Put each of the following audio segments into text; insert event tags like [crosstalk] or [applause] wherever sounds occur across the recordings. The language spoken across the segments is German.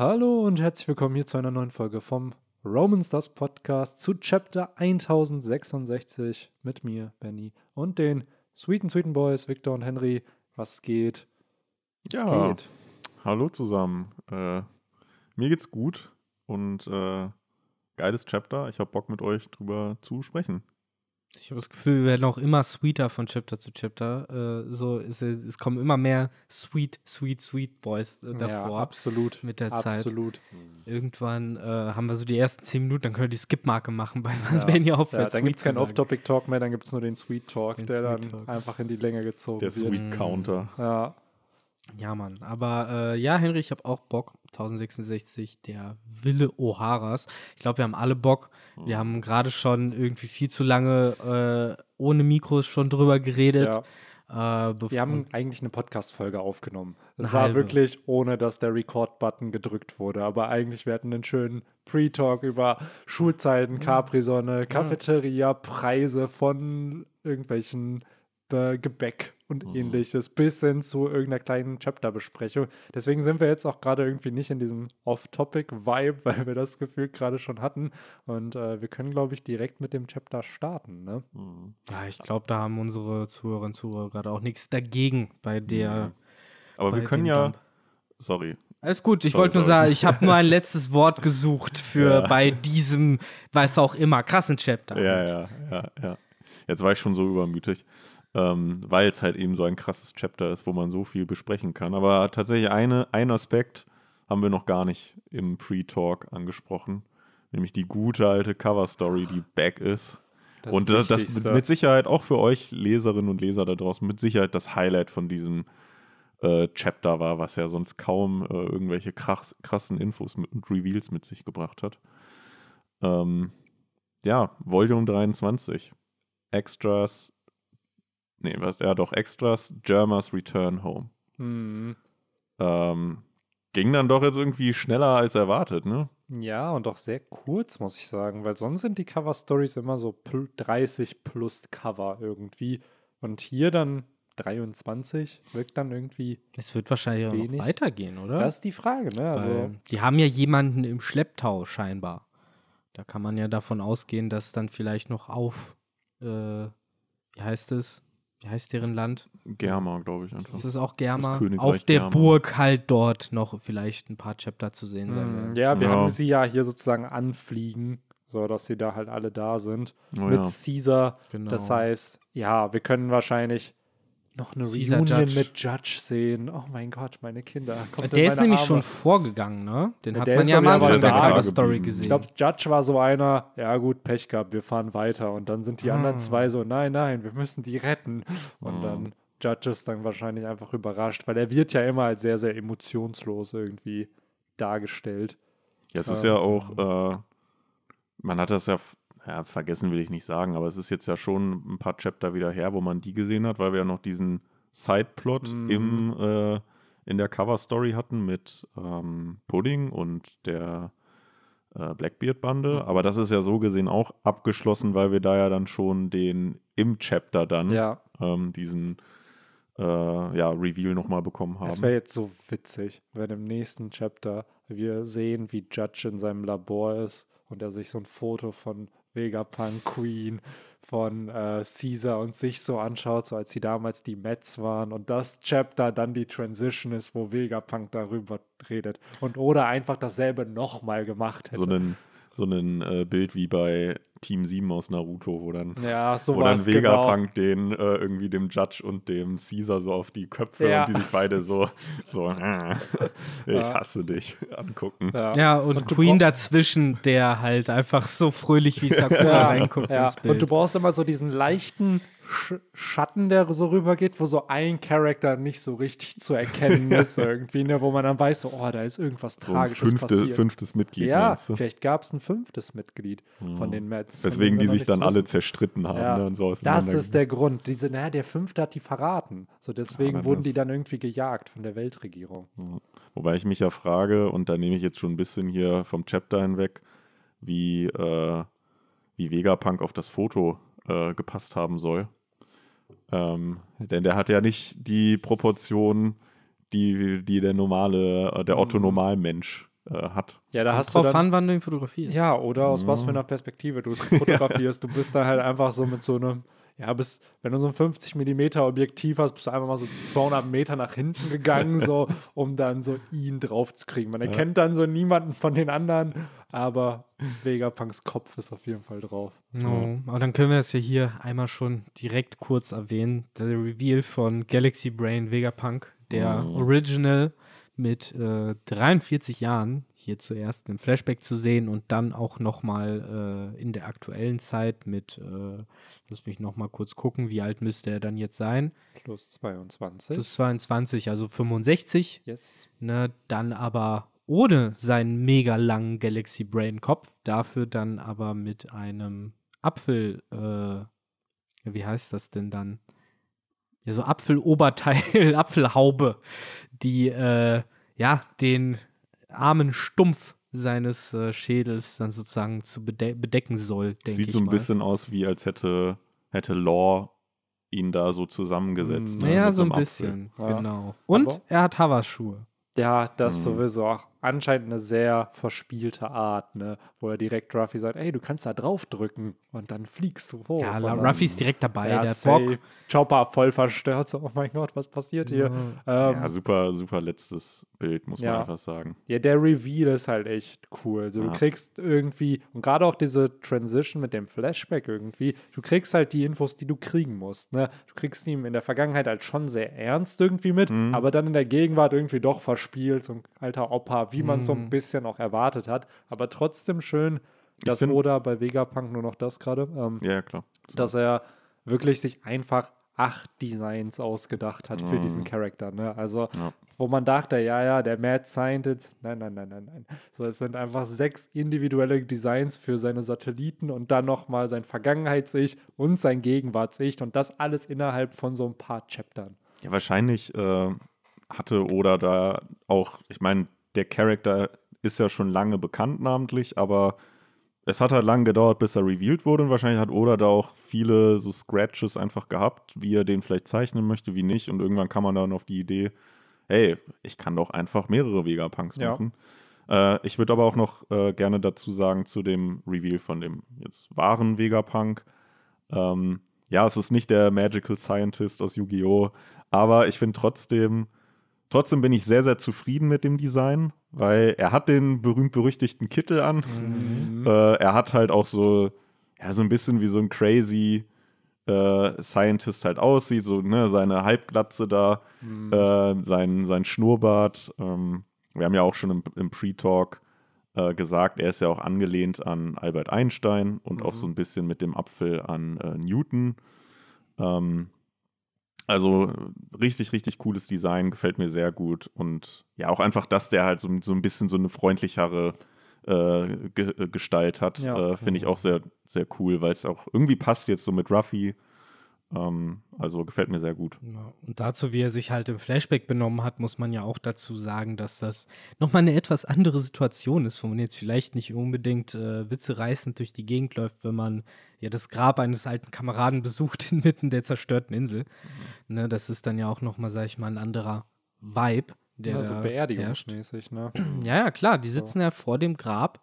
Hallo und herzlich willkommen hier zu einer neuen Folge vom Roman Stars Podcast zu Chapter 1066 mit mir, Benny und den sweeten, sweeten Boys, Victor und Henry. Was geht? Was ja, geht? hallo zusammen. Äh, mir geht's gut und äh, geiles Chapter. Ich hab Bock mit euch drüber zu sprechen. Ich habe das Gefühl, wir werden auch immer sweeter von Chapter zu Chapter. Äh, so, es, es, kommen immer mehr sweet, sweet, sweet Boys äh, davor. Ja, absolut. Mit der Zeit. Absolut. Irgendwann äh, haben wir so die ersten zehn Minuten, dann können wir die Skip-Marke machen, [laughs] weil man ja. Danny aufhört. Ja, dann gibt es keinen Off-Topic-Talk mehr, dann gibt es nur den Sweet Talk, der Sweet dann einfach in die Länge gezogen der wird. Der Sweet mhm. Counter. Ja. Ja, Mann. Aber äh, ja, Henry, ich habe auch Bock. 1066, der Wille O'Haras. Ich glaube, wir haben alle Bock. Wir mhm. haben gerade schon irgendwie viel zu lange äh, ohne Mikros schon drüber geredet. Ja. Äh, wir haben eigentlich eine Podcast-Folge aufgenommen. Es war halbe. wirklich ohne, dass der Record-Button gedrückt wurde. Aber eigentlich, wir hatten einen schönen Pre-Talk über Schulzeiten, mhm. Capri-Sonne, Cafeteria, Preise von irgendwelchen äh, Gebäck und mhm. ähnliches, bis hin zu irgendeiner kleinen Chapter-Besprechung. Deswegen sind wir jetzt auch gerade irgendwie nicht in diesem Off-Topic-Vibe, [laughs] weil wir das Gefühl gerade schon hatten. Und äh, wir können, glaube ich, direkt mit dem Chapter starten. Ne? Mhm. Ja, ich glaube, da haben unsere Zuhörerinnen und Zuhörer gerade auch nichts dagegen bei der. Mhm. Aber bei wir können ja. Dump. Sorry, alles gut, ich wollte nur sagen, ich habe nur ein [laughs] letztes Wort gesucht für ja. bei diesem, weiß auch immer, krassen Chapter. Ja, halt. ja, ja, ja. Jetzt war ich schon so übermütig ähm, weil es halt eben so ein krasses Chapter ist, wo man so viel besprechen kann. Aber tatsächlich eine, ein Aspekt haben wir noch gar nicht im Pre-Talk angesprochen, nämlich die gute alte Cover-Story, die back ist. Das und das, das mit Sicherheit auch für euch Leserinnen und Leser da draußen mit Sicherheit das Highlight von diesem äh, Chapter war, was ja sonst kaum äh, irgendwelche krass, krassen Infos und Reveals mit sich gebracht hat. Ähm, ja, Volume 23. Extras nee, was, ja doch, Extras, Germas Return Home. Mhm. Ähm, ging dann doch jetzt irgendwie schneller als erwartet, ne? Ja, und doch sehr kurz, muss ich sagen, weil sonst sind die Cover-Stories immer so 30 plus Cover irgendwie. Und hier dann 23 wirkt dann irgendwie. Es wird wahrscheinlich wenig. noch weitergehen, oder? Das ist die Frage, ne? Also die haben ja jemanden im Schlepptau scheinbar. Da kann man ja davon ausgehen, dass dann vielleicht noch auf, äh, wie heißt es, wie heißt deren Land? Germa, glaube ich einfach. Das ist auch Germa. Auf der Germa. Burg halt dort noch vielleicht ein paar Chapter zu sehen sein hm, werden. Ja, wir ja. haben sie ja hier sozusagen anfliegen, so dass sie da halt alle da sind. Oh, mit ja. Caesar. Genau. Das heißt, ja, wir können wahrscheinlich noch eine Caesar Reunion Judge. mit Judge sehen. Oh mein Gott, meine Kinder. Kommt der ist nämlich Arme. schon vorgegangen, ne? Den ja, hat man ja am Anfang der Cover-Story gesehen. Ich glaube, Judge war so einer, ja gut, Pech gehabt, wir fahren weiter. Und dann sind die ah. anderen zwei so, nein, nein, wir müssen die retten. Und ah. dann Judge ist dann wahrscheinlich einfach überrascht, weil er wird ja immer als sehr, sehr emotionslos irgendwie dargestellt. Ja, es ähm, ist ja auch, äh, man hat das ja ja, vergessen will ich nicht sagen, aber es ist jetzt ja schon ein paar Chapter wieder her, wo man die gesehen hat, weil wir ja noch diesen Sideplot mhm. im, äh, in der Cover-Story hatten mit ähm, Pudding und der äh, Blackbeard-Bande. Mhm. Aber das ist ja so gesehen auch abgeschlossen, weil wir da ja dann schon den im Chapter dann ja. ähm, diesen äh, ja, Reveal nochmal bekommen haben. Das wäre jetzt so witzig, wenn im nächsten Chapter wir sehen, wie Judge in seinem Labor ist und er sich so ein Foto von Vegapunk Queen von äh, Caesar und sich so anschaut, so als sie damals die Mets waren und das Chapter dann die Transition ist, wo Vegapunk darüber redet und oder einfach dasselbe nochmal gemacht hätte. So einen so ein äh, Bild wie bei Team 7 aus Naruto, wo dann, ja, wo dann genau. Vegapunk genau. den äh, irgendwie dem Judge und dem Caesar so auf die Köpfe ja. und die sich beide so, [laughs] so äh, ich hasse dich angucken. Ja, ja und, und Queen dazwischen, der halt einfach so fröhlich wie Sakura reinguckt. Und du brauchst immer so diesen leichten Sch Schatten, der so rübergeht, wo so ein Charakter nicht so richtig zu erkennen [laughs] ist irgendwie, ne? wo man dann weiß, so, oh, da ist irgendwas so Tragisches fünfte, passiert. fünftes Mitglied. Ja, vielleicht gab es ein fünftes Mitglied mhm. von den Mets. Deswegen die sich dann alle zerstritten haben. Ja. Ne? Und so das ist der Grund. Diese, naja, der Fünfte hat die verraten. So deswegen ja, ah, wurden die dann irgendwie gejagt von der Weltregierung. Mhm. Wobei ich mich ja frage, und da nehme ich jetzt schon ein bisschen hier vom Chapter hinweg, wie, äh, wie Vegapunk auf das Foto äh, gepasst haben soll. Ähm, denn der hat ja nicht die Proportionen, die, die der normale, äh, der mhm. Otto-Normalmensch äh, hat. Ja, da Kommt hast du drauf dann, an, wann du ihn Ja, oder aus ja. was für mhm. einer Perspektive du es fotografierst. du bist dann halt einfach so mit so einem ja, bis, wenn du so ein 50 mm Objektiv hast, bist du einfach mal so 200 Meter nach hinten gegangen, so, [laughs] um dann so ihn draufzukriegen. Man erkennt ja. dann so niemanden von den anderen, aber Vegapunks Kopf ist auf jeden Fall drauf. No. Aber dann können wir das ja hier einmal schon direkt kurz erwähnen. Der Reveal von Galaxy Brain Vegapunk, der oh. Original mit äh, 43 Jahren, hier zuerst im Flashback zu sehen und dann auch nochmal äh, in der aktuellen Zeit mit, äh, lass mich nochmal kurz gucken, wie alt müsste er dann jetzt sein? Plus 22. Plus 22, also 65. Yes. Ne, dann aber ohne seinen mega langen Galaxy Brain Kopf, dafür dann aber mit einem Apfel, äh, wie heißt das denn dann? Ja, so Apfeloberteil, [laughs] Apfelhaube, die äh, ja den armen Stumpf seines äh, Schädels dann sozusagen zu bede bedecken soll. Sieht so ein mal. bisschen aus, wie als hätte, hätte Law ihn da so zusammengesetzt. Mm, ne, naja, so ein bisschen, Apfel. genau. Und Aber er hat Havaschuhe. Ja, das mm. sowieso anscheinend eine sehr verspielte Art, ne? wo er direkt Ruffy sagt, ey, du kannst da drauf drücken und dann fliegst du hoch. Ja, Ruffy ist direkt dabei, ja, der safe. Bock. Chopper voll verstört, so, oh mein Gott, was passiert hier? Ja, ähm, ja super, super letztes Bild, muss ja. man einfach sagen. Ja, der Reveal ist halt echt cool. So, also, du kriegst irgendwie, und gerade auch diese Transition mit dem Flashback irgendwie, du kriegst halt die Infos, die du kriegen musst. Ne? Du kriegst ihn in der Vergangenheit halt schon sehr ernst irgendwie mit, mhm. aber dann in der Gegenwart irgendwie doch verspielt, so ein alter Opa war, wie man es mm. so ein mhm. bisschen auch erwartet hat. Aber trotzdem schön, dass Oda bei Vegapunk nur noch das gerade, ähm, ja, klar. So. dass er wirklich sich einfach acht Designs ausgedacht hat mm. für diesen mhm. Charakter. Ne? Also, ja. wo man dachte, ja, ja, der Mad Scientist, nein, nein, nein, nein, nein. So, es sind einfach sechs individuelle Designs für seine Satelliten und dann nochmal sein Vergangenheits-Ich und sein Gegenwarts-Ich und das alles innerhalb von so ein paar Chaptern. Ja, wahrscheinlich äh, hatte oder da auch, ich meine, der Charakter ist ja schon lange bekannt namentlich, aber es hat halt lange gedauert, bis er revealed wurde und wahrscheinlich hat Oda da auch viele so Scratches einfach gehabt, wie er den vielleicht zeichnen möchte, wie nicht und irgendwann kam man dann auf die Idee, hey, ich kann doch einfach mehrere Vegapunks ja. machen. Äh, ich würde aber auch noch äh, gerne dazu sagen zu dem Reveal von dem jetzt wahren Vegapunk. Ähm, ja, es ist nicht der Magical Scientist aus Yu-Gi-Oh!, aber ich finde trotzdem, Trotzdem bin ich sehr, sehr zufrieden mit dem Design, weil er hat den berühmt-berüchtigten Kittel an. Mhm. Äh, er hat halt auch so, ja, so ein bisschen wie so ein crazy äh, Scientist halt aussieht, so ne, seine Halbglatze da, mhm. äh, sein, sein Schnurrbart. Ähm, wir haben ja auch schon im, im Pre-Talk äh, gesagt, er ist ja auch angelehnt an Albert Einstein und mhm. auch so ein bisschen mit dem Apfel an äh, Newton. Ähm, also richtig, richtig cooles Design, gefällt mir sehr gut. Und ja, auch einfach, dass der halt so, so ein bisschen so eine freundlichere äh, Gestalt hat, ja. äh, finde ich auch sehr, sehr cool, weil es auch irgendwie passt jetzt so mit Ruffy. Ähm, also gefällt mir sehr gut. Ja, und dazu, wie er sich halt im Flashback benommen hat, muss man ja auch dazu sagen, dass das nochmal eine etwas andere Situation ist, wo man jetzt vielleicht nicht unbedingt äh, witzereißend durch die Gegend läuft, wenn man ja das Grab eines alten Kameraden besucht [laughs] inmitten der zerstörten Insel. Mhm. Ne, das ist dann ja auch nochmal, sag ich mal, ein anderer Vibe. Der, ja, so beerdigungsmäßig, ne? [clears throat] Ja, ja, klar, die sitzen so. ja vor dem Grab.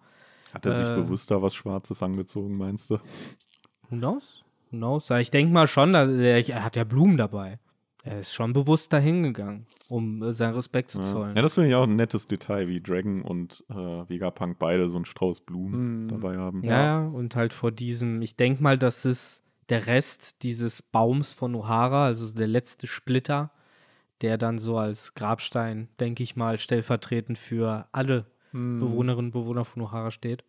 Hat er sich äh, bewusster was Schwarzes angezogen, meinst du? Who knows? Who knows? Ich denke mal schon, er hat ja Blumen dabei. Er ist schon bewusst dahin gegangen, um seinen Respekt zu zollen. Ja, das finde ich auch ein nettes Detail, wie Dragon und äh, Vegapunk beide so einen Strauß Blumen mhm. dabei haben. Ja, ja, und halt vor diesem, ich denke mal, das ist der Rest dieses Baums von O'Hara, also der letzte Splitter, der dann so als Grabstein, denke ich mal, stellvertretend für alle mhm. Bewohnerinnen und Bewohner von O'Hara steht,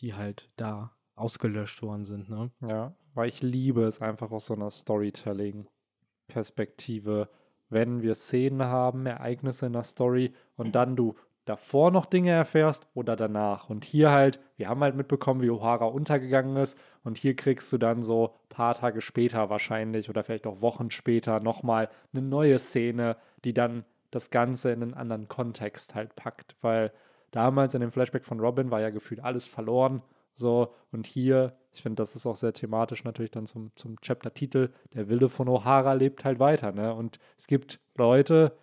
die halt da ausgelöscht worden sind. Ne? Ja, weil ich liebe es einfach aus so einer Storytelling-Perspektive, wenn wir Szenen haben, Ereignisse in der Story und dann du davor noch Dinge erfährst oder danach. Und hier halt, wir haben halt mitbekommen, wie O'Hara untergegangen ist und hier kriegst du dann so ein paar Tage später wahrscheinlich oder vielleicht auch Wochen später nochmal eine neue Szene, die dann das Ganze in einen anderen Kontext halt packt, weil damals in dem Flashback von Robin war ja gefühlt alles verloren so, und hier, ich finde, das ist auch sehr thematisch natürlich dann zum, zum Chapter-Titel, der Wille von O'Hara lebt halt weiter, ne? Und es gibt Leute,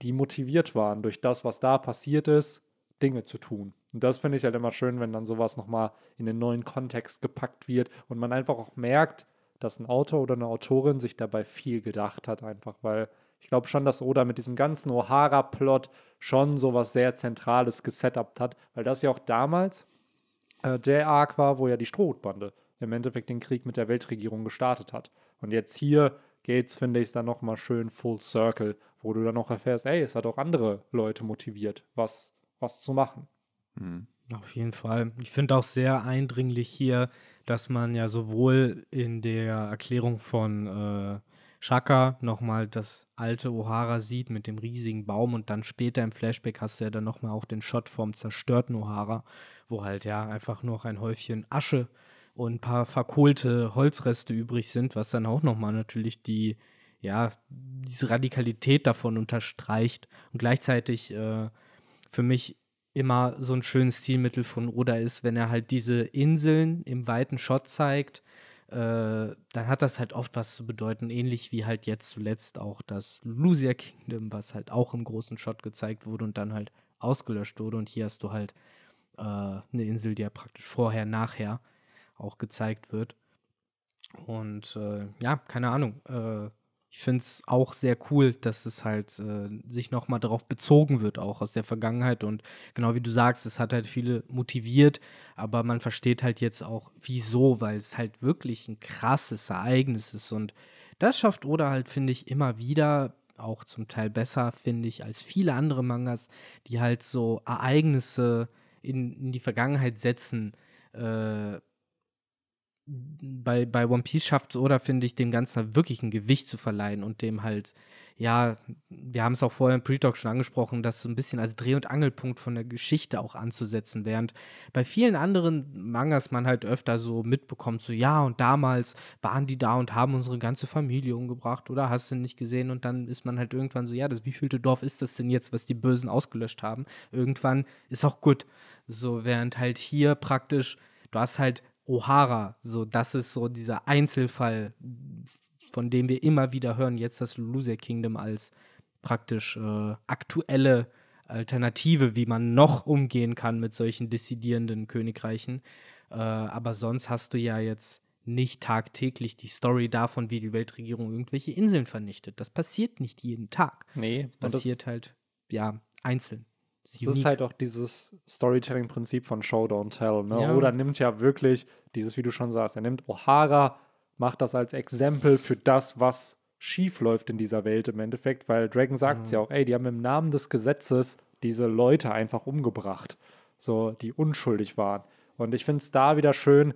die motiviert waren durch das, was da passiert ist, Dinge zu tun. Und das finde ich halt immer schön, wenn dann sowas nochmal in den neuen Kontext gepackt wird und man einfach auch merkt, dass ein Autor oder eine Autorin sich dabei viel gedacht hat, einfach, weil ich glaube schon, dass Oda mit diesem ganzen O'Hara-Plot schon sowas sehr Zentrales gesetupt hat, weil das ja auch damals, äh, der Arc war, wo ja die Strohhutbande im Endeffekt den Krieg mit der Weltregierung gestartet hat. Und jetzt hier geht's, finde ich, dann nochmal schön full circle, wo du dann noch erfährst, ey, es hat auch andere Leute motiviert, was, was zu machen. Mhm. Auf jeden Fall. Ich finde auch sehr eindringlich hier, dass man ja sowohl in der Erklärung von äh, Shaka nochmal das alte O'Hara sieht mit dem riesigen Baum und dann später im Flashback hast du ja dann nochmal auch den Shot vom zerstörten O'Hara, wo halt ja einfach noch ein Häufchen Asche und ein paar verkohlte Holzreste übrig sind, was dann auch nochmal natürlich die, ja, diese Radikalität davon unterstreicht und gleichzeitig äh, für mich immer so ein schönes Stilmittel von Oda ist, wenn er halt diese Inseln im weiten Shot zeigt äh, dann hat das halt oft was zu bedeuten, ähnlich wie halt jetzt zuletzt auch das Loser Kingdom, was halt auch im großen Shot gezeigt wurde und dann halt ausgelöscht wurde. Und hier hast du halt äh, eine Insel, die ja praktisch vorher, nachher auch gezeigt wird. Und äh, ja, keine Ahnung. Äh, ich finde es auch sehr cool, dass es halt äh, sich nochmal darauf bezogen wird, auch aus der Vergangenheit. Und genau wie du sagst, es hat halt viele motiviert, aber man versteht halt jetzt auch, wieso, weil es halt wirklich ein krasses Ereignis ist. Und das schafft Oda halt, finde ich, immer wieder, auch zum Teil besser, finde ich, als viele andere Mangas, die halt so Ereignisse in, in die Vergangenheit setzen. Äh, bei, bei One Piece schafft es oder, finde ich, dem Ganzen halt wirklich ein Gewicht zu verleihen und dem halt, ja, wir haben es auch vorher im Pre-Talk schon angesprochen, das so ein bisschen als Dreh- und Angelpunkt von der Geschichte auch anzusetzen, während bei vielen anderen Mangas man halt öfter so mitbekommt, so, ja, und damals waren die da und haben unsere ganze Familie umgebracht oder hast du nicht gesehen und dann ist man halt irgendwann so, ja, das wievielte Dorf ist das denn jetzt, was die Bösen ausgelöscht haben? Irgendwann ist auch gut. So, während halt hier praktisch, du hast halt O'Hara. So, das ist so dieser Einzelfall, von dem wir immer wieder hören. Jetzt das Loser Kingdom als praktisch äh, aktuelle Alternative, wie man noch umgehen kann mit solchen dissidierenden Königreichen. Äh, aber sonst hast du ja jetzt nicht tagtäglich die Story davon, wie die Weltregierung irgendwelche Inseln vernichtet. Das passiert nicht jeden Tag. Nee, das passiert halt, ja, einzeln. Es ist, ist halt auch dieses Storytelling-Prinzip von Show, Don't Tell. Ne? Ja. Oder nimmt ja wirklich dieses, wie du schon sagst, er nimmt O'Hara, macht das als Exempel für das, was schief läuft in dieser Welt im Endeffekt, weil Dragon sagt es mhm. ja auch, ey, die haben im Namen des Gesetzes diese Leute einfach umgebracht, so die unschuldig waren. Und ich finde es da wieder schön,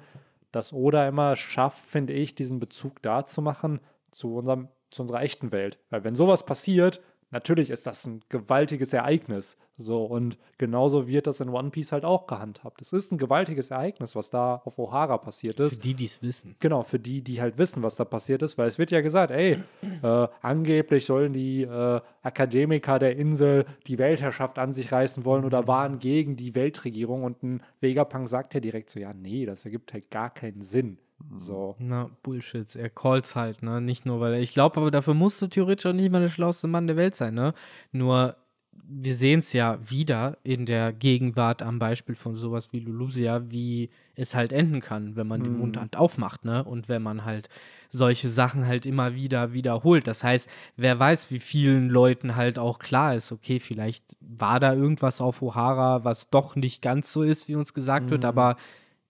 dass Oda immer schafft, finde ich, diesen Bezug da zu machen zu unserem zu unserer echten Welt, weil wenn sowas passiert, natürlich ist das ein gewaltiges Ereignis. So, und genauso wird das in One Piece halt auch gehandhabt. Es ist ein gewaltiges Ereignis, was da auf O'Hara passiert ist. Für die, die es wissen. Genau, für die, die halt wissen, was da passiert ist, weil es wird ja gesagt, ey, äh, angeblich sollen die äh, Akademiker der Insel die Weltherrschaft an sich reißen wollen oder waren gegen die Weltregierung und ein Vegapunk sagt ja direkt so, ja, nee, das ergibt halt gar keinen Sinn. So. Na, Bullshit. Er calls halt, ne? Nicht nur, weil er. Ich glaube, aber dafür musste theoretisch auch nicht mal der schlauste Mann der Welt sein, ne? Nur, wir sehen es ja wieder in der Gegenwart am Beispiel von sowas wie Lulusia, wie es halt enden kann, wenn man mhm. den Mund mhm. halt aufmacht, ne? Und wenn man halt solche Sachen halt immer wieder wiederholt. Das heißt, wer weiß, wie vielen Leuten halt auch klar ist, okay, vielleicht war da irgendwas auf O'Hara, was doch nicht ganz so ist, wie uns gesagt mhm. wird, aber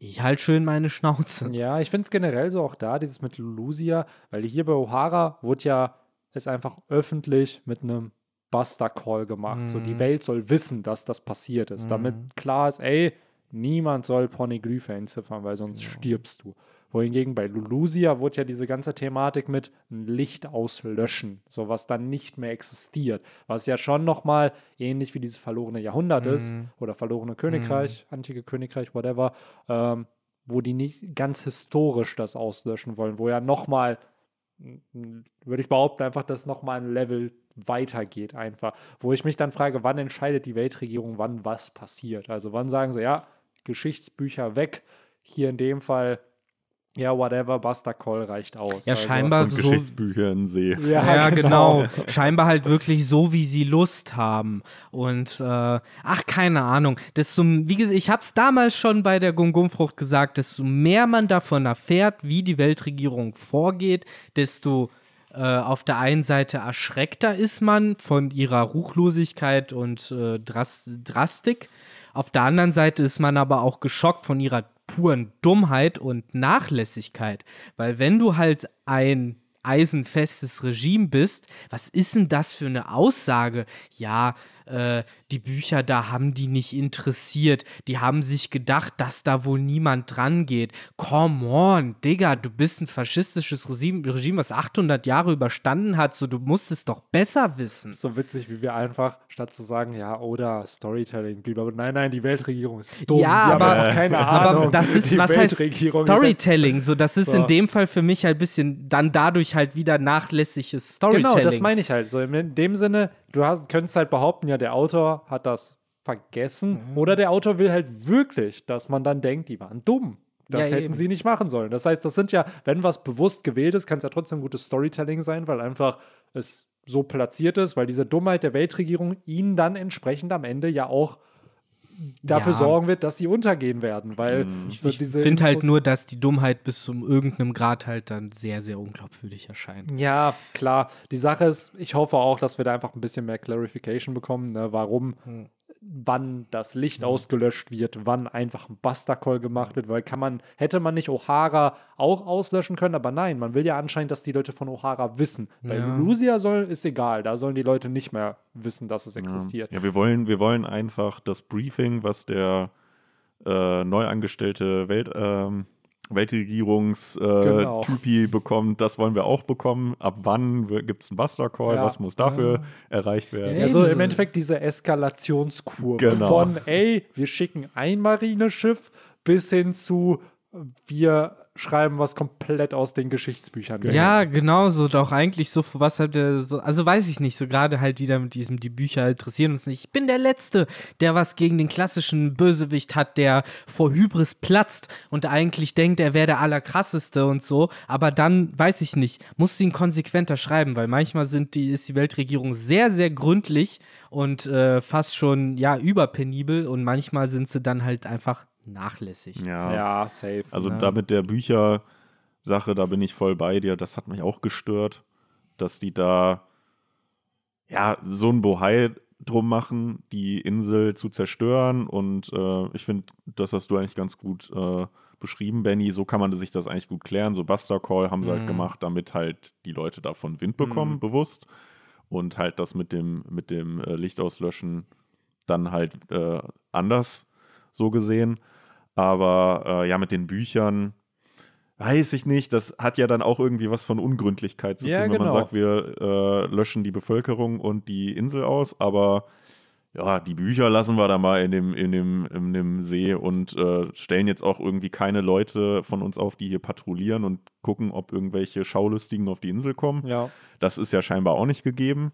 ich halt schön meine Schnauze. Ja, ich finde es generell so auch da, dieses mit Lucia, weil hier bei O'Hara wurde ja es einfach öffentlich mit einem Buster-Call gemacht. Mm. So, die mhm. Welt soll wissen, dass das passiert ist, mm. damit klar ist, ey, niemand soll Poneglyphe entziffern, weil sonst genau. stirbst du wohingegen bei Lulusia wurde ja diese ganze Thematik mit Licht auslöschen, so was dann nicht mehr existiert, was ja schon nochmal ähnlich wie dieses verlorene Jahrhundert mm. ist mhm. oder verlorene Königreich, mm. antike Königreich, whatever, ähm, wo die nicht ganz historisch das auslöschen wollen, wo ja nochmal, würde ich behaupten, einfach das nochmal ein Level weitergeht einfach, wo ich mich dann frage, wann entscheidet die Weltregierung, wann was passiert? Also wann sagen sie, ja, Geschichtsbücher weg, hier in dem Fall ja, whatever, Buster Call reicht aus. Ja, also. scheinbar und so. Geschichtsbüchern sehe. [laughs] Ja, ja genau. genau. Scheinbar halt wirklich so, wie sie Lust haben. Und, äh, ach, keine Ahnung. Desto, wie gesagt, ich hab's damals schon bei der Gungumfrucht gesagt, desto mehr man davon erfährt, wie die Weltregierung vorgeht, desto äh, auf der einen Seite erschreckter ist man von ihrer Ruchlosigkeit und äh, Drastik. Auf der anderen Seite ist man aber auch geschockt von ihrer puren Dummheit und Nachlässigkeit. Weil wenn du halt ein eisenfestes Regime bist, was ist denn das für eine Aussage? Ja, äh, die Bücher da haben die nicht interessiert. Die haben sich gedacht, dass da wohl niemand dran geht. Come on, Digga, du bist ein faschistisches Regime, Regime was 800 Jahre überstanden hat. So, du musst es doch besser wissen. So witzig, wie wir einfach, statt zu sagen, ja, oder Storytelling, blablabla, nein, nein, die Weltregierung ist dumm. Ja, die aber, äh, keine Ahnung. Aber das ist, die was heißt Storytelling? So, das ist so. in dem Fall für mich halt ein bisschen dann dadurch halt wieder nachlässiges Storytelling. Genau, das meine ich halt. So, in dem Sinne, du hast, könntest halt behaupten, ja, der Autor hat das vergessen. Mhm. Oder der Autor will halt wirklich, dass man dann denkt, die waren dumm. Das ja, hätten eben. sie nicht machen sollen. Das heißt, das sind ja, wenn was bewusst gewählt ist, kann es ja trotzdem gutes Storytelling sein, weil einfach es so platziert ist, weil diese Dummheit der Weltregierung ihnen dann entsprechend am Ende ja auch dafür ja. sorgen wird, dass sie untergehen werden, weil mhm. so ich finde halt nur, dass die Dummheit bis zu irgendeinem Grad halt dann sehr, sehr unglaubwürdig erscheint. Ja, klar. Die Sache ist, ich hoffe auch, dass wir da einfach ein bisschen mehr Clarification bekommen, ne, warum mhm wann das Licht mhm. ausgelöscht wird, wann einfach ein Buster-Call gemacht mhm. wird, weil kann man, hätte man nicht O'Hara auch auslöschen können, aber nein, man will ja anscheinend, dass die Leute von O'Hara wissen. Bei ja. Lucia soll, ist egal, da sollen die Leute nicht mehr wissen, dass es existiert. Ja, ja wir, wollen, wir wollen einfach das Briefing, was der äh, neu angestellte Welt, ähm, Weltregierungstypi äh, genau. bekommt, das wollen wir auch bekommen. Ab wann gibt es einen Buster-Call? Ja. Was muss dafür ja. erreicht werden? also im Endeffekt diese Eskalationskurve genau. von, ey, wir schicken ein Marineschiff bis hin zu, wir schreiben was komplett aus den Geschichtsbüchern. Genau. Ja, genau so. Doch eigentlich so, was habt ihr so, also weiß ich nicht, so gerade halt wieder mit diesem, die Bücher interessieren uns nicht. Ich bin der Letzte, der was gegen den klassischen Bösewicht hat, der vor Hybris platzt und eigentlich denkt, er wäre der Allerkrasseste und so. Aber dann, weiß ich nicht, musst du ihn konsequenter schreiben, weil manchmal sind die, ist die Weltregierung sehr, sehr gründlich und äh, fast schon, ja, überpenibel und manchmal sind sie dann halt einfach nachlässig. Ja, ja safe. Also ne? da mit der Büchersache, da bin ich voll bei dir. Das hat mich auch gestört, dass die da ja so ein Bohai drum machen, die Insel zu zerstören. Und äh, ich finde, das hast du eigentlich ganz gut äh, beschrieben, Benny. So kann man sich das eigentlich gut klären. So Buster Call haben sie halt mhm. halt gemacht, damit halt die Leute davon Wind bekommen, mhm. bewusst. Und halt das mit dem, mit dem äh, Licht auslöschen dann halt äh, anders so gesehen. Aber äh, ja, mit den Büchern weiß ich nicht. Das hat ja dann auch irgendwie was von Ungründlichkeit zu tun, ja, genau. wenn man genau. sagt, wir äh, löschen die Bevölkerung und die Insel aus, aber ja, die Bücher lassen wir da mal in dem, in dem, in dem See und äh, stellen jetzt auch irgendwie keine Leute von uns auf, die hier patrouillieren und gucken, ob irgendwelche Schaulustigen auf die Insel kommen. Ja. Das ist ja scheinbar auch nicht gegeben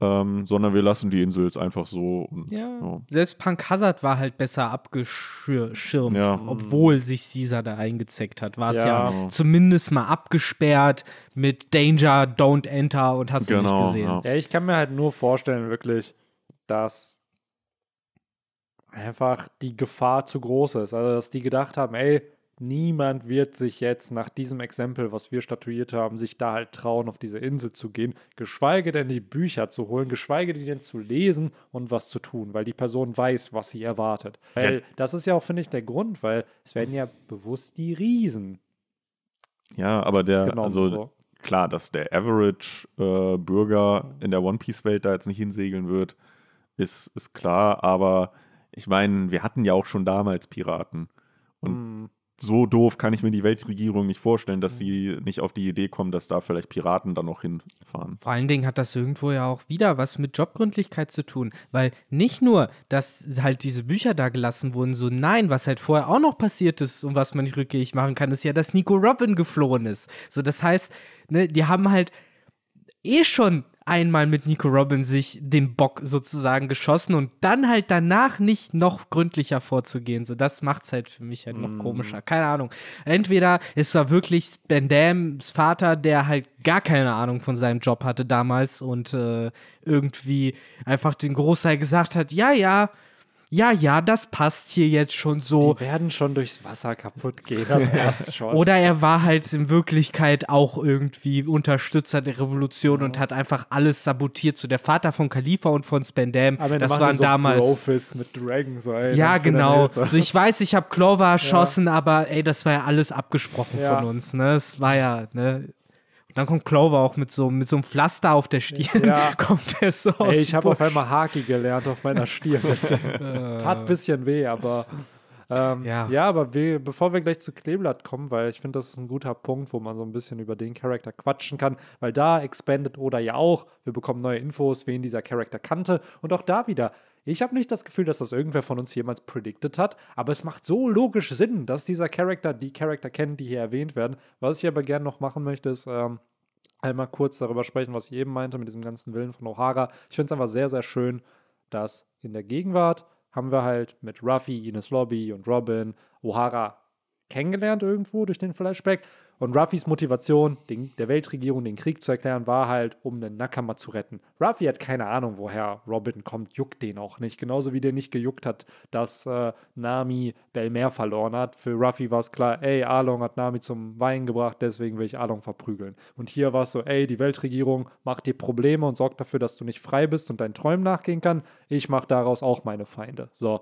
ähm, sondern wir lassen die Insel jetzt einfach so. Und, ja. ja. Selbst Punk Hazard war halt besser abgeschirmt, ja. obwohl sich Caesar da eingezeckt hat. War es ja. ja. zumindest mal abgesperrt mit Danger, Don't Enter und hast genau, du nicht genau, gesehen. Ja. ich kann mir halt nur vorstellen, wirklich, dass einfach die Gefahr zu groß ist. Also, dass die gedacht haben, ey, niemand wird sich jetzt nach diesem Exempel, was wir statuiert haben, sich da halt trauen, auf diese Insel zu gehen, geschweige denn die Bücher zu holen, geschweige denn zu lesen und was zu tun, weil die Person weiß, was sie erwartet. Weil das ist ja auch, finde ich, der Grund, weil es werden ja bewusst die Riesen. Ja, aber der, genau also so. klar, dass der Average-Bürger äh, in der One-Piece-Welt da jetzt nicht hinsegeln wird, ist, ist klar, aber ich meine, wir hatten ja auch schon damals Piraten. Und mm so doof kann ich mir die Weltregierung nicht vorstellen, dass sie nicht auf die Idee kommen, dass da vielleicht Piraten dann noch hinfahren. Vor allen Dingen hat das irgendwo ja auch wieder was mit Jobgründlichkeit zu tun, weil nicht nur, dass halt diese Bücher da gelassen wurden, so nein, was halt vorher auch noch passiert ist und was man nicht rückgängig machen kann, ist ja, dass Nico Robin geflohen ist. So, das heißt, ne, die haben halt eh schon einmal mit Nico Robin sich den Bock sozusagen geschossen und dann halt danach nicht noch gründlicher vorzugehen. So, das es halt für mich halt noch mhm. komischer. Keine Ahnung. Entweder es war wirklich Ben Dams Vater, der halt gar keine Ahnung von seinem Job hatte damals und äh, irgendwie einfach den Großteil gesagt hat, ja, ja, ja, ja, das passt hier jetzt schon so. Die werden schon durchs Wasser kaputt gehen, das [laughs] passt schon. Oder er war halt in Wirklichkeit auch irgendwie Unterstützer der Revolution ja. und hat einfach alles sabotiert. So der Vater von Khalifa und von Spandam, Aber das waren so damals. Blowfist mit Dragon sein. Ja, genau. Also ich weiß, ich habe Clover [laughs] erschossen, ja. aber ey, das war ja alles abgesprochen ja. von uns. Ne? Es war ja, ne? Und dann kommt Clover auch mit so, mit so einem Pflaster auf der Stirn. Ja. [laughs] kommt er so aus. Ey, ich habe auf einmal Haki gelernt auf meiner Stirn. Äh. Tat ein bisschen weh, aber. Ähm, ja. ja, aber wir, bevor wir gleich zu Kleeblatt kommen, weil ich finde, das ist ein guter Punkt, wo man so ein bisschen über den Charakter quatschen kann, weil da Expanded oder ja auch, wir bekommen neue Infos, wen dieser Charakter kannte und auch da wieder, ich habe nicht das Gefühl, dass das irgendwer von uns jemals predicted hat, aber es macht so logisch Sinn, dass dieser Charakter die Charakter kennt, die hier erwähnt werden. Was ich aber gerne noch machen möchte, ist ähm, einmal kurz darüber sprechen, was ich eben meinte mit diesem ganzen Willen von O'Hara. Ich finde es einfach sehr, sehr schön, dass in der Gegenwart haben wir halt mit Ruffy, Ines Lobby und Robin, O'Hara kennengelernt irgendwo durch den Flashback. Und Ruffys Motivation, den, der Weltregierung den Krieg zu erklären, war halt, um den Nakama zu retten. Ruffy hat keine Ahnung, woher Robin kommt, juckt den auch nicht. Genauso wie der nicht gejuckt hat, dass äh, Nami Belmer verloren hat. Für Ruffy war es klar, ey, Along hat Nami zum Weinen gebracht, deswegen will ich Along verprügeln. Und hier war es so, ey, die Weltregierung macht dir Probleme und sorgt dafür, dass du nicht frei bist und deinen Träumen nachgehen kann. Ich mache daraus auch meine Feinde. So.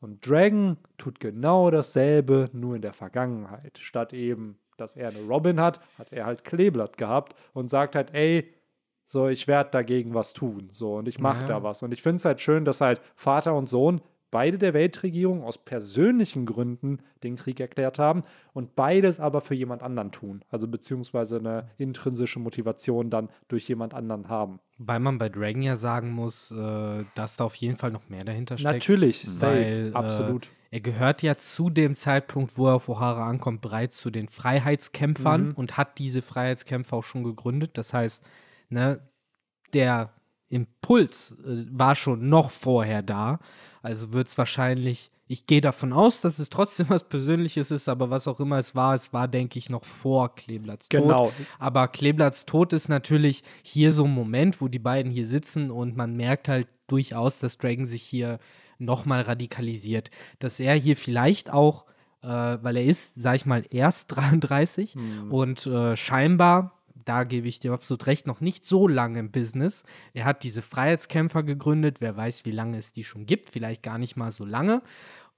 Und Dragon tut genau dasselbe, nur in der Vergangenheit. Statt eben, dass er eine Robin hat, hat er halt Kleeblatt gehabt und sagt halt, ey, so, ich werde dagegen was tun, so, und ich mache ja. da was. Und ich finde es halt schön, dass halt Vater und Sohn beide der Weltregierung aus persönlichen Gründen den Krieg erklärt haben und beides aber für jemand anderen tun. Also beziehungsweise eine intrinsische Motivation dann durch jemand anderen haben. Weil man bei Dragon ja sagen muss, äh, dass da auf jeden Fall noch mehr dahinter steckt. Natürlich, safe, weil, äh, absolut. Er gehört ja zu dem Zeitpunkt, wo er auf O'Hara ankommt, bereits zu den Freiheitskämpfern mhm. und hat diese Freiheitskämpfer auch schon gegründet. Das heißt, ne, der Impuls äh, war schon noch vorher da. Also wird es wahrscheinlich, ich gehe davon aus, dass es trotzdem [laughs] was Persönliches ist, aber was auch immer es war, es war, denke ich, noch vor Kleblatz Tod. Genau. Aber Kleblatz Tod ist natürlich hier so ein Moment, wo die beiden hier sitzen und man merkt halt durchaus, dass Dragon sich hier nochmal radikalisiert. Dass er hier vielleicht auch, äh, weil er ist, sag ich mal, erst 33 [laughs] mhm. und äh, scheinbar da gebe ich dir absolut recht, noch nicht so lange im Business. Er hat diese Freiheitskämpfer gegründet, wer weiß, wie lange es die schon gibt, vielleicht gar nicht mal so lange.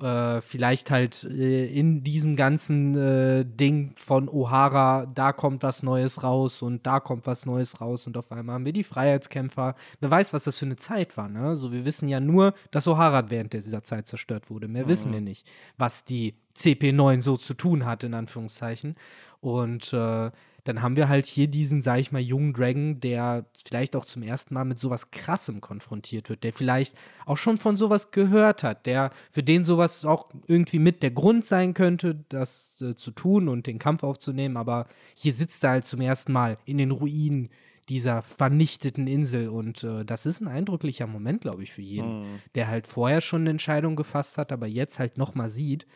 Äh, vielleicht halt äh, in diesem ganzen äh, Ding von O'Hara, da kommt was Neues raus und da kommt was Neues raus und auf einmal haben wir die Freiheitskämpfer. Wer weiß, was das für eine Zeit war. Ne? Also wir wissen ja nur, dass O'Hara während dieser Zeit zerstört wurde. Mehr mhm. wissen wir nicht, was die CP9 so zu tun hat, in Anführungszeichen. Und äh, dann haben wir halt hier diesen, sag ich mal, jungen Dragon, der vielleicht auch zum ersten Mal mit sowas Krassem konfrontiert wird, der vielleicht auch schon von sowas gehört hat, der für den sowas auch irgendwie mit der Grund sein könnte, das äh, zu tun und den Kampf aufzunehmen, aber hier sitzt er halt zum ersten Mal in den Ruinen dieser vernichteten Insel. Und äh, das ist ein eindrücklicher Moment, glaube ich, für jeden, mhm. der halt vorher schon eine Entscheidung gefasst hat, aber jetzt halt nochmal sieht,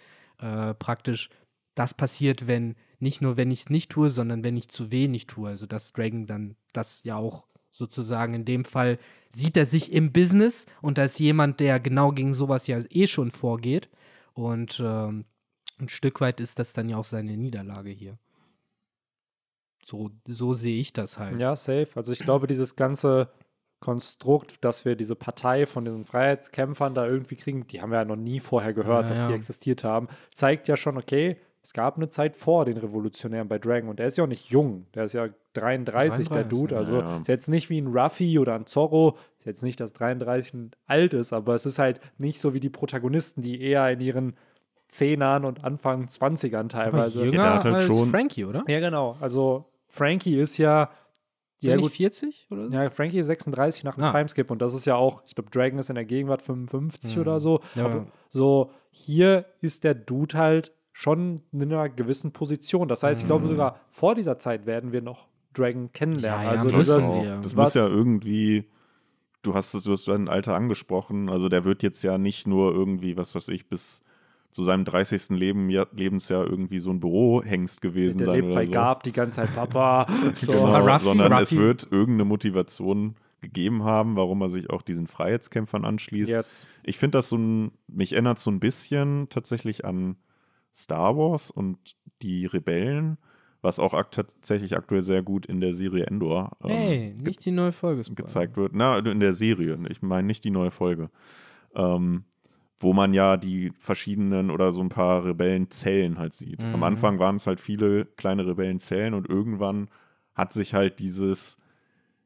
äh, praktisch, das passiert, wenn nicht nur, wenn ich es nicht tue, sondern wenn ich zu wenig tue. Also dass Dragon dann das ja auch sozusagen in dem Fall sieht er sich im Business und da ist jemand, der genau gegen sowas ja eh schon vorgeht. Und ähm, ein Stück weit ist das dann ja auch seine Niederlage hier. So, so sehe ich das halt. Ja, safe. Also ich glaube, dieses ganze Konstrukt, dass wir diese Partei von diesen Freiheitskämpfern da irgendwie kriegen, die haben wir ja noch nie vorher gehört, ja, dass ja. die existiert haben, zeigt ja schon, okay, es gab eine Zeit vor den Revolutionären bei Dragon und der ist ja auch nicht jung. Der ist ja 33, 33 der Dude. Also ja. ist jetzt nicht wie ein Ruffy oder ein Zorro. Ist jetzt nicht, dass 33 alt ist, aber es ist halt nicht so wie die Protagonisten, die eher in ihren Zehnern und Anfang 20ern teilweise. Aber jünger ja, halt als schon. Frankie, oder? Ja, genau. Also Frankie ist ja. Ja, gut, 40 oder so? Ja, Frankie ist 36 nach dem ah. Timeskip und das ist ja auch, ich glaube, Dragon ist in der Gegenwart 55 mhm. oder so. Ja. so, hier ist der Dude halt schon in einer gewissen Position. Das heißt, ich glaube mhm. sogar vor dieser Zeit werden wir noch Dragon kennenlernen. Ja, also das, das, das, das muss ja irgendwie, du hast es, du hast dein Alter angesprochen, also der wird jetzt ja nicht nur irgendwie, was weiß ich, bis zu seinem 30. Leben, Lebensjahr irgendwie so ein Bürohengst gewesen der sein. Der lebt bei so. Gab die ganze Zeit, Papa. [laughs] so. genau, Raffi, sondern Raffi. es wird irgendeine Motivation gegeben haben, warum er sich auch diesen Freiheitskämpfern anschließt. Yes. Ich finde das so ein, mich erinnert so ein bisschen tatsächlich an Star Wars und die Rebellen, was auch akt tatsächlich aktuell sehr gut in der Serie Endor ähm, hey, nicht die neue Folge Spoiler. gezeigt wird. Na, in der Serie, ich meine nicht die neue Folge. Ähm, wo man ja die verschiedenen oder so ein paar Rebellenzellen halt sieht. Mhm. Am Anfang waren es halt viele kleine Rebellenzellen und irgendwann hat sich halt dieses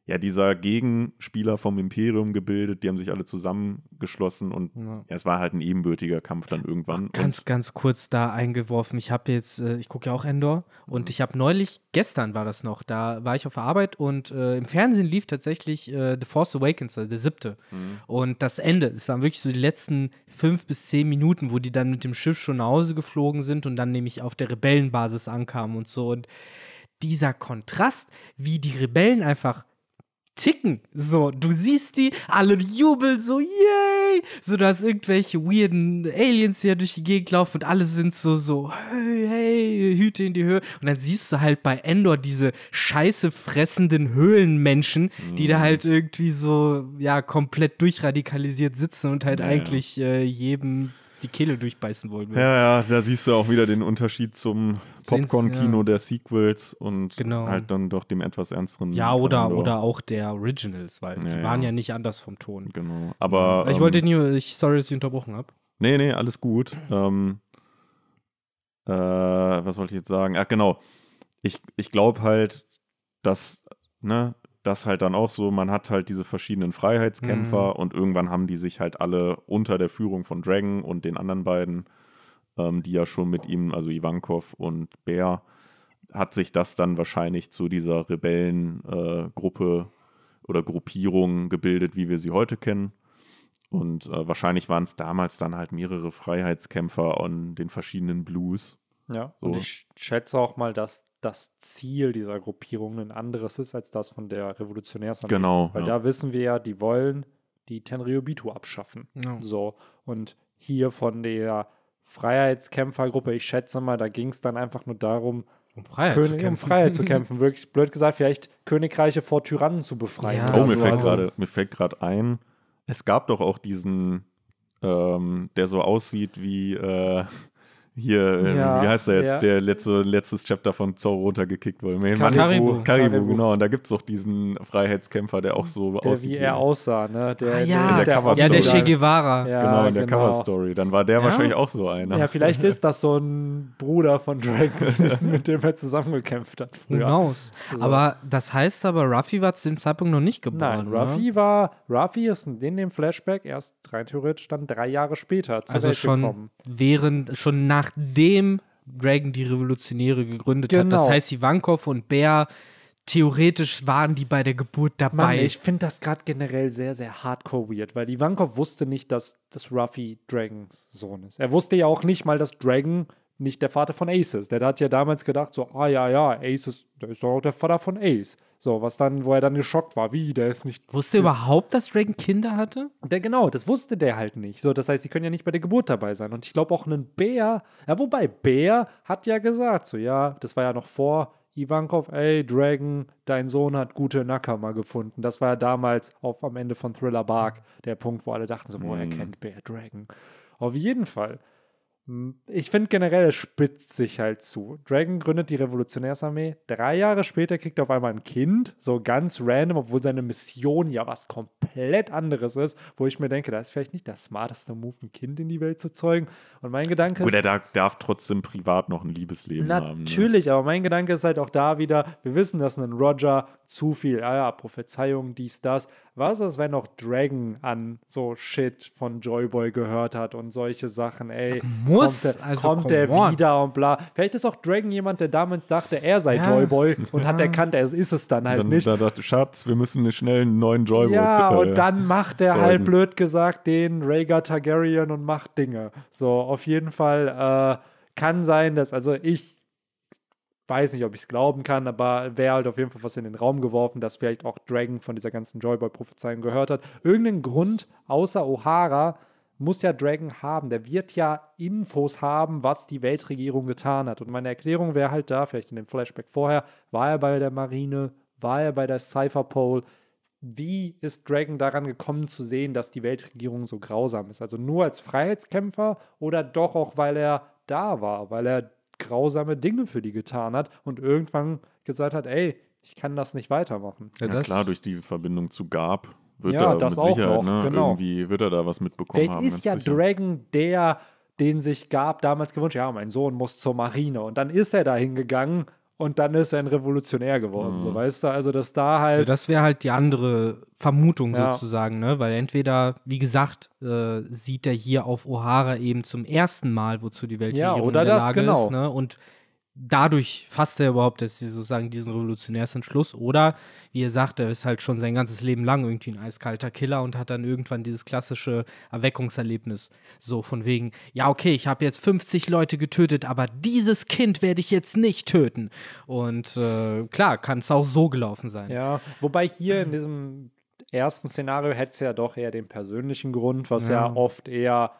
ja, dieser Gegenspieler vom Imperium gebildet, die haben sich alle zusammengeschlossen und ja. Ja, es war halt ein ebenbürtiger Kampf dann irgendwann. Ach, ganz, und ganz kurz da eingeworfen. Ich habe jetzt, äh, ich gucke ja auch Endor und mhm. ich habe neulich, gestern war das noch, da war ich auf der Arbeit und äh, im Fernsehen lief tatsächlich äh, The Force Awakens, also der siebte. Mhm. Und das Ende, es waren wirklich so die letzten fünf bis zehn Minuten, wo die dann mit dem Schiff schon nach Hause geflogen sind und dann nämlich auf der Rebellenbasis ankamen und so. Und dieser Kontrast, wie die Rebellen einfach ticken. So, du siehst die, alle jubeln so, yay! So, da ist irgendwelche weirden Aliens, die ja durch die Gegend laufen und alle sind so, so, hey, hey, Hüte in die Höhe. Und dann siehst du halt bei Endor diese scheiße fressenden Höhlenmenschen, mhm. die da halt irgendwie so, ja, komplett durchradikalisiert sitzen und halt naja. eigentlich äh, jedem die Kehle durchbeißen wollen Ja, ja, da siehst du auch wieder den Unterschied zum Popcorn-Kino ja. der Sequels und genau. halt dann doch dem etwas ernsteren. Ja, oder, oder auch der Originals, weil ja, die waren ja. ja. nicht anders vom Ton. Genau. Aber. Ich ähm, wollte nie, ich, sorry, dass ich unterbrochen habe. Nee, nee, alles gut. Ähm, äh, was wollte ich jetzt sagen? Ach, genau. Ich, ich glaube halt, dass, ne, das halt dann auch so, man hat halt diese verschiedenen Freiheitskämpfer mhm. und irgendwann haben die sich halt alle unter der Führung von Dragon und den anderen beiden, ähm, die ja schon mit ihm, also Ivankov und Bär, hat sich das dann wahrscheinlich zu dieser Rebellengruppe äh, oder Gruppierung gebildet, wie wir sie heute kennen. Und äh, wahrscheinlich waren es damals dann halt mehrere Freiheitskämpfer an den verschiedenen Blues. Ja, so. und ich schätze auch mal, dass das Ziel dieser Gruppierung ein anderes ist als das von der Revolutionärsanlage. Genau. Weil ja. da wissen wir ja, die wollen die Tenryubitu abschaffen. Ja. So. Und hier von der Freiheitskämpfergruppe, ich schätze mal, da ging es dann einfach nur darum, um Freiheit, König, zu um Freiheit [laughs] zu kämpfen. Wirklich blöd gesagt, vielleicht Königreiche vor Tyrannen zu befreien. Ja. Oh, mir, so. fällt also grade, mir fällt gerade ein, es gab doch auch diesen, ähm, der so aussieht wie. Äh, hier, ähm, ja, wie heißt er jetzt, ja. der letzte, letztes Chapter von Zorro runtergekickt wurde. Karibu. Karibu, genau. Und da gibt es doch diesen Freiheitskämpfer, der auch so der, aussieht. Wie er aussah, ne? Der, ah, ja, der, der, der ja, der Che Guevara. Ja, genau, in der genau. Cover-Story. Dann war der wahrscheinlich auch so einer. Ja, vielleicht [laughs] ist das so ein Bruder von Drake, [laughs] mit dem er zusammengekämpft hat früher. Genau. So. Aber das heißt aber, Ruffy war zu dem Zeitpunkt noch nicht geboren. Nein, Ruffy ne? war, Ruffy ist in dem Flashback erst rein theoretisch dann drei Jahre später zu also Welt schon gekommen. Während, schon nach nachdem Dragon die Revolutionäre gegründet genau. hat. Das genau. heißt, Ivankov und Bär theoretisch waren die bei der Geburt dabei. Mann, ich finde das gerade generell sehr, sehr hardcore weird, weil Ivankov wusste nicht, dass das Ruffy Dragons Sohn ist. Er wusste ja auch nicht mal, dass Dragon nicht der Vater von Ace ist. Der hat ja damals gedacht, so, ah ja, ja, Ace ist, der ist doch auch der Vater von Ace. So, was dann, wo er dann geschockt war, wie, der ist nicht. Wusste er überhaupt, dass Dragon Kinder hatte? Der, genau, das wusste der halt nicht. So, das heißt, sie können ja nicht bei der Geburt dabei sein. Und ich glaube auch ein Bär, ja, wobei, Bär hat ja gesagt, so, ja, das war ja noch vor Ivankov, ey, Dragon, dein Sohn hat gute Nakama gefunden. Das war ja damals auf, am Ende von Thriller Bark der Punkt, wo alle dachten so, woher mm. kennt Bär Dragon? Auf jeden Fall hm, ich finde generell, es spitzt sich halt zu. Dragon gründet die Revolutionärsarmee. Drei Jahre später kriegt er auf einmal ein Kind, so ganz random, obwohl seine Mission ja was komplett anderes ist, wo ich mir denke, da ist vielleicht nicht der smarteste Move, ein Kind in die Welt zu zeugen. Und mein Gedanke ist. Gut, er darf trotzdem privat noch ein Liebesleben ne? natürlich, haben. Natürlich, ne? aber mein Gedanke ist halt auch da wieder, wir wissen, dass ein Roger zu viel, ah ja, Prophezeiung, dies, das. Was ist, wenn auch Dragon an so Shit von Joyboy gehört hat und solche Sachen, ey. Ach, muss. Kommt er, also kommt er wieder und bla. Vielleicht ist auch Dragon jemand, der damals dachte, er sei ja. Joyboy und ja. hat erkannt, er ist es dann halt dann nicht. Dann dachte, Schatz, wir müssen schnell einen neuen Joyboy Ja, äh, und dann macht er halt blöd gesagt den Rhaegar Targaryen und macht Dinge. So, auf jeden Fall äh, kann sein, dass, also ich weiß nicht, ob ich es glauben kann, aber wäre halt auf jeden Fall was in den Raum geworfen, dass vielleicht auch Dragon von dieser ganzen Joyboy-Prophezeiung gehört hat. Irgendeinen Grund außer O'Hara muss ja Dragon haben. Der wird ja Infos haben, was die Weltregierung getan hat. Und meine Erklärung wäre halt da, vielleicht in dem Flashback vorher, war er bei der Marine, war er bei der Cypherpole. Wie ist Dragon daran gekommen zu sehen, dass die Weltregierung so grausam ist? Also nur als Freiheitskämpfer oder doch auch, weil er da war, weil er grausame Dinge für die getan hat und irgendwann gesagt hat, ey, ich kann das nicht weitermachen. Ja, ja klar, durch die Verbindung zu Gab wird ja, da das mit Sicherheit, noch, ne? genau. irgendwie wird er da was mitbekommen Vielleicht haben. ist ja sicher. Dragon der, den sich Gab damals gewünscht, ja, mein Sohn muss zur Marine und dann ist er da hingegangen und dann ist er ein Revolutionär geworden, mhm. so weißt du, also dass da halt ja, Das wäre halt die andere Vermutung ja. sozusagen, ne, weil entweder, wie gesagt, äh, sieht er hier auf O'Hara eben zum ersten Mal, wozu die Weltregierung ja, oder in der das, Lage genau. ist, ne, und dadurch fasst er überhaupt dass sie sozusagen diesen Revolutionärsentschluss. Oder, wie ihr sagt, er ist halt schon sein ganzes Leben lang irgendwie ein eiskalter Killer und hat dann irgendwann dieses klassische Erweckungserlebnis. So von wegen, ja, okay, ich habe jetzt 50 Leute getötet, aber dieses Kind werde ich jetzt nicht töten. Und äh, klar, kann es auch so gelaufen sein. Ja, wobei hier in diesem ersten Szenario hätte es ja doch eher den persönlichen Grund, was ja, ja oft eher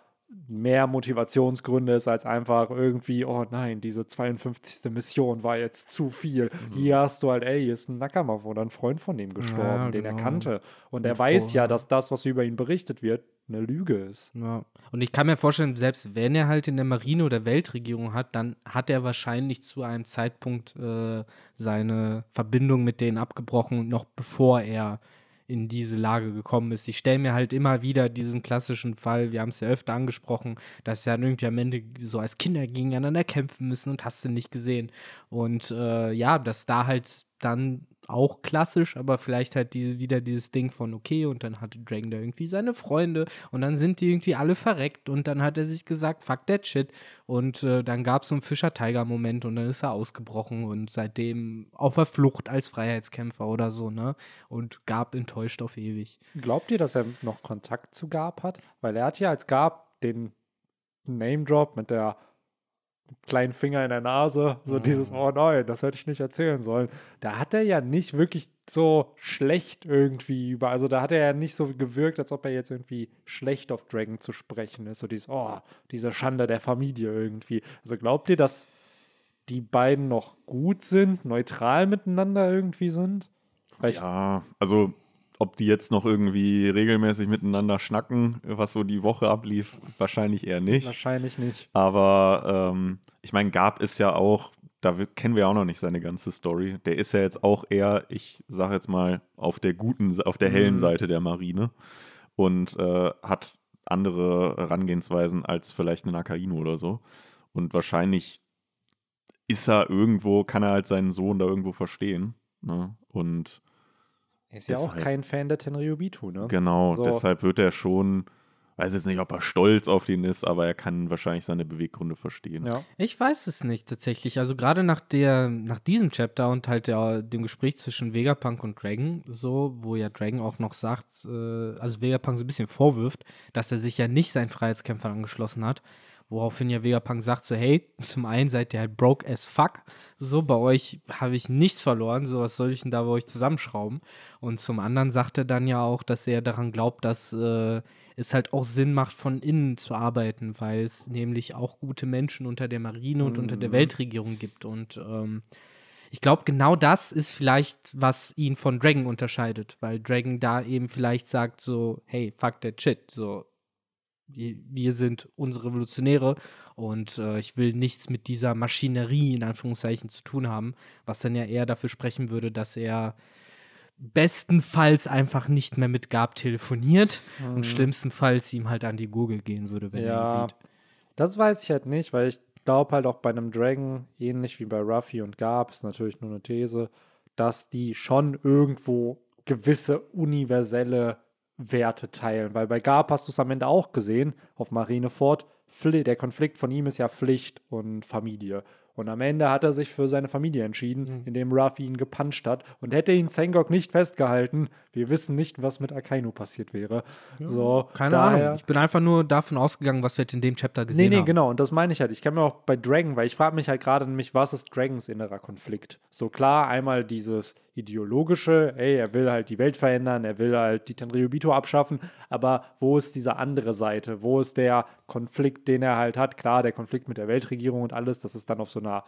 mehr Motivationsgründe ist als einfach irgendwie, oh nein, diese 52. Mission war jetzt zu viel. Mhm. Hier hast du halt, ey, hier ist ein Nakama oder ein Freund von ihm gestorben, ja, genau. den er genau. kannte. Und, er vor, weiß ja, dass das, was über ihn berichtet wird, eine Lüge ist. Ja. Und ich kann mir vorstellen, selbst wenn er halt in der Marine oder Weltregierung hat, dann hat er wahrscheinlich zu einem Zeitpunkt äh, seine Verbindung mit denen abgebrochen, noch bevor er in diese Lage gekommen ist. Ich stelle mir halt immer wieder diesen klassischen Fall, wir haben es ja öfter angesprochen, dass ja irgendwie am Ende so als Kinder gegeneinander kämpfen müssen und hast du nicht gesehen. Und äh, ja, dass da halt dann auch klassisch, aber vielleicht halt diese, wieder dieses Ding von okay und dann hatte Dragon da irgendwie seine Freunde und dann sind die irgendwie alle verreckt und dann hat er sich gesagt, fuck that shit und äh, dann gab es so einen Fischer-Tiger-Moment und dann ist er ausgebrochen und seitdem auf der Flucht als Freiheitskämpfer oder so, ne? Und Gab enttäuscht auf ewig. Glaubt ihr, dass er noch Kontakt zu Gab hat? Weil er hat ja als Gab den Name-Drop mit der kleinen Finger in der Nase, so mhm. dieses, oh nein, das hätte ich nicht erzählen sollen. Da hat er ja nicht wirklich so schlecht irgendwie über, also da hat er ja nicht so gewirkt, als ob er jetzt irgendwie schlecht auf Dragon zu sprechen ist, so dieses, oh, diese Schande der Familie irgendwie. Also glaubt ihr, dass die beiden noch gut sind, neutral miteinander irgendwie sind? Vielleicht ja, also ob die jetzt noch irgendwie regelmäßig miteinander schnacken, was so die Woche ablief, wahrscheinlich eher nicht. Wahrscheinlich nicht. Aber ähm, ich meine, Gab ist ja auch, da kennen wir auch noch nicht seine ganze Story. Der ist ja jetzt auch eher, ich sag jetzt mal, auf der guten, auf der hellen mhm. Seite der Marine und äh, hat andere Herangehensweisen als vielleicht eine Nakaino oder so. Und wahrscheinlich ist er irgendwo, kann er halt seinen Sohn da irgendwo verstehen. Ne? Und ist ja auch halt, kein Fan der Tenryubitu, ne? Genau, so. deshalb wird er schon, weiß jetzt nicht, ob er stolz auf den ist, aber er kann wahrscheinlich seine Beweggründe verstehen. Ja. Ich weiß es nicht tatsächlich. Also gerade nach nach diesem Chapter und halt der, dem Gespräch zwischen Vegapunk und Dragon, so, wo ja Dragon auch noch sagt, äh, also Vegapunk so ein bisschen vorwirft, dass er sich ja nicht seinen Freiheitskämpfern angeschlossen hat. Woraufhin ja Vegapunk sagt so, hey, [laughs] zum einen seid ihr halt broke as fuck. So, bei euch habe ich nichts verloren. So, was soll ich denn da bei euch zusammenschrauben? Und zum anderen sagt er dann ja auch, dass er daran glaubt, dass äh, es halt auch Sinn macht, von innen zu arbeiten, weil es nämlich auch gute Menschen unter der Marine und mhm. unter der mhm. Weltregierung gibt. Und ähm, ich glaube, genau das ist vielleicht, was ihn von Dragon unterscheidet, weil Dragon da eben vielleicht sagt so, hey, fuck that shit, so, wir sind unsere Revolutionäre und äh, ich will nichts mit dieser Maschinerie in Anführungszeichen zu tun haben, was dann ja eher dafür sprechen würde, dass er bestenfalls einfach nicht mehr mit Gab telefoniert mhm. und schlimmstenfalls ihm halt an die Gurgel gehen würde, wenn ja, er ihn sieht. Das weiß ich halt nicht, weil ich glaube halt auch bei einem Dragon, ähnlich wie bei Ruffy und Gab, ist natürlich nur eine These, dass die schon irgendwo gewisse universelle Werte teilen, weil bei Garp hast du es am Ende auch gesehen, auf Marineford, der Konflikt von ihm ist ja Pflicht und Familie. Und am Ende hat er sich für seine Familie entschieden, mhm. indem Ruffy ihn gepuncht hat. Und hätte ihn Zengok nicht festgehalten, wir wissen nicht, was mit Akainu passiert wäre. Ja, so, keine daher, Ahnung. Ich bin einfach nur davon ausgegangen, was wir jetzt in dem Chapter gesehen haben. Nee, nee, haben. genau. Und das meine ich halt. Ich kann mir auch bei Dragon, weil ich frage mich halt gerade nämlich, was ist Dragons innerer Konflikt? So klar, einmal dieses, ideologische, ey, er will halt die Welt verändern, er will halt die Tenryubito abschaffen, aber wo ist diese andere Seite? Wo ist der Konflikt, den er halt hat? Klar, der Konflikt mit der Weltregierung und alles, das ist dann auf so einer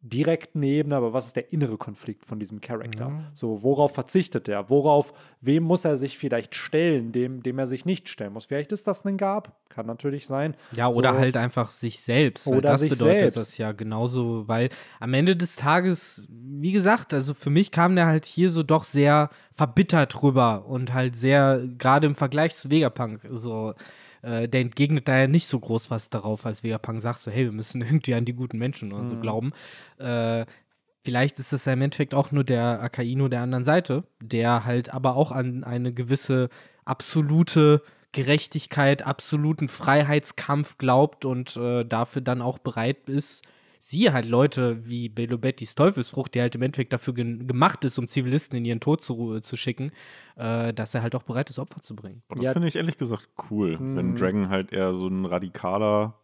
direkten Ebene, aber was ist der innere Konflikt von diesem Charakter? Mhm. So, worauf verzichtet er? Worauf, wem muss er sich vielleicht stellen, dem, dem er sich nicht stellen muss? Vielleicht ist das ein Gab, kann natürlich sein. Ja, oder so. halt einfach sich selbst. Oder das sich bedeutet selbst. das ja genauso, weil am Ende des Tages, wie gesagt, also für mich kam der halt hier so doch sehr verbittert rüber und halt sehr, gerade im Vergleich zu Vegapunk, so äh, der entgegnet daher nicht so groß was darauf, als Vegapunk sagt, so hey, wir müssen [laughs] irgendwie an die guten Menschen und mhm. so glauben. Äh, vielleicht ist das ja im Endeffekt auch nur der Akaino der anderen Seite, der halt aber auch an eine gewisse absolute Gerechtigkeit, absoluten Freiheitskampf glaubt und äh, dafür dann auch bereit ist, sie halt Leute wie Belo Bettis Teufelsfrucht, die halt im Endeffekt dafür ge gemacht ist, um Zivilisten in ihren Tod zu, äh, zu schicken, äh, dass er halt auch bereit ist, Opfer zu bringen. Und das ja. finde ich ehrlich gesagt cool, mhm. wenn Dragon halt eher so ein radikaler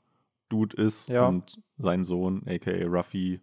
Dude ist ja. und sein Sohn, a.k.a. Ruffy,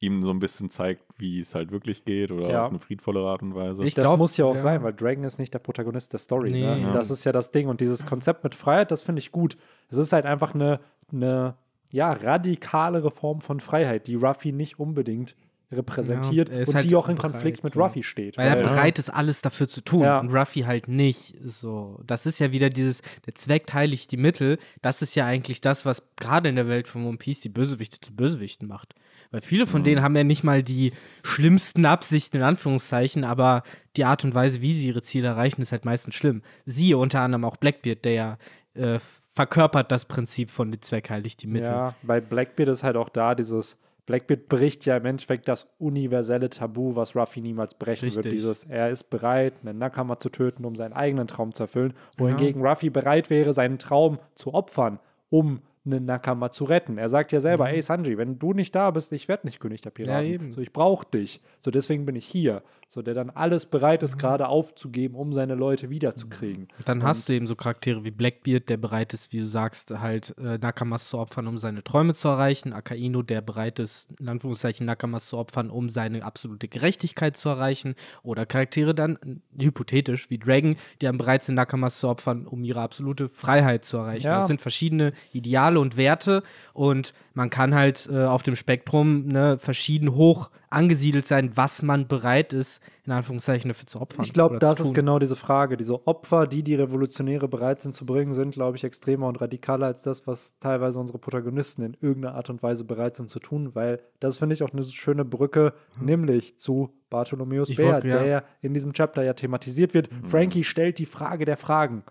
ihm so ein bisschen zeigt, wie es halt wirklich geht oder ja. auf eine friedvolle Art und Weise. Ich das muss ja auch ja. sein, weil Dragon ist nicht der Protagonist der Story. Ne? Nee. Ne? Ja. Das ist ja das Ding. Und dieses Konzept mit Freiheit, das finde ich gut. Es ist halt einfach eine, eine ja, radikalere Form von Freiheit, die Ruffy nicht unbedingt repräsentiert ja, und halt die auch in breit, Konflikt mit ja. Ruffy steht. Weil, weil er bereit ist, alles dafür zu tun ja. und Ruffy halt nicht. So, das ist ja wieder dieses, der Zweck heiligt die Mittel. Das ist ja eigentlich das, was gerade in der Welt von One Piece die Bösewichte zu Bösewichten macht. Weil viele von mhm. denen haben ja nicht mal die schlimmsten Absichten, in Anführungszeichen, aber die Art und Weise, wie sie ihre Ziele erreichen, ist halt meistens schlimm. Siehe unter anderem auch Blackbeard, der ja äh, verkörpert das Prinzip von die zweckheilig die Mittel. Ja, bei Blackbeard ist halt auch da dieses, Blackbeard bricht ja im Endeffekt das universelle Tabu, was Ruffy niemals brechen Richtig. wird. Dieses, er ist bereit, einen Nakama zu töten, um seinen eigenen Traum zu erfüllen, wohingegen ja. Ruffy bereit wäre, seinen Traum zu opfern, um einen Nakama zu retten. Er sagt ja selber, mhm. ey Sanji, wenn du nicht da bist, ich werde nicht König der Piraten. Ja, so, ich brauche dich. So, deswegen bin ich hier so der dann alles bereit ist, mhm. gerade aufzugeben, um seine Leute wiederzukriegen. Mhm. Dann und hast du eben so Charaktere wie Blackbeard, der bereit ist, wie du sagst, halt äh, Nakamas zu opfern, um seine Träume zu erreichen. Akainu, der bereit ist, in Anführungszeichen Nakamas zu opfern, um seine absolute Gerechtigkeit zu erreichen. Oder Charaktere dann, hypothetisch, wie Dragon, die dann bereit sind, Nakamas zu opfern, um ihre absolute Freiheit zu erreichen. Ja. Das sind verschiedene Ideale und Werte und man kann halt äh, auf dem Spektrum ne, verschieden hoch angesiedelt sein, was man bereit ist in Anführungszeichen dafür zu opfern. Ich glaube, das ist genau diese Frage. Diese Opfer, die die Revolutionäre bereit sind zu bringen, sind, glaube ich, extremer und radikaler als das, was teilweise unsere Protagonisten in irgendeiner Art und Weise bereit sind zu tun, weil das finde ich auch eine schöne Brücke, mhm. nämlich zu Bartholomeus ich Bär, ja. der in diesem Chapter ja thematisiert wird. Mhm. Frankie stellt die Frage der Fragen,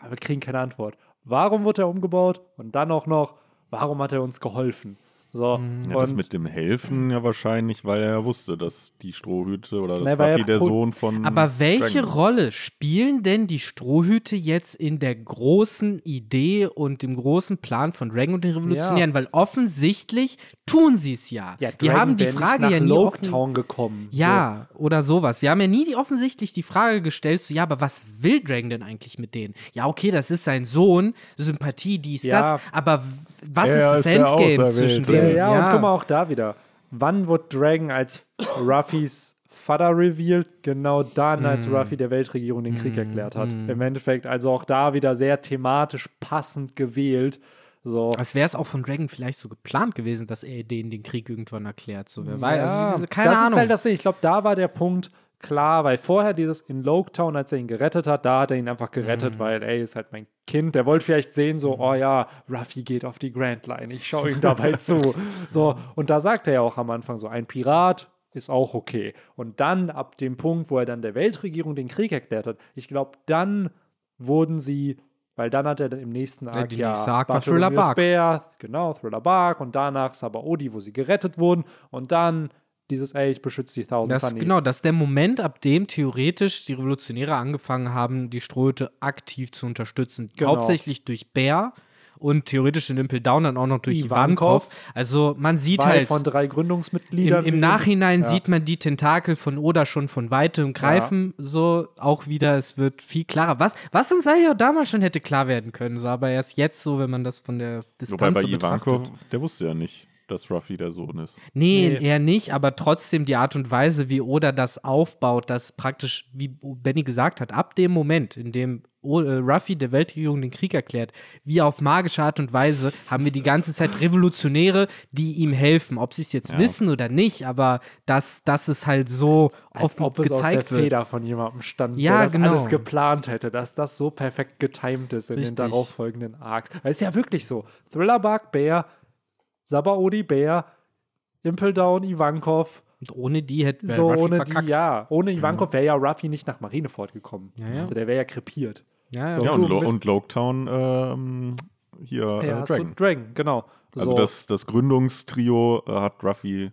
aber wir kriegen keine Antwort. Warum wurde er umgebaut? Und dann auch noch, warum hat er uns geholfen? So, mhm. ja, das mit dem Helfen ja wahrscheinlich, weil er ja wusste, dass die Strohhüte oder das Na, ne, Buffy der Sohn von. Aber welche Dragon. Rolle spielen denn die Strohhüte jetzt in der großen Idee und dem großen Plan von Dragon und den Revolutionären? Ja. Weil offensichtlich tun sie es ja. ja die haben die Frage nach ja nie. Offen, gekommen. Ja, so. oder sowas. Wir haben ja nie die, offensichtlich die Frage gestellt, so, ja, aber was will Dragon denn eigentlich mit denen? Ja, okay, das ist sein Sohn, Sympathie, dies, das, aber was er ist das Endgame zwischen denen? ja, ja, und guck mal auch da wieder. Wann wird Dragon als Ruffys Vater revealed? Genau dann, mm. als Ruffy der Weltregierung den Krieg mm. erklärt hat. Mm. Im Endeffekt, also auch da wieder sehr thematisch passend gewählt. So. Als wäre es auch von Dragon vielleicht so geplant gewesen, dass er denen den Krieg irgendwann erklärt. So, wer ja. weiß. Also, keine das Ahnung. ist halt das Ding. Ich glaube, da war der Punkt, klar, weil vorher dieses in Loketown, als er ihn gerettet hat, da hat er ihn einfach gerettet, mhm. weil, ey, ist halt mein Kind. Der wollte vielleicht sehen, so, mhm. oh ja, Ruffy geht auf die Grand Line, ich schaue ihm dabei [laughs] zu. So, und da sagt er ja auch am Anfang so, ein Pirat ist auch okay. Und dann, ab dem Punkt, wo er dann der Weltregierung den Krieg erklärt hat, ich glaube, dann wurden sie weil dann hat er im nächsten Arc ja, Thriller Bark. Bear, genau, Thriller Bark und danach Sabaody, wo sie gerettet wurden und dann dieses, ey, ich beschütze die Thousand das, Sunny. Genau, das ist der Moment, ab dem theoretisch die Revolutionäre angefangen haben, die Ströte aktiv zu unterstützen. Genau. Hauptsächlich durch Bär und theoretisch in Impel Down dann auch noch durch Ivankov. Also man sieht halt von drei Gründungsmitgliedern. Im, im Nachhinein ja. sieht man die Tentakel von Oda schon von weitem greifen. Ja. So auch wieder, es wird viel klarer. Was, was uns eigentlich auch damals schon hätte klar werden können, so, aber erst jetzt so, wenn man das von der Distanz Wobei bei so betrachtet. Ivankov, der wusste ja nicht dass Ruffy der Sohn ist. Nee, nee, eher nicht, aber trotzdem die Art und Weise, wie Oda das aufbaut, dass praktisch, wie Benny gesagt hat, ab dem Moment, in dem äh, Ruffy der Weltregierung den Krieg erklärt, wie auf magische Art und Weise haben wir die ganze Zeit Revolutionäre, die ihm helfen, ob sie es jetzt ja. wissen oder nicht, aber das, das ist halt so Als oft ob es gezeigt aus der wird. Feder von jemandem stand, ja, der das genau. alles geplant hätte, dass das so perfekt getimt ist in Richtig. den darauffolgenden Arcs. Weil es ist ja wirklich so, Thriller Bug, Bear Sabaody Bär, Impeldown, Ivankov. Und ohne die hätte so Ruffy ohne verkackt. Die, ja, ohne Ivankov wäre ja Ruffy nicht nach Marineford gekommen. Ja, ja. Also der wäre ja krepiert. Ja, ja. So, und, Lo und Loketown ähm, hier äh, Dragon. So Dragon, genau. Also so. das, das Gründungstrio äh, hat Ruffy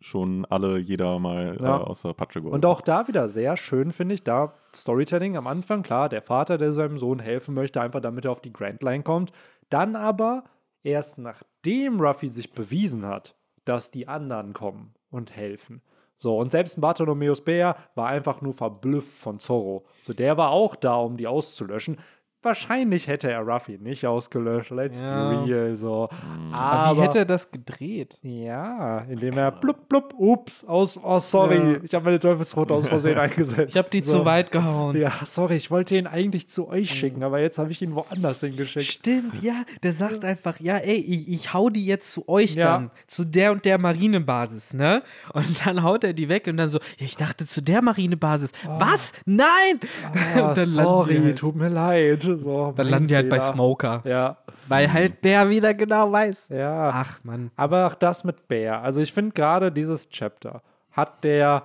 schon alle, jeder mal äh, ja. äh, außer Patsche Und auch da wieder sehr schön, finde ich, da Storytelling am Anfang, klar, der Vater, der seinem Sohn helfen möchte, einfach damit er auf die Grand Line kommt. Dann aber erst nachdem Ruffy sich bewiesen hat, dass die anderen kommen und helfen. So, und selbst Bartholomeus Bär war einfach nur verblüfft von Zorro. So, der war auch da, um die auszulöschen, wahrscheinlich hätte er Ruffy nicht ausgelöscht. Let's ja. be real. So. Hm. Aber, Aber wie hätte er das gedreht? Ja, indem er blub, blub, ups, aus, oh, sorry, ja. ich habe meine Teufelsrute aus Versehen [laughs] eingesetzt. Ich habe die so. zu weit gehauen. Ja, sorry, ich wollte ihn eigentlich zu euch hm. schicken, aber jetzt habe ich ihn woanders hingeschickt. Stimmt, ja, der sagt einfach, ja, ey, ich, ich hau die jetzt zu euch ja. dann, zu der und der Marinebasis, ne? Und dann haut er die weg und dann so, ja, ich dachte zu der Marinebasis. Oh. Was? Nein! Oh, [laughs] sorry, halt. tut mir leid. So, dann landen wir halt bei Smoker. Ja. Weil halt der wieder genau weiß. Ja. Ach, Mann. Aber auch das mit Bär. Also ich finde gerade dieses Chapter hat der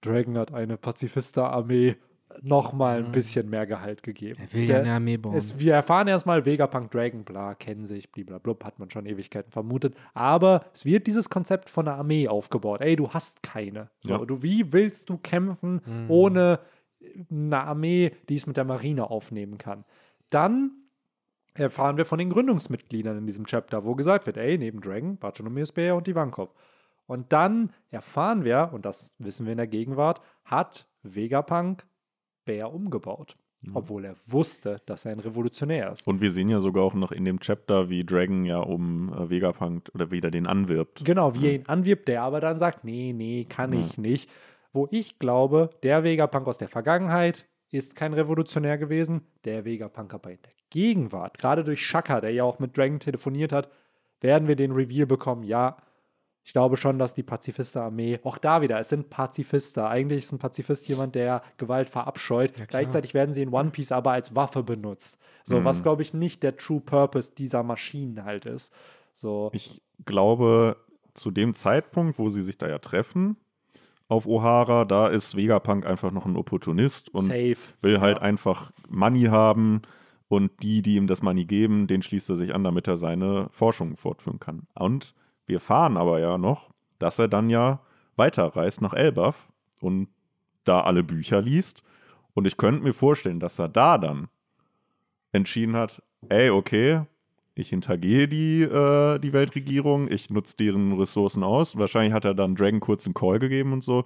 Dragon hat eine pazifista armee nochmal ein mhm. bisschen mehr Gehalt gegeben. Er will der, eine Armee bauen. Es, wir erfahren erstmal Vegapunk, Dragon, bla, kennen sich, bliblablub, hat man schon Ewigkeiten vermutet. Aber es wird dieses Konzept von einer Armee aufgebaut. Ey, du hast keine. So, ja. du, wie willst du kämpfen, mhm. ohne eine Armee, die es mit der Marine aufnehmen kann. Dann erfahren wir von den Gründungsmitgliedern in diesem Chapter, wo gesagt wird, ey, neben Dragon, Bartholomeus Bär und Ivankov. Und dann erfahren wir, und das wissen wir in der Gegenwart, hat Vegapunk Bär umgebaut. Mhm. Obwohl er wusste, dass er ein Revolutionär ist. Und wir sehen ja sogar auch noch in dem Chapter, wie Dragon ja um äh, Vegapunk oder wieder den anwirbt. Genau, wie mhm. er ihn anwirbt, der aber dann sagt, nee, nee, kann mhm. ich nicht wo ich glaube, der Vegapunk aus der Vergangenheit ist kein Revolutionär gewesen, der Vegapunk aber in der Gegenwart, gerade durch Shaka, der ja auch mit Dragon telefoniert hat, werden wir den Reveal bekommen, ja. Ich glaube schon, dass die Pazifister-Armee, auch da wieder, es sind Pazifister. Eigentlich ist ein Pazifist jemand, der Gewalt verabscheut. Ja, Gleichzeitig werden sie in One Piece aber als Waffe benutzt. So, mhm. was glaube ich nicht der True Purpose dieser Maschinen halt ist. So. Ich glaube, zu dem Zeitpunkt, wo sie sich da ja treffen, auf O'Hara. Da ist Vegapunk einfach noch ein Opportunist und Safe. will halt ja. einfach Money haben. Und die, die ihm das Money geben, den schließt er sich an, damit er seine Forschungen fortführen kann. Und wir fahren aber ja noch, dass er dann ja weiterreist nach Elbaf und da alle Bücher liest. Und ich könnte mir vorstellen, dass er da dann entschieden hat, ey, okay, ich hintergehe die, äh, die Weltregierung, ich nutze deren Ressourcen aus. Wahrscheinlich hat er dann Dragon kurz einen Call gegeben und so.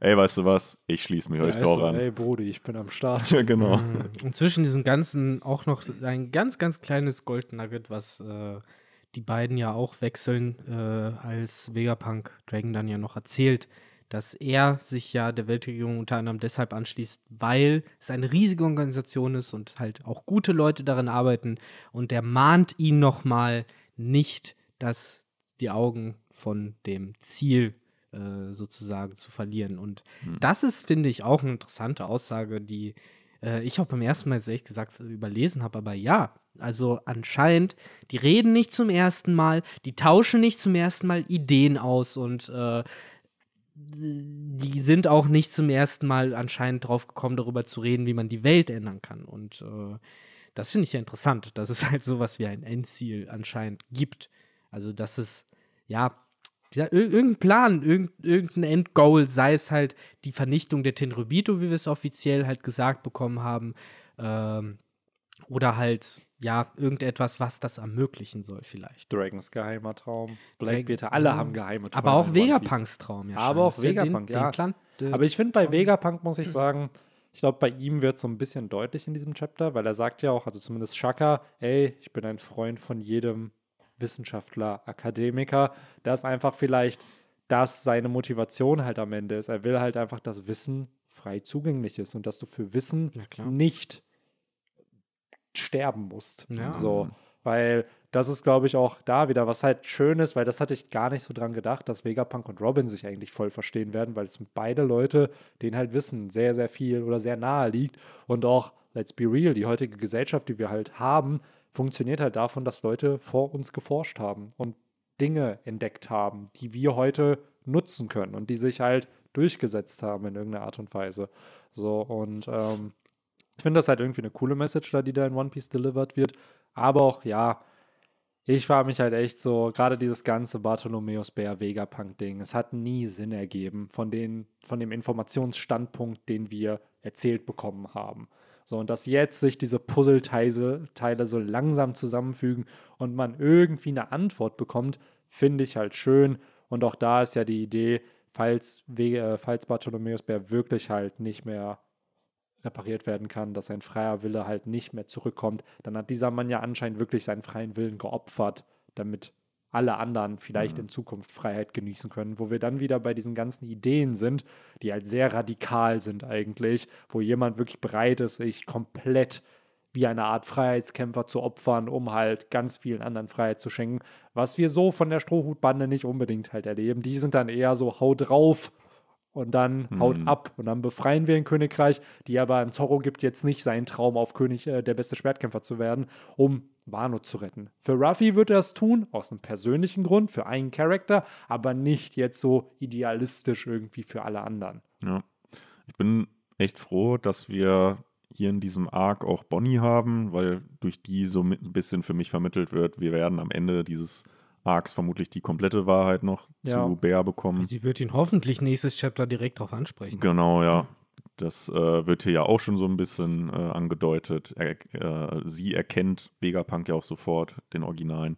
Ey, weißt du was? Ich schließe mich ja, euch doch so, an. Ey, Brody, ich bin am Start. [laughs] Ja, genau. Mhm. Und zwischen diesem Ganzen auch noch ein ganz, ganz kleines Goldnugget, was äh, die beiden ja auch wechseln, äh, als Vegapunk Dragon dann ja noch erzählt, dass er sich ja der Weltregierung unter anderem deshalb anschließt, weil es eine riesige Organisation ist und halt auch gute Leute darin arbeiten. Und er mahnt ihn nochmal nicht, dass die Augen von dem Ziel äh, sozusagen zu verlieren. Und hm. das ist, finde ich, auch eine interessante Aussage, die äh, ich auch beim ersten Mal jetzt ehrlich gesagt überlesen habe. Aber ja, also anscheinend, die reden nicht zum ersten Mal, die tauschen nicht zum ersten Mal Ideen aus und äh, die sind auch nicht zum ersten Mal anscheinend drauf gekommen, darüber zu reden, wie man die Welt ändern kann. Und äh, das finde ich ja interessant, [laughs] dass es halt sowas wie ein Endziel anscheinend gibt. Also, dass es, ja, ir irgendein Plan, ir irgendein Endgoal, sei es halt die Vernichtung der Tenrubito, wie wir es offiziell halt gesagt bekommen haben, ähm, oder halt ja, irgendetwas, was das ermöglichen soll, vielleicht. Dragons geheimer Traum, Blackbeard, alle haben geheime Träume. Aber auch Vegapunks Traum, ja. Aber auch Vegapunk, ja. Den, aber ich finde, bei Vegapunk muss ich [clears throat] sagen, ich glaube, bei ihm wird es so ein bisschen deutlich in diesem Chapter, weil er sagt ja auch, also zumindest Shaka, ey, ich bin ein Freund von jedem Wissenschaftler, Akademiker. Das einfach vielleicht, dass seine Motivation halt am Ende ist. Er will halt einfach, dass Wissen frei zugänglich ist und dass du für Wissen nicht sterben musst. Ja. So, weil das ist, glaube ich, auch da wieder was halt schön ist, weil das hatte ich gar nicht so dran gedacht, dass Vegapunk und Robin sich eigentlich voll verstehen werden, weil es sind beide Leute, denen halt Wissen sehr, sehr viel oder sehr nahe liegt. Und auch, let's be real, die heutige Gesellschaft, die wir halt haben, funktioniert halt davon, dass Leute vor uns geforscht haben und Dinge entdeckt haben, die wir heute nutzen können und die sich halt durchgesetzt haben in irgendeiner Art und Weise. So, und ähm, ich finde das halt irgendwie eine coole Message da, die da in One Piece delivered wird. Aber auch, ja, ich frage mich halt echt so, gerade dieses ganze Bartholomeus Bär Vegapunk-Ding, es hat nie Sinn ergeben von, den, von dem Informationsstandpunkt, den wir erzählt bekommen haben. So, und dass jetzt sich diese Puzzleteile Teile so langsam zusammenfügen und man irgendwie eine Antwort bekommt, finde ich halt schön. Und auch da ist ja die Idee, falls, äh, falls Bartholomeus Bär wirklich halt nicht mehr repariert werden kann, dass sein freier Wille halt nicht mehr zurückkommt, dann hat dieser Mann ja anscheinend wirklich seinen freien Willen geopfert, damit alle anderen vielleicht mhm. in Zukunft Freiheit genießen können, wo wir dann wieder bei diesen ganzen Ideen sind, die halt sehr radikal sind eigentlich, wo jemand wirklich bereit ist, sich komplett wie eine Art Freiheitskämpfer zu opfern, um halt ganz vielen anderen Freiheit zu schenken, was wir so von der Strohhutbande nicht unbedingt halt erleben. Die sind dann eher so hau drauf und dann haut hm. ab und dann befreien wir ein Königreich, die aber an Zorro gibt jetzt nicht seinen Traum auf König äh, der beste Schwertkämpfer zu werden, um Wano zu retten. Für Ruffy wird er das tun, aus einem persönlichen Grund, für einen Charakter, aber nicht jetzt so idealistisch irgendwie für alle anderen. Ja. Ich bin echt froh, dass wir hier in diesem Arc auch Bonnie haben, weil durch die so ein bisschen für mich vermittelt wird, wir werden am Ende dieses Arcs vermutlich die komplette Wahrheit noch ja. zu Bär bekommen. Sie wird ihn hoffentlich nächstes Chapter direkt darauf ansprechen. Genau, ja. Das äh, wird hier ja auch schon so ein bisschen äh, angedeutet. Er, äh, sie erkennt Vegapunk ja auch sofort, den Originalen,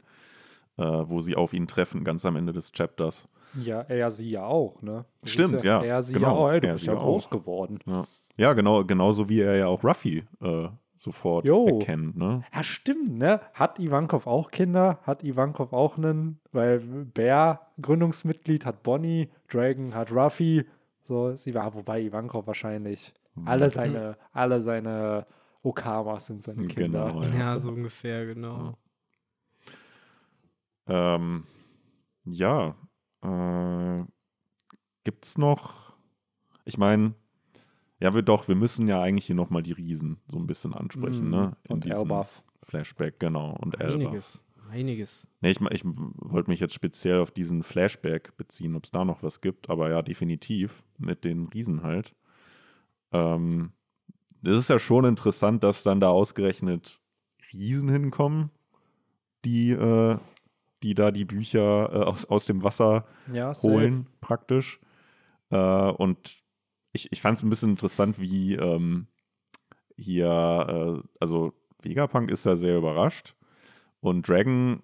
äh, wo sie auf ihn treffen, ganz am Ende des Chapters. Ja, er äh, sie ja auch, ne? Sie Stimmt, ja, ja. Er sie genau. ja auch, ey, du er, bist ja groß auch. geworden. Ja. ja, genau, genauso wie er ja auch Ruffy äh, sofort jo. erkennt. Ne? Ja, stimmt, ne? Hat Ivankov auch Kinder? Hat Ivankov auch einen? Weil Bär, Gründungsmitglied, hat Bonnie, Dragon hat Ruffy. So, sie war, wobei Ivankov wahrscheinlich. Hm. Alle hm. seine, alle seine Okamas sind seine Kinder. Genau, ja. ja so ungefähr, genau. ja, hm. ähm, ja äh, gibt's noch? Ich meine, ja, wir doch, wir müssen ja eigentlich hier nochmal die Riesen so ein bisschen ansprechen, mm, ne? In und Elbaf. Flashback, genau. Und Elbaf. Einiges. Einiges. Nee, ich, ich wollte mich jetzt speziell auf diesen Flashback beziehen, ob es da noch was gibt, aber ja, definitiv. Mit den Riesen halt. Ähm, das ist ja schon interessant, dass dann da ausgerechnet Riesen hinkommen, die, äh, die da die Bücher äh, aus, aus dem Wasser ja, holen, praktisch. Äh, und ich, ich fand es ein bisschen interessant, wie ähm, hier, äh, also Vegapunk ist ja sehr überrascht und Dragon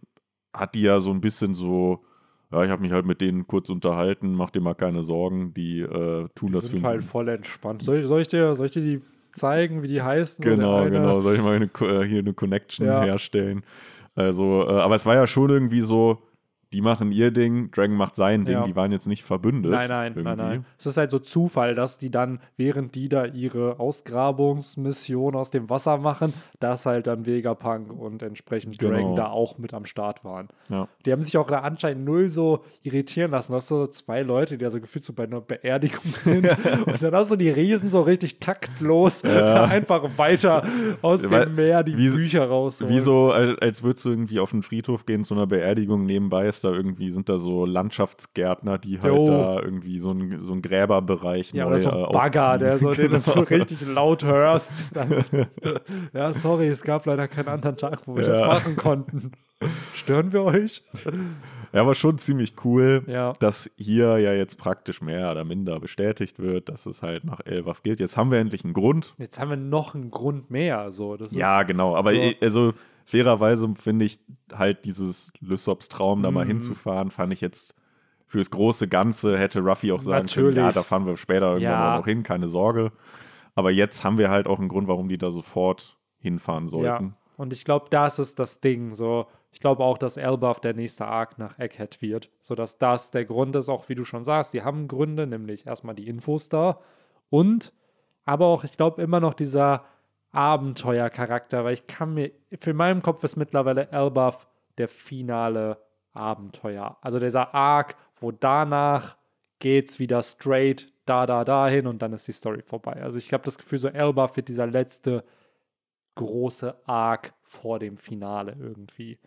hat die ja so ein bisschen so, ja, ich habe mich halt mit denen kurz unterhalten, mach dir mal keine Sorgen, die äh, tun die das sind für halt voll entspannt. Soll, soll, ich dir, soll ich dir die zeigen, wie die heißen? Genau, genau, soll ich mal eine, äh, hier eine Connection ja. herstellen? Also, äh, aber es war ja schon irgendwie so, die machen ihr Ding, Dragon macht sein Ding, ja. die waren jetzt nicht verbündet. Nein, nein, irgendwie. nein, nein. Es ist halt so Zufall, dass die dann, während die da ihre Ausgrabungsmission aus dem Wasser machen, dass halt dann Vegapunk und entsprechend genau. Dragon da auch mit am Start waren. Ja. Die haben sich auch da anscheinend null so irritieren lassen. Du hast so zwei Leute, die da so gefühlt so bei einer Beerdigung sind [laughs] und dann hast du die Riesen so richtig taktlos ja. einfach weiter aus Weil, dem Meer die wie, Bücher raus. Wie so, als, als würdest du irgendwie auf den Friedhof gehen zu einer Beerdigung nebenbei da irgendwie sind da so Landschaftsgärtner, die halt jo. da irgendwie so einen so Gräberbereich ja, neu oder so ein äh, Bagger, der so, den du [laughs] so richtig laut hörst. [laughs] ja, sorry, es gab leider keinen anderen Tag, wo wir ja. das machen konnten. Stören wir euch? Ja, aber schon ziemlich cool, ja. dass hier ja jetzt praktisch mehr oder minder bestätigt wird, dass es halt nach Elbaf gilt. Jetzt haben wir endlich einen Grund. Jetzt haben wir noch einen Grund mehr. So. Das ja, genau. Aber so. also fairerweise finde ich halt dieses Lysops Traum, da mal mhm. hinzufahren, fand ich jetzt fürs große Ganze hätte Ruffy auch sagen Natürlich. können, ja, da fahren wir später irgendwann ja. noch hin, keine Sorge. Aber jetzt haben wir halt auch einen Grund, warum die da sofort hinfahren sollten. Ja. Und ich glaube, das ist das Ding. So, ich glaube auch, dass Elbaf der nächste Arc nach Egghead wird. Sodass das der Grund ist, auch wie du schon sagst, die haben Gründe, nämlich erstmal die Infos da und aber auch, ich glaube, immer noch dieser Abenteuercharakter, weil ich kann mir, für meinen Kopf ist mittlerweile Elbaf der finale Abenteuer. Also dieser Arc, wo danach geht's wieder straight da, da, da hin und dann ist die Story vorbei. Also ich habe das Gefühl, so Elbaf wird dieser letzte große Arc vor dem Finale irgendwie.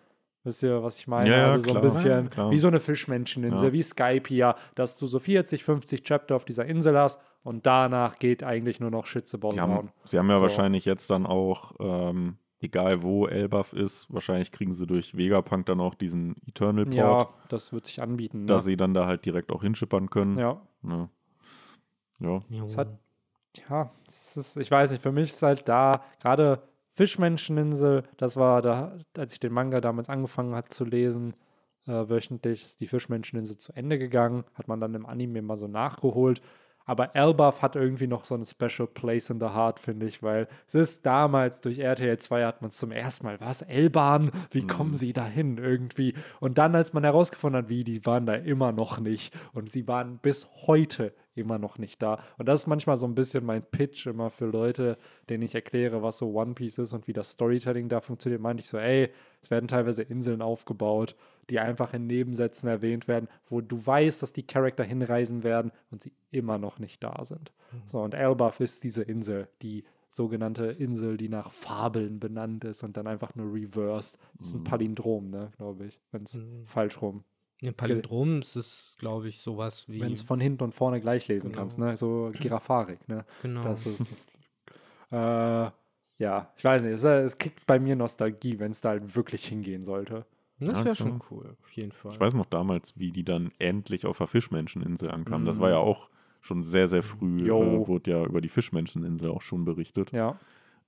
Wisst ihr, was ich meine? Ja, also so ein bisschen ja, wie so eine Fischmenscheninsel, ja. wie Skype hier, dass du so 40, 50 Chapter auf dieser Insel hast und danach geht eigentlich nur noch Schützeball sie Sie haben ja so. wahrscheinlich jetzt dann auch, ähm, egal wo Elbaf ist, wahrscheinlich kriegen sie durch Vegapunk dann auch diesen Eternal Port. Ja, das wird sich anbieten. Dass ne? sie dann da halt direkt auch hinschippern können. Ja. Ne? Ja. ja. Es hat, ja, es ist, ich weiß nicht, für mich ist halt da gerade Fischmenscheninsel, das war da, als ich den Manga damals angefangen hat zu lesen, äh, wöchentlich ist die Fischmenscheninsel zu Ende gegangen, hat man dann im Anime mal so nachgeholt. Aber Elbaf hat irgendwie noch so eine Special Place in the Heart, finde ich, weil es ist damals durch RTL 2 hat man es zum ersten Mal, was? Elbahn, wie mhm. kommen sie dahin irgendwie? Und dann, als man herausgefunden hat, wie, die waren da immer noch nicht. Und sie waren bis heute immer noch nicht da. Und das ist manchmal so ein bisschen mein Pitch immer für Leute, denen ich erkläre, was so One Piece ist und wie das Storytelling da funktioniert. Meinte ich so, ey, es werden teilweise Inseln aufgebaut die einfach in Nebensätzen erwähnt werden, wo du weißt, dass die Charakter hinreisen werden und sie immer noch nicht da sind. Mhm. So, und Elbaf ist diese Insel, die sogenannte Insel, die nach Fabeln benannt ist und dann einfach nur reversed. Das ist ein mhm. Palindrom, ne, glaube ich, wenn es mhm. falsch rum. Ein Palindrom ist es, glaube ich, sowas wie. Wenn es von hinten und vorne gleich lesen genau. kannst, ne? So Girafarik, ne? Genau. Das ist. Das, [laughs] äh, ja, ich weiß nicht, es, äh, es kriegt bei mir Nostalgie, wenn es da halt wirklich hingehen sollte. Ne, das wäre schon cool, auf jeden Fall. Ich weiß noch damals, wie die dann endlich auf der Fischmenscheninsel ankamen. Mhm. Das war ja auch schon sehr, sehr früh, äh, wurde ja über die Fischmenscheninsel auch schon berichtet. Ja.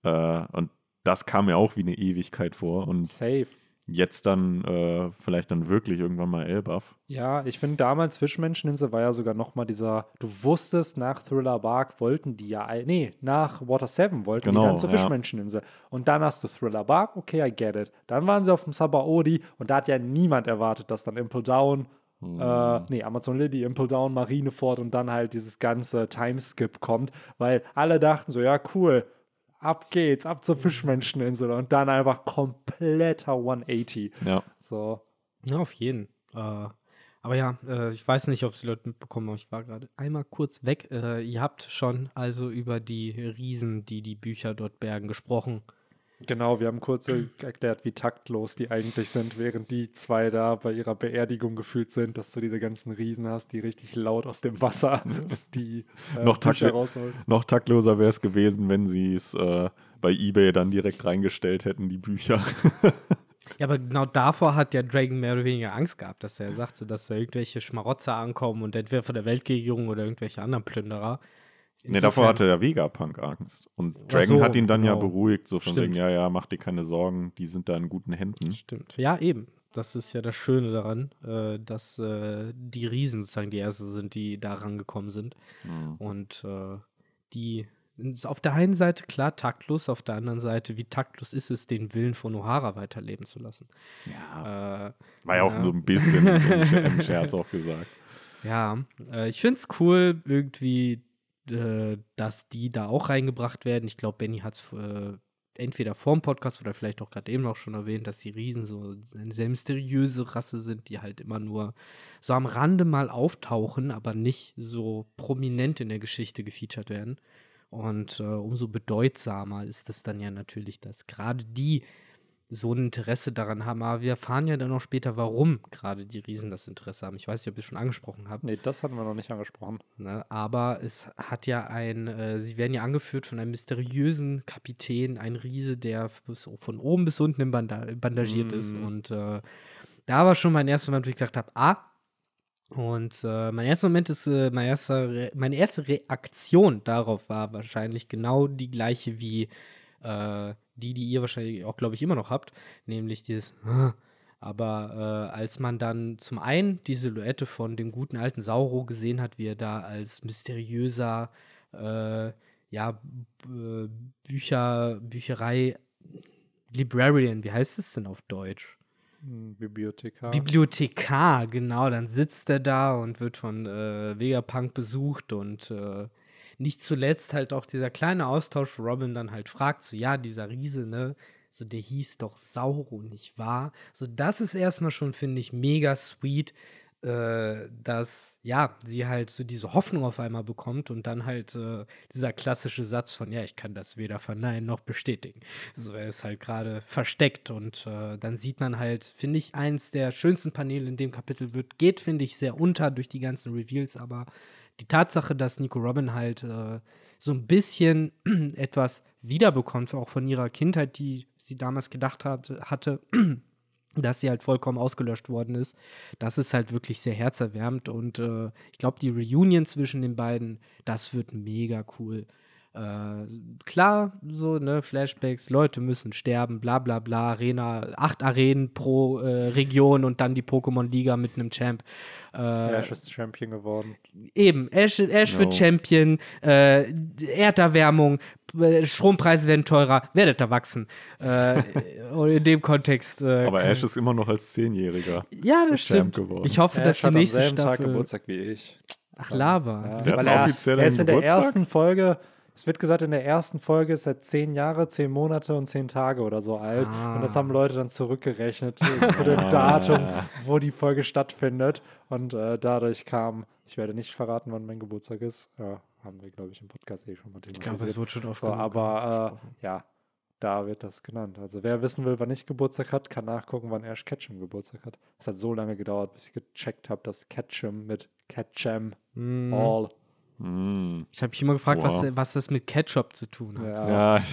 Äh, und das kam mir auch wie eine Ewigkeit vor. Und Safe jetzt dann äh, vielleicht dann wirklich irgendwann mal Elbaf. Ja, ich finde damals Fischmenscheninsel war ja sogar nochmal dieser, du wusstest, nach Thriller Bark wollten die ja, nee, nach Water 7 wollten genau, die dann zur ja. Fischmenscheninsel. Und dann hast du Thriller Bark, okay, I get it. Dann waren sie auf dem Sabaody und da hat ja niemand erwartet, dass dann Impel Down Mhm. Äh, nee, Amazon Liddy, Impel Down, Marineford und dann halt dieses ganze Timeskip kommt, weil alle dachten so, ja, cool, ab geht's, ab zur Fischmenscheninsel und dann einfach kompletter 180. Ja. So. Ja, auf jeden. Äh, aber ja, äh, ich weiß nicht, ob es die Leute mitbekommen haben. Ich war gerade einmal kurz weg. Äh, ihr habt schon also über die Riesen, die die Bücher dort bergen, gesprochen. Genau, wir haben kurz e-, erklärt, wie taktlos die eigentlich sind, während die zwei da bei ihrer Beerdigung gefühlt sind, dass du diese ganzen Riesen hast, die richtig laut aus dem Wasser [laughs] die äh, noch, takt rausholen. noch taktloser wäre es gewesen, wenn sie es äh, bei eBay dann direkt reingestellt hätten, die Bücher. [laughs] ja, aber genau davor hat ja Dragon mehr oder weniger Angst gehabt, dass er sagt, dass da irgendwelche Schmarotzer ankommen und entweder von der Weltregierung oder irgendwelche anderen Plünderer. Insofern, nee, davor hatte ja Vegapunk Angst. Und Dragon so, hat ihn dann genau. ja beruhigt, so von Stimmt. wegen, ja, ja, mach dir keine Sorgen, die sind da in guten Händen. Stimmt. Ja, eben. Das ist ja das Schöne daran, äh, dass äh, die Riesen sozusagen die Ersten sind, die da rangekommen sind. Mhm. Und äh, die ist auf der einen Seite klar taktlos, auf der anderen Seite, wie taktlos ist es, den Willen von O'Hara weiterleben zu lassen. Ja. Äh, War ja auch so ein bisschen [laughs] im Scherz auch gesagt. Ja, äh, ich finde es cool, irgendwie äh, dass die da auch reingebracht werden. Ich glaube, Benny hat es äh, entweder vorm Podcast oder vielleicht auch gerade eben auch schon erwähnt, dass die Riesen so eine sehr mysteriöse Rasse sind, die halt immer nur so am Rande mal auftauchen, aber nicht so prominent in der Geschichte gefeatured werden. Und äh, umso bedeutsamer ist es dann ja natürlich, dass gerade die so ein Interesse daran haben. Aber wir erfahren ja dann noch später, warum gerade die Riesen das Interesse haben. Ich weiß nicht, ob ihr es schon angesprochen habt. Nee, das hatten wir noch nicht angesprochen. Ne? Aber es hat ja ein, äh, sie werden ja angeführt von einem mysteriösen Kapitän, ein Riese, der bis, von oben bis unten im Banda bandagiert mm. ist. Und äh, da war schon mein erster Moment, wo ich gedacht habe, ah, und äh, mein erster Moment ist, äh, mein erster meine erste Reaktion darauf war wahrscheinlich genau die gleiche wie äh, die, die ihr wahrscheinlich auch, glaube ich, immer noch habt, nämlich dieses. Aber äh, als man dann zum einen die Silhouette von dem guten alten Sauro gesehen hat, wie er da als mysteriöser äh, ja, äh, Bücher, Bücherei, Librarian, wie heißt es denn auf Deutsch? Hm, Bibliothekar. Bibliothekar, genau. Dann sitzt er da und wird von äh, Vegapunk besucht und äh, nicht zuletzt halt auch dieser kleine Austausch, wo Robin dann halt fragt, so ja, dieser Riese, ne? So, der hieß doch Sauron, nicht wahr? So, das ist erstmal schon, finde ich, mega sweet, äh, dass, ja, sie halt so diese Hoffnung auf einmal bekommt und dann halt äh, dieser klassische Satz von, ja, ich kann das weder verneinen noch bestätigen. So, er ist halt gerade versteckt und äh, dann sieht man halt, finde ich, eins der schönsten Paneele in dem Kapitel wird, geht, finde ich, sehr unter durch die ganzen Reveals, aber die Tatsache, dass Nico Robin halt äh, so ein bisschen [clears throat] etwas wiederbekommt, auch von ihrer Kindheit, die sie damals gedacht hat, hatte, [clears throat] dass sie halt vollkommen ausgelöscht worden ist, das ist halt wirklich sehr herzerwärmend und äh, ich glaube, die Reunion zwischen den beiden, das wird mega cool. Äh, klar, so, ne, Flashbacks, Leute müssen sterben, bla bla bla, Arena, acht Arenen pro äh, Region und dann die Pokémon-Liga mit einem Champ. Äh, Ash ist Champion geworden. Eben, Ash, Ash no. wird Champion, äh, Erderwärmung, äh, Strompreise werden teurer, werdet erwachsen. Äh, und in dem Kontext. Aber Ash ist immer noch als Zehnjähriger. Ja, das stimmt. Geworden. Ich hoffe, Ash dass die nächste hat am selben Staffel. Tag Geburtstag wie ich. Ach, Lava. Ja. Der, er ist in der ersten Folge es wird gesagt, in der ersten Folge ist er zehn Jahre, zehn Monate und zehn Tage oder so alt. Ah. Und das haben Leute dann zurückgerechnet [laughs] zu dem ah. Datum, wo die Folge stattfindet. Und äh, dadurch kam, ich werde nicht verraten, wann mein Geburtstag ist. Ja, haben wir, glaube ich, im Podcast eh schon mal thematisiert. Ich glaube, es wird schon oft so, Aber äh, ja, da wird das genannt. Also wer wissen will, wann ich Geburtstag hat, kann nachgucken, wann Ash Ketchum Geburtstag hat. Es hat so lange gedauert, bis ich gecheckt habe, dass Ketchum mit Ketchum mm. all Mm. Ich habe mich immer gefragt, wow. was, was das mit Ketchup zu tun hat. Ja. ja.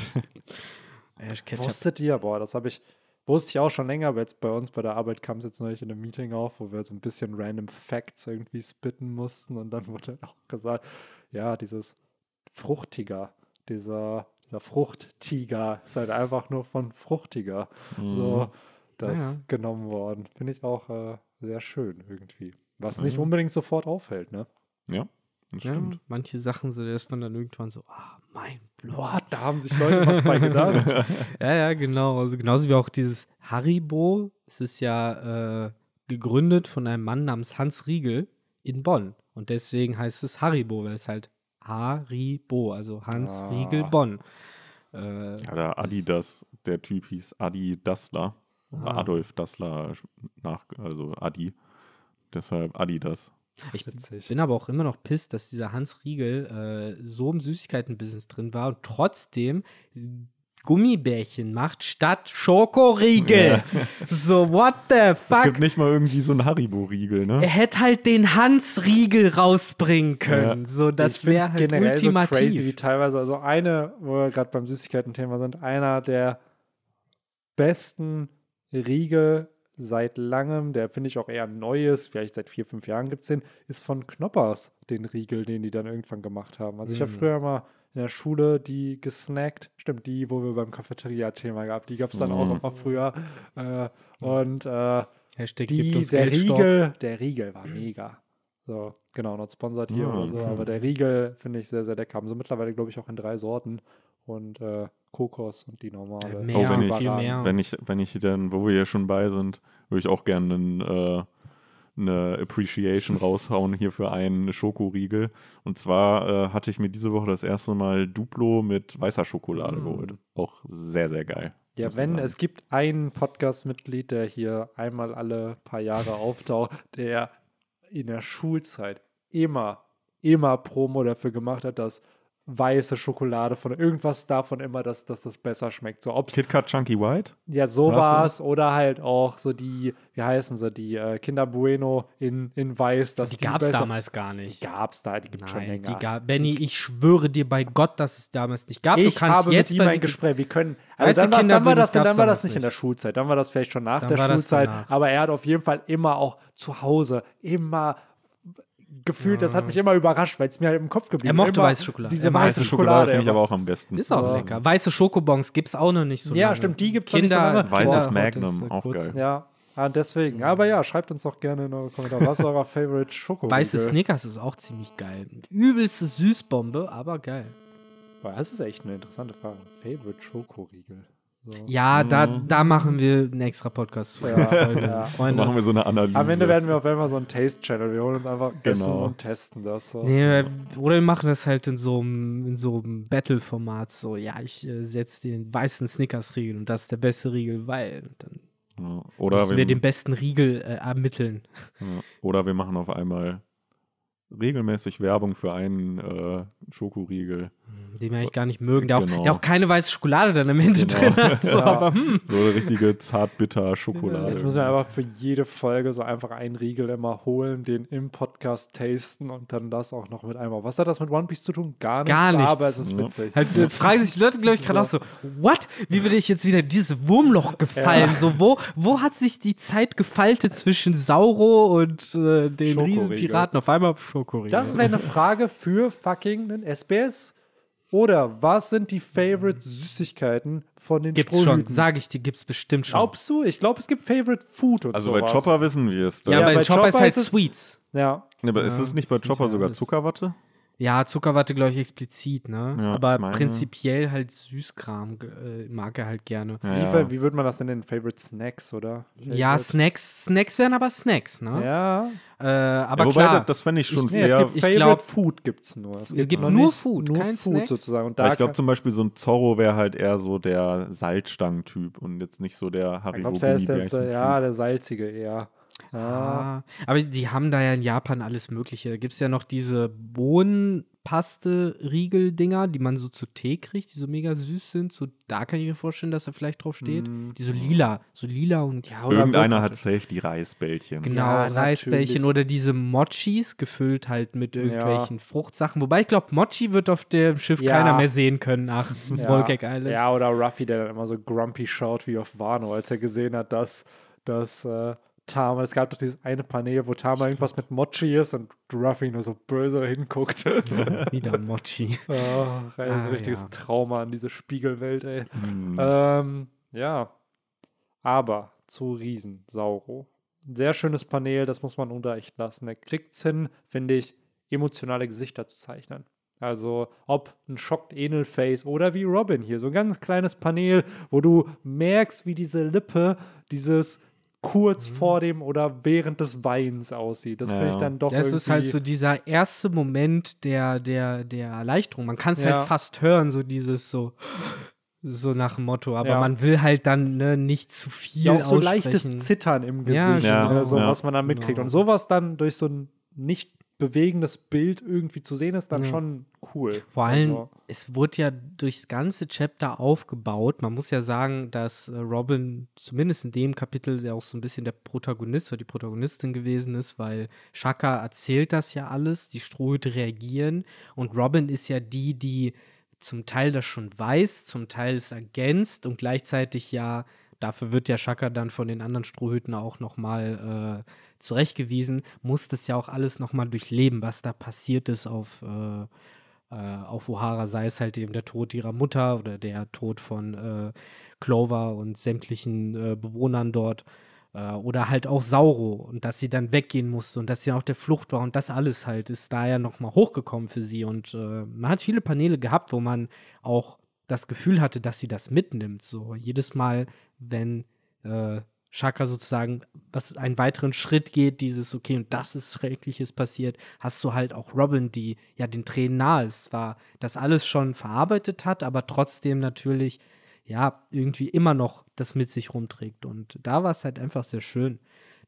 ja [laughs] Wusstet ihr, boah, das habe ich, wusste ich auch schon länger, aber jetzt bei uns bei der Arbeit kam es jetzt neulich in einem Meeting auf, wo wir so ein bisschen random Facts irgendwie spitten mussten und dann wurde auch gesagt, ja, dieses fruchtiger, dieser, dieser Fruchttiger ist halt einfach nur von fruchtiger mm. so mhm. das ah, ja. genommen worden. Finde ich auch äh, sehr schön irgendwie. Was nicht mhm. unbedingt sofort auffällt, ne? Ja. Das ja, stimmt. Manche Sachen, sind erstmal dann irgendwann so, ah, mein Boah, da haben sich Leute was bei gedacht. [laughs] ja, ja, genau. Also genauso wie auch dieses Haribo. Es ist ja äh, gegründet von einem Mann namens Hans Riegel in Bonn. Und deswegen heißt es Haribo, weil es halt Haribo, also Hans ah. Riegel Bonn. Äh, ja, der Adidas, der Typ hieß Adi Dassler. Ah. Adolf Dassler, nach, also Adi. Deshalb Adidas. Ich Witzig. bin aber auch immer noch pisst, dass dieser Hans Riegel äh, so im Süßigkeiten-Business drin war und trotzdem Gummibärchen macht statt Schokoriegel. Ja. [laughs] So, what the fuck? Es gibt nicht mal irgendwie so einen Haribo-Riegel, ne? Er hätte halt den Hans-Riegel rausbringen können. Ja. So, das wäre halt generell ultimativ. So crazy, wie teilweise, also eine, wo wir gerade beim Süßigkeiten-Thema sind, einer der besten Riegel seit langem, der finde ich auch eher neu ist, vielleicht seit vier, fünf Jahren gibt es den, ist von Knoppers, den Riegel, den die dann irgendwann gemacht haben. Also ich habe mm. früher mal in der Schule die gesnackt, stimmt, die, wo wir beim Cafeteria-Thema gab, die gab es dann mhm. auch mm. immer früher. Äh, und äh, gibt uns der Riegel, der Riegel war mega. So, genau, not sponsored hier oh, oder so, okay. aber der Riegel finde ich sehr, sehr lecker. Haben sie mittlerweile, glaube ich, auch in drei Sorten. Und äh, Kokos und die normale. Äh, mehr, oh, wenn, ich, viel mehr. wenn ich, wenn ich dann, wo wir ja schon bei sind, würde ich auch gerne einen äh, eine Appreciation [laughs] raushauen hier für einen Schokoriegel. Und zwar äh, hatte ich mir diese Woche das erste Mal Duplo mit weißer Schokolade mm. geholt. Auch sehr, sehr geil. Ja, wenn es gibt einen Podcast-Mitglied, der hier einmal alle paar Jahre auftaucht, [laughs] der in der Schulzeit immer, immer Promo dafür gemacht hat, dass weiße Schokolade von irgendwas davon immer, dass, dass das besser schmeckt. So, ob's, KitKat Chunky White? Ja, so war es. Oder halt auch so die, wie heißen sie, die äh, Kinder Bueno in, in Weiß. Dass die die gab es damals gar nicht. Die gab es da, die gibt es schon länger. Die gab, Benny, ich schwöre dir bei Gott, dass es damals nicht gab. Ich habe jetzt mit ihm ein Gespräch, wir können, also dann, dann, war das, dann war das nicht in der Schulzeit, dann war das vielleicht schon nach dann der Schulzeit, aber er hat auf jeden Fall immer auch zu Hause immer gefühlt, das hat mich immer überrascht, weil es mir halt im Kopf geblieben ist. Er mochte weiße Schokolade. Diese weiße, weiße Schokolade, Schokolade finde ich aber auch am besten. Ist auch ja. lecker. Weiße Schokobons gibt es auch noch nicht so lange. Ja, stimmt, die gibt es noch nicht so lange. Weißes Boah, Magnum, Gott, auch geil. Ja. Ah, deswegen. Aber ja, schreibt uns doch gerne in eure Kommentare, was ist euer [laughs] Favorite Schoko Weiße Snickers ist auch ziemlich geil. Übelste Süßbombe, aber geil. Boah, das ist echt eine interessante Frage. Favorite Schokoriegel. So. Ja, da, mhm. da machen wir einen extra Podcast. Ja, ja. Freunde. Da machen wir so eine Analyse. Am Ende werden wir auf einmal so einen Taste-Channel. Wir holen uns einfach genau. und testen das. So. Nee, oder wir machen das halt in so einem, so einem Battle-Format. So, ja, ich äh, setze den weißen Snickers-Riegel und das ist der beste Riegel, weil dann ja. Oder müssen wir, wir den besten Riegel äh, ermitteln. Ja. Oder wir machen auf einmal regelmäßig Werbung für einen äh, Schokoriegel. Hm, den wir eigentlich gar nicht mögen. Der auch, der genau. auch keine weiße Schokolade dann am Ende genau. drin hat. So, ja. aber, hm. so eine richtige zartbitter-Schokolade. Jetzt müssen wir einfach für jede Folge so einfach einen Riegel immer holen, den im Podcast tasten und dann das auch noch mit einmal. Was hat das mit One Piece zu tun? Gar nichts. Gar nichts. Aber es ist ja. witzig. Halt, jetzt fragen sich die Leute, glaube ich, gerade so. auch so: What? Wie würde ich jetzt wieder in dieses Wurmloch gefallen? Ja. So, wo, wo hat sich die Zeit gefaltet zwischen Sauro und äh, den Riesenpiraten? Auf einmal Schokoriegel. Das wäre eine Frage für fucking einen SBS. Oder was sind die Favorite mhm. Süßigkeiten von den Gibt's Strohhüten? schon, sage ich dir, gibt's bestimmt schon. Glaubst du? Ich glaube, es gibt Favorite Food oder so. Also sowas. bei Chopper wissen wir es. Ja, ja, bei, bei Chopper, Chopper ist halt Sweets. Ja. Nee, aber ist es nicht bei Chopper sogar Zuckerwatte? Ja, Zuckerwatte, glaube ich, explizit, ne? Ja, Aber prinzipiell halt Süßkram äh, mag er halt gerne. Ja, wie, ja. wie würde man das denn in Favorite Snacks, oder? Favorite? Ja, Snacks, Snacks wären aber Snacks, ne? Ja. Äh, aber wobei, klar, das, das fände ich schon ich, fair. Nee, es gibt, ich Favorite glaub, Food gibt's nur. Es gibt, es gibt nur Food, nur kein Food Snacks. sozusagen. Und da ich glaube zum Beispiel so ein Zorro wäre halt eher so der Salzstangen-Typ und jetzt nicht so der Haribo. Ich glaube, er ist der, ja, der salzige eher. Ah. ah. Aber die haben da ja in Japan alles Mögliche. Da gibt es ja noch diese Bohnenpaste-Riegel-Dinger, die man so zu Tee kriegt, die so mega süß sind. So, da kann ich mir vorstellen, dass da vielleicht drauf steht. Mm. Die so lila, so lila und ja. Irgendeiner hat safe die Reisbällchen. Genau, ja, Reisbällchen natürlich. oder diese Mochis, gefüllt halt mit irgendwelchen ja. Fruchtsachen. Wobei ich glaube, Mochi wird auf dem Schiff ja. keiner mehr sehen können nach [laughs] ja. Volkek Island. Ja, oder Ruffy, der dann immer so grumpy schaut wie auf Wano, als er gesehen hat, dass, dass äh Tama. Es gab doch dieses eine Panel, wo Tama Stimmt. irgendwas mit Mochi ist und Ruffy nur so böse hinguckt. Ja, wieder [laughs] Mochi. oh, also ah, ein richtiges ja. Trauma an diese Spiegelwelt, ey. Mhm. Ähm, ja. Aber zu Riesen, Sauro. Ein sehr schönes Panel, das muss man unter echt lassen. Er kriegt es hin, finde ich, emotionale Gesichter zu zeichnen. Also ob ein schockt face oder wie Robin hier, so ein ganz kleines Panel, wo du merkst, wie diese Lippe dieses kurz mhm. vor dem oder während des Weins aussieht. Das ja. finde ich dann doch. Das ist halt so dieser erste Moment der, der, der Erleichterung. Man kann es halt ja. halt fast hören, so dieses so. So nach dem Motto, aber ja. man will halt dann ne, nicht zu viel. Ja, auch so leichtes Zittern im Gesicht, ja, genau. so, was man dann mitkriegt. Genau. Und sowas dann durch so ein nicht bewegendes Bild irgendwie zu sehen ist, dann ja. schon cool. Vor allem, also. es wurde ja durchs ganze Chapter aufgebaut. Man muss ja sagen, dass äh, Robin zumindest in dem Kapitel ja auch so ein bisschen der Protagonist oder die Protagonistin gewesen ist, weil Shaka erzählt das ja alles, die Strohhüte reagieren und Robin ist ja die, die zum Teil das schon weiß, zum Teil es ergänzt und gleichzeitig ja Dafür wird ja Schaka dann von den anderen Strohhüten auch nochmal äh, zurechtgewiesen, muss das ja auch alles nochmal durchleben, was da passiert ist auf, äh, äh, auf O'Hara, sei es halt eben der Tod ihrer Mutter oder der Tod von äh, Clover und sämtlichen äh, Bewohnern dort oder halt auch Sauro und dass sie dann weggehen musste und dass sie auf der Flucht war und das alles halt ist da ja nochmal hochgekommen für sie und äh, man hat viele Paneele gehabt, wo man auch das Gefühl hatte, dass sie das mitnimmt. So jedes Mal, wenn äh, Chakra sozusagen was einen weiteren Schritt geht, dieses okay und das ist schreckliches passiert, hast du halt auch Robin, die ja den Tränen nahe ist, war das alles schon verarbeitet hat, aber trotzdem natürlich ja irgendwie immer noch das mit sich rumträgt und da war es halt einfach sehr schön,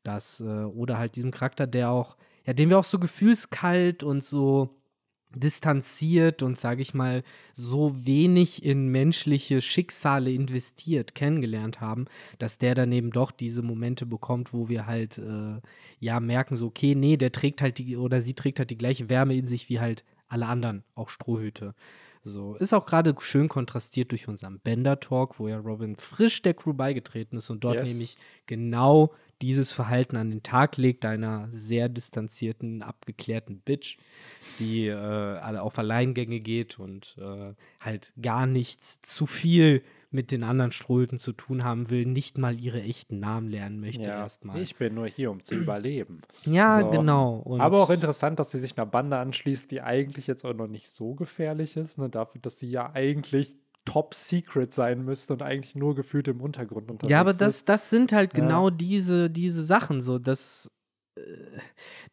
dass äh, oder halt diesen Charakter, der auch ja, den wir auch so gefühlskalt und so distanziert und sage ich mal so wenig in menschliche Schicksale investiert kennengelernt haben, dass der dann eben doch diese Momente bekommt, wo wir halt äh, ja merken so okay, nee, der trägt halt die oder sie trägt halt die gleiche Wärme in sich wie halt alle anderen, auch Strohhüte. So, ist auch gerade schön kontrastiert durch unseren Bender Talk, wo ja Robin frisch der Crew beigetreten ist und dort yes. nämlich genau dieses Verhalten an den Tag legt, einer sehr distanzierten, abgeklärten Bitch, die äh, auf Alleingänge geht und äh, halt gar nichts zu viel mit den anderen Ströten zu tun haben will, nicht mal ihre echten Namen lernen möchte ja, erstmal. Ich bin nur hier, um zu überleben. Ja, so. genau. Und Aber auch interessant, dass sie sich einer Bande anschließt, die eigentlich jetzt auch noch nicht so gefährlich ist, ne? dafür, dass sie ja eigentlich top secret sein müsste und eigentlich nur gefühlt im Untergrund unterwegs Ja, aber das, das sind halt ja. genau diese, diese Sachen so, das äh,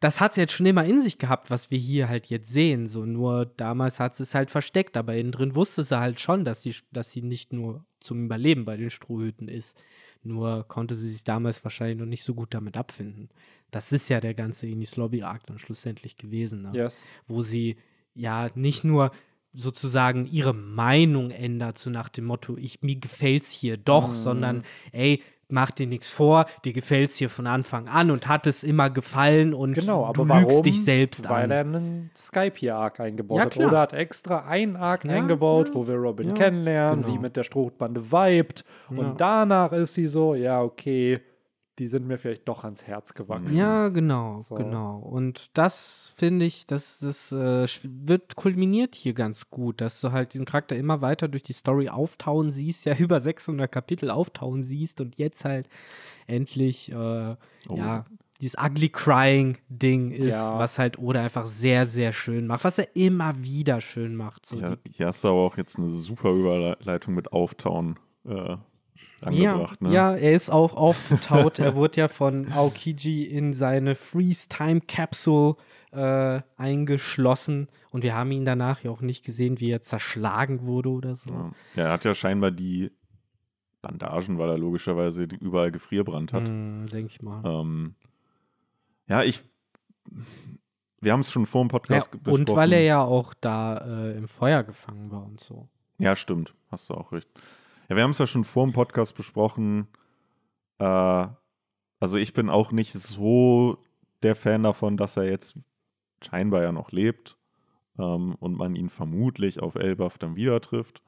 das hat es jetzt schon immer in sich gehabt, was wir hier halt jetzt sehen. So nur damals hat es halt versteckt, aber innen drin wusste sie halt schon, dass sie, dass sie nicht nur zum Überleben bei den Strohhüten ist. Nur konnte sie sich damals wahrscheinlich noch nicht so gut damit abfinden. Das ist ja der ganze Inis Lobby Arc dann schlussendlich gewesen, ne? yes. wo sie ja nicht nur sozusagen ihre Meinung ändert, so nach dem Motto, ich, mir gefällt's hier doch, mm. sondern ey, mach dir nichts vor, dir gefällt's hier von Anfang an und hat es immer gefallen und genau, aber du lügst warum? dich selbst Weil an. Weil er einen Skype-Arc eingebaut ja, hat. Oder hat extra einen Arc ja, eingebaut, ja, wo wir Robin kennenlernen, genau. sie mit der Strohbande vibet und danach ist sie so, ja, okay, die sind mir vielleicht doch ans Herz gewachsen. Ja, genau, so. genau. Und das finde ich, das, das äh, wird kulminiert hier ganz gut, dass du halt diesen Charakter immer weiter durch die Story auftauen siehst, ja [laughs] über 600 Kapitel auftauen siehst und jetzt halt endlich, äh, oh. ja, dieses ugly crying Ding ist, ja. was halt Oda einfach sehr, sehr schön macht, was er immer wieder schön macht. So ja, hier hast du aber auch jetzt eine super Überleitung mit Auftauen. Äh, angebracht. Ja, ne? ja er ist auch aufgetaut. er wurde ja von Aokiji in seine Freeze-Time-Capsule äh, eingeschlossen und wir haben ihn danach ja auch nicht gesehen, wie er zerschlagen wurde oder so. Ja. ja er hat ja scheinbar die Bandagen, weil er logischerweise überall Gefrierbrand hat. Mm, hm, Denke ich mal. Ähm, ja, ich. Wir haben es schon vor dem Podcast ja, besprochen. Und weil er ja auch da äh, im Feuer gefangen war und so. Ja, stimmt. Hast du auch recht. Ja, wir haben es ja schon vor dem Podcast besprochen. Äh, also ich bin auch nicht so der Fan davon, dass er jetzt scheinbar ja noch lebt ähm, und man ihn vermutlich auf Elbaf dann wieder trifft.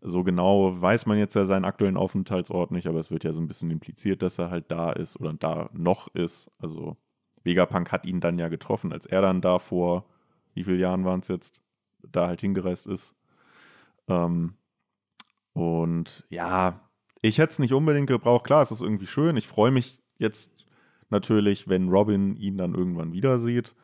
So genau weiß man jetzt ja seinen aktuellen Aufenthaltsort nicht, aber es wird ja so ein bisschen impliziert, dass er halt da ist oder da noch ist. Also Vegapunk hat ihn dann ja getroffen, als er dann da vor, wie viele Jahren waren es jetzt, da halt hingereist ist. Ähm, und ja, ich hätte es nicht unbedingt gebraucht. Klar, es ist irgendwie schön. Ich freue mich jetzt natürlich, wenn Robin ihn dann irgendwann wieder sieht.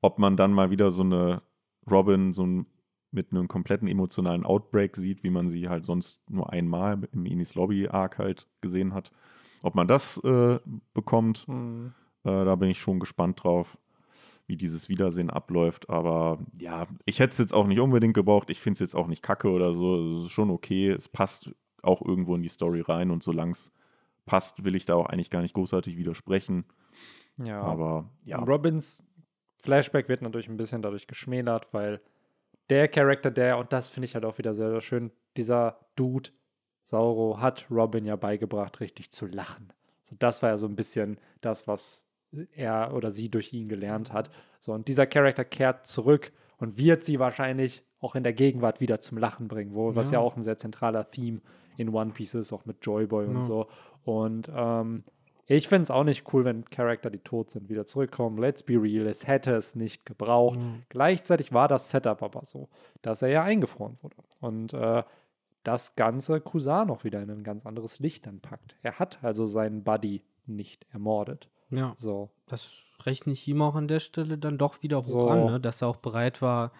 Ob man dann mal wieder so eine Robin so ein, mit einem kompletten emotionalen Outbreak sieht, wie man sie halt sonst nur einmal im Inis Lobby Arc halt gesehen hat. Ob man das äh, bekommt, mhm. äh, da bin ich schon gespannt drauf wie dieses Wiedersehen abläuft. Aber ja, ich hätte es jetzt auch nicht unbedingt gebraucht. Ich finde es jetzt auch nicht kacke oder so. Es ist schon okay. Es passt auch irgendwo in die Story rein und solange es passt, will ich da auch eigentlich gar nicht großartig widersprechen. Ja. Aber ja. Robins Flashback wird natürlich ein bisschen dadurch geschmälert, weil der Charakter, der, und das finde ich halt auch wieder sehr, sehr schön, dieser Dude Sauro hat Robin ja beigebracht, richtig zu lachen. So, das war ja so ein bisschen das, was er oder sie durch ihn gelernt hat. So, und dieser Charakter kehrt zurück und wird sie wahrscheinlich auch in der Gegenwart wieder zum Lachen bringen, wo, ja. was ja auch ein sehr zentraler Theme in One Piece ist, auch mit Joyboy ja. und so. Und ähm, ich finde es auch nicht cool, wenn Charakter, die tot sind, wieder zurückkommen. Let's be real, es hätte es nicht gebraucht. Mhm. Gleichzeitig war das Setup aber so, dass er ja eingefroren wurde. Und äh, das ganze Cousin noch wieder in ein ganz anderes Licht dann packt. Er hat also seinen Buddy nicht ermordet. Ja. So. Das rechne ich ihm auch an der Stelle dann doch wieder hoch so. an, ne? dass er auch bereit war,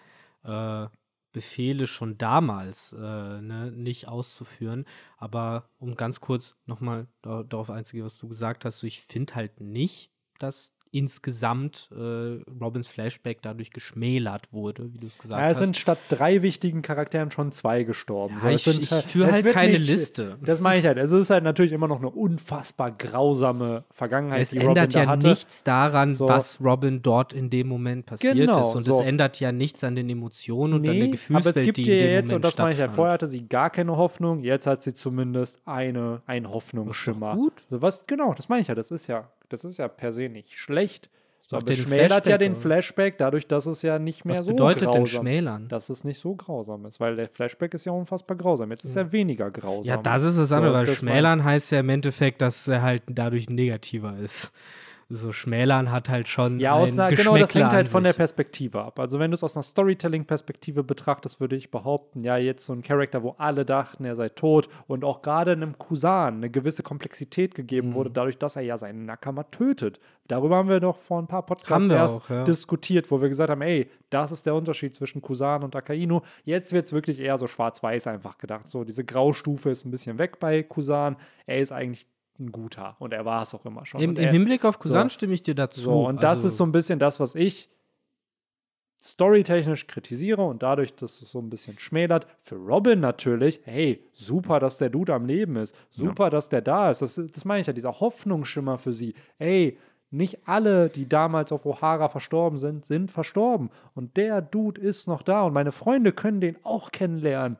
äh, Befehle schon damals äh, ne, nicht auszuführen. Aber um ganz kurz nochmal da, darauf einzugehen, was du gesagt hast, so ich finde halt nicht, dass insgesamt äh, Robins Flashback dadurch geschmälert wurde, wie du es gesagt ja, hast. Es sind statt drei wichtigen Charakteren schon zwei gestorben. Ja, so, ich, sind, ich halt- führe halt keine nicht, Liste. Das meine ich halt. es ist halt natürlich immer noch eine unfassbar grausame Vergangenheit, es die Robin ändert ja hatte. nichts daran, so. was Robin dort in dem Moment passiert genau, ist. Und so. es ändert ja nichts an den Emotionen und nee, an der Gefühlswelt, aber es gibt die ihr in jetzt, und das meine ich halt, vorher hatte sie gar keine Hoffnung, jetzt hat sie zumindest eine, einen Hoffnungsschimmer. Gut. So was, genau, das meine ich ja, das ist ja das ist ja per se nicht schlecht. Aber den schmälert Flashback, ja den Flashback dadurch, dass es ja nicht mehr was so bedeutet grausam, denn schmälern? Dass es nicht so grausam ist, weil der Flashback ist ja unfassbar grausam. Jetzt ist ja. er weniger grausam. Ja, das ist das andere, weil schmälern heißt ja im Endeffekt, dass er halt dadurch negativer ist so schmälern hat halt schon. Ja, aus einer, genau, das hängt halt von der Perspektive ab. Also, wenn du es aus einer Storytelling-Perspektive betrachtest, würde ich behaupten, ja, jetzt so ein Charakter, wo alle dachten, er sei tot und auch gerade einem Kusan eine gewisse Komplexität gegeben mhm. wurde, dadurch, dass er ja seinen Nakama tötet. Darüber haben wir doch vor ein paar Podcasts erst auch, ja. diskutiert, wo wir gesagt haben, ey, das ist der Unterschied zwischen Kusan und Akainu. Jetzt wird es wirklich eher so schwarz-weiß einfach gedacht. So, diese Graustufe ist ein bisschen weg bei Kusan. Er ist eigentlich ein guter. Und er war es auch immer schon. Im, im Hinblick auf Cousin so, stimme ich dir dazu. So, und also, das ist so ein bisschen das, was ich storytechnisch kritisiere und dadurch, dass es so ein bisschen schmälert. Für Robin natürlich, hey, super, dass der Dude am Leben ist. Super, ja. dass der da ist. Das, das meine ich ja, dieser Hoffnungsschimmer für sie. Ey, nicht alle, die damals auf O'Hara verstorben sind, sind verstorben. Und der Dude ist noch da und meine Freunde können den auch kennenlernen.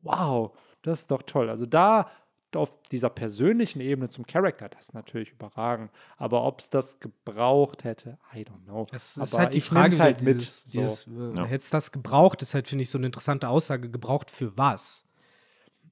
Wow, das ist doch toll. Also da auf dieser persönlichen Ebene zum Charakter, das ist natürlich überragend. Aber ob es das gebraucht hätte, I don't know. Das ist halt die Frage, halt dieses, mit. so. äh, ja. Hätte es das gebraucht, ist halt, finde ich, so eine interessante Aussage. Gebraucht für was?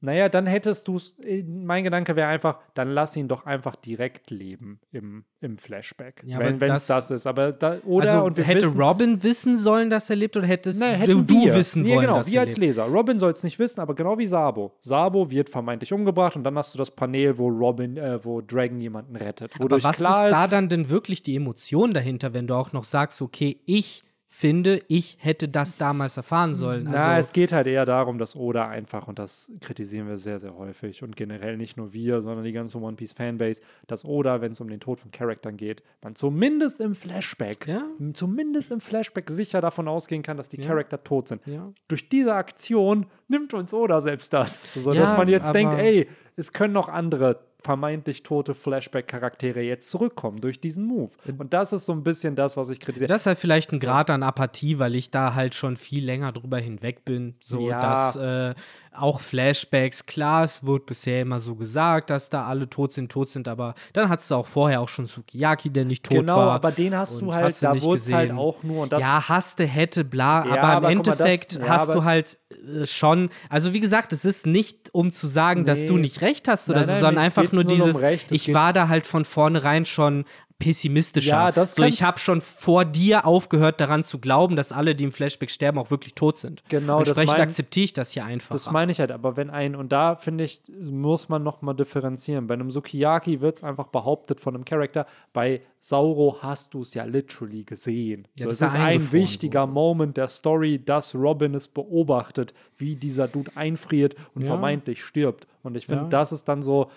Naja, dann hättest du es. Äh, mein Gedanke wäre einfach, dann lass ihn doch einfach direkt leben im, im Flashback. Ja, wenn es das, das, ist. Aber da, oder also, und hätte wissen, Robin wissen sollen, dass er lebt oder hättest nee, du, wir. wissen nee, wollen? Genau, wir als lebt. Leser. Robin soll es nicht wissen, aber genau wie Sabo. Sabo wird vermeintlich umgebracht und dann hast du das Panel, wo Robin, äh, wo Dragon jemanden rettet. Wodurch aber was klar ist, ist da dann denn wirklich die Emotion dahinter, wenn du auch noch sagst, okay, ich finde, ich hätte das damals erfahren sollen. Also es geht halt eher darum, dass Oda einfach, und das kritisieren wir sehr, sehr häufig und generell nicht nur wir, sondern die ganze One Piece Fanbase, dass Oda, wenn es um den Tod von Charaktern geht, man zumindest im Flashback, ja? zumindest im Flashback sicher davon ausgehen kann, dass die ja. Charakter tot sind. Ja. Durch diese Aktion nimmt uns Oda selbst das, so dass man jetzt denkt, ey, es können noch andere vermeintlich tote Flashback-Charaktere jetzt zurückkommen durch diesen Move. Äh, und das ist so ein bisschen das, was ich kritisiere. Das ist halt vielleicht ein Grad an Apathie, weil ich da halt schon viel länger drüber hinweg bin. So, ja. dass äh, auch Flashbacks, klar, es wird bisher immer so gesagt, dass da alle tot sind, tot sind, aber dann hattest du auch vorher auch schon Sukiyaki, der nicht tot genau, war. Genau, aber den hast du halt, hast du da wurde es halt auch nur. Und das ja, haste, hätte, bla, ja, aber, im aber Endeffekt mal, das, ja, hast du halt äh, schon, also wie gesagt, es ist nicht, um zu sagen, nee. dass du nicht recht hast oder nein, so, nein, sondern einfach Halt einfach nur dieses, Recht, ich war da halt von vornherein schon pessimistischer. Ja, das so, ich habe schon vor dir aufgehört, daran zu glauben, dass alle, die im Flashback sterben, auch wirklich tot sind. Genau. Entsprechend mein, akzeptiere ich das hier einfach. Das meine ich halt, aber wenn ein, und da finde ich, muss man nochmal differenzieren. Bei einem Sukiyaki wird es einfach behauptet von einem Charakter, bei Sauro hast du es ja literally gesehen. Ja, so, es ist ein wichtiger wurde. Moment der Story, dass Robin es beobachtet, wie dieser Dude einfriert und ja. vermeintlich stirbt. Und ich finde, ja. das ist dann so,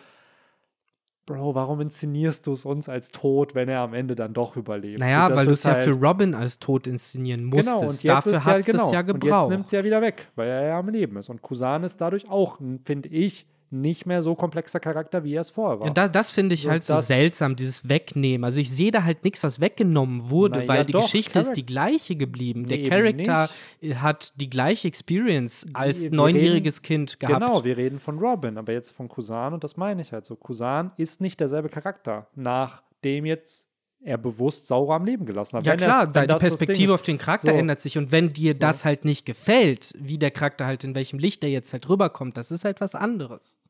Bro, warum inszenierst du es uns als tot, wenn er am Ende dann doch überlebt? Naja, so, weil du es ja halt für Robin als tot inszenieren genau, musstest. Genau, und Dafür hat es ja, genau. das ja gebraucht. Und jetzt genau. nimmt es ja wieder weg, weil er ja am Leben ist. Und Kusan ist dadurch auch, finde ich, nicht mehr so komplexer Charakter, wie er es vorher war. Ja, da, das finde ich und halt so seltsam, dieses Wegnehmen. Also ich sehe da halt nichts, was weggenommen wurde, Na, weil ja, die doch, Geschichte Charak ist die gleiche geblieben. Nee, der Charakter hat die gleiche Experience als neunjähriges Kind gehabt. Genau, wir reden von Robin, aber jetzt von Kusan und das meine ich halt so. Kusan ist nicht derselbe Charakter, nachdem jetzt er bewusst sauer am Leben gelassen hat. Ja, wenn klar, da die Perspektive auf den Charakter so. ändert sich. Und wenn dir so. das halt nicht gefällt, wie der Charakter halt, in welchem Licht er jetzt halt rüberkommt, das ist halt was anderes.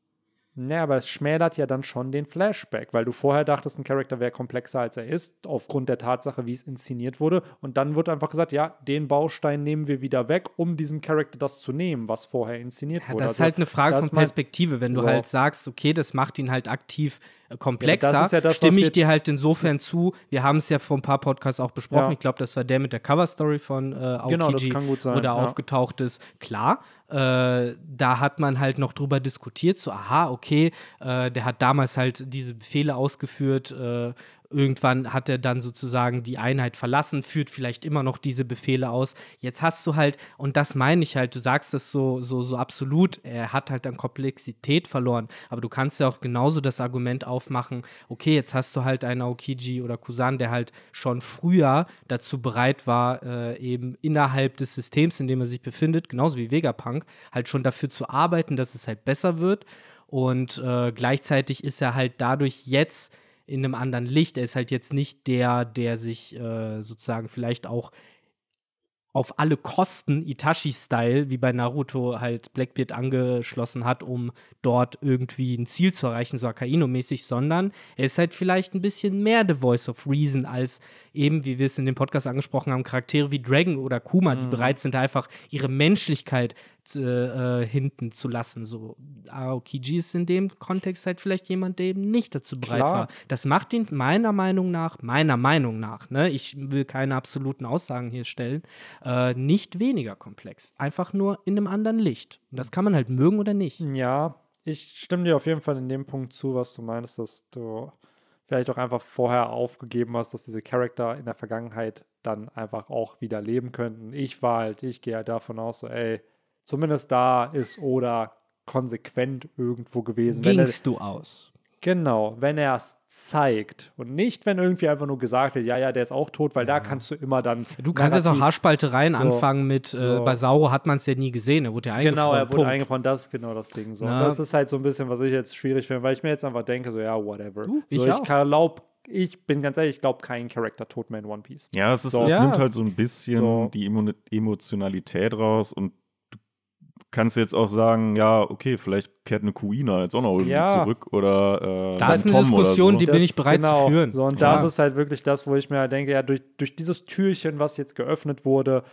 Naja, aber es schmälert ja dann schon den Flashback, weil du vorher dachtest, ein Charakter wäre komplexer, als er ist, aufgrund der Tatsache, wie es inszeniert wurde. Und dann wird einfach gesagt, ja, den Baustein nehmen wir wieder weg, um diesem Charakter das zu nehmen, was vorher inszeniert ja, wurde. Das ist also, halt eine Frage von Perspektive. Wenn so du halt sagst, okay, das macht ihn halt aktiv äh, komplexer, ja, ja das, stimme ich dir halt insofern zu. Wir haben es ja vor ein paar Podcasts auch besprochen. Ich glaube, das war der mit der Coverstory von äh, Aokiji, genau, das kann gut sein, wo da aufgetaucht ist. Klar, äh, da hat man halt noch drüber diskutiert, so, aha, okay, äh, der hat damals halt diese Befehle ausgeführt, äh, irgendwann hat er dann sozusagen die Einheit verlassen, führt vielleicht immer noch diese Befehle aus. Jetzt hast du halt, und das meine ich halt, du sagst das so, so, so absolut, er hat halt an Komplexität verloren. Aber du kannst ja auch genauso das Argument aufmachen, okay, jetzt hast du halt einen Aokiji oder Kusan, der halt schon früher dazu bereit war, äh, eben innerhalb des Systems, in dem er sich befindet, genauso wie Vegapunk, halt schon dafür zu arbeiten, dass es halt besser wird. Und äh, gleichzeitig ist er halt dadurch jetzt in einem anderen Licht. Er ist halt jetzt nicht der, der sich äh, sozusagen vielleicht auch auf alle Kosten Itachi-Style, wie bei Naruto, halt Blackbeard angeschlossen hat, um dort irgendwie ein Ziel zu erreichen, so Akaino-mäßig, sondern er ist halt vielleicht ein bisschen mehr The Voice of Reason als eben, wie wir es in dem Podcast angesprochen haben, Charaktere wie Dragon oder Kuma, mhm. die bereit sind, einfach ihre Menschlichkeit äh, äh, hinten zu lassen. So, Aokiji ah, ist in dem Kontext halt vielleicht jemand, der eben nicht dazu bereit Klar. war. Das macht ihn meiner Meinung nach, meiner Meinung nach, ne, ich will keine absoluten Aussagen hier stellen, äh, nicht weniger komplex. Einfach nur in einem anderen Licht. Und das kann man halt mögen oder nicht. Ja, ich stimme dir auf jeden Fall in dem Punkt zu, was du meinst, dass du vielleicht auch einfach vorher aufgegeben hast, dass diese Charakter in der Vergangenheit dann einfach auch wieder leben könnten. Ich war halt, ich gehe halt davon aus, so, ey, zumindest da ist oder konsequent irgendwo gewesen. Gingst er, du aus? Genau, wenn er es zeigt und nicht, wenn irgendwie einfach nur gesagt wird, ja, ja, der ist auch tot, weil ja. da kannst du immer dann. Du kannst jetzt auch Haarspaltereien so, anfangen mit, äh, so. äh, bei Sauro hat man es ja nie gesehen, er wurde ja eingefroren. Genau, er wurde Punkt. eingefroren, das ist genau das Ding. So. das ist halt so ein bisschen, was ich jetzt schwierig finde, weil ich mir jetzt einfach denke, so, ja, whatever. Du, so, ich ich glaube ich bin ganz ehrlich, ich glaube keinen Charakter tot mehr in One Piece. Ja, es, ist, so. es ja. nimmt halt so ein bisschen so. die Emo Emotionalität raus und kannst du jetzt auch sagen, ja, okay, vielleicht kehrt eine Kuina jetzt auch noch irgendwie ja. zurück oder äh, Das ist eine Tom Diskussion, so. die das, bin ich bereit genau, zu führen. So, und ja. das ist halt wirklich das, wo ich mir halt denke, ja, durch, durch dieses Türchen, was jetzt geöffnet wurde,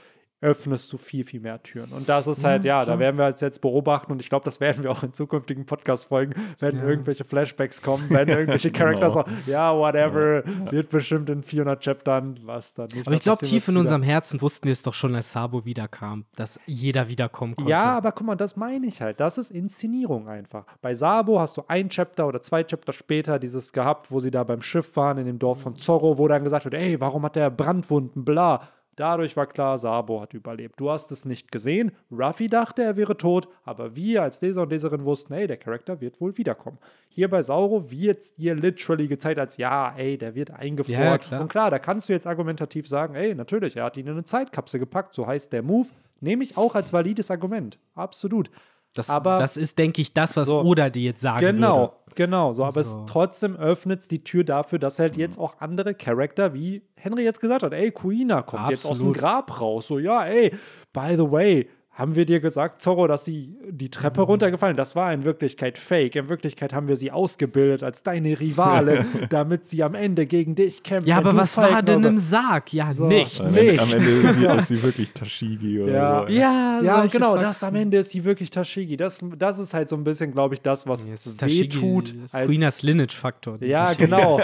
öffnest du viel, viel mehr Türen. Und das ist halt, ja, ja da werden wir jetzt, jetzt beobachten und ich glaube, das werden wir auch in zukünftigen Podcast-Folgen, wenn ja. irgendwelche Flashbacks kommen, wenn [laughs] irgendwelche Charakter genau. auch, ja, whatever, ja. wird bestimmt in 400 Chaptern, was dann nicht. Aber ich glaube, tief in wieder. unserem Herzen wussten wir es doch schon, als Sabo wiederkam, dass jeder wiederkommen konnte. Ja, aber guck mal, das meine ich halt. Das ist Inszenierung einfach. Bei Sabo hast du ein Chapter oder zwei Chapter später dieses gehabt, wo sie da beim Schiff waren, in dem Dorf von mhm. Zorro, wo dann gesagt wird, ey, warum hat der Brandwunden, bla Dadurch war klar, Sabo hat überlebt. Du hast es nicht gesehen. Ruffy dachte, er wäre tot, aber wir als Leser und Leserin wussten, ey, der Charakter wird wohl wiederkommen. Hier bei Sauro wird dir literally gezeigt als, ja, ey, der wird eingefroren. Ja, klar. Und klar, da kannst du jetzt argumentativ sagen, ey, natürlich, er hat ihn in eine Zeitkapsel gepackt, so heißt der Move. Nehme ich auch als valides Argument. Absolut. Das, aber, das ist, denke ich, das, was so, Oda dir jetzt sagen genau, würde. Genau, genau. so. Aber so. es trotzdem öffnet die Tür dafür, dass halt mhm. jetzt auch andere Charakter, wie Henry jetzt gesagt hat, ey, Kuina kommt Absolut. jetzt aus dem Grab raus. So, ja, ey, by the way, haben wir dir gesagt, Zorro, dass sie die Treppe mhm. runtergefallen? Das war in Wirklichkeit Fake. In Wirklichkeit haben wir sie ausgebildet als deine Rivale, [laughs] damit sie am Ende gegen dich kämpfen. Ja, aber was Falken war denn oder? im Sarg? Ja, so. nicht. Am Ende, am Ende ist sie, [laughs] ist sie wirklich Tashigi oder ja. so. Ja, ja genau. Das am Ende ist sie wirklich Tashigi. Das, das ist halt so ein bisschen, glaube ich, das, was yes, weh tut. Queeners Lineage-Faktor. Ja, genau.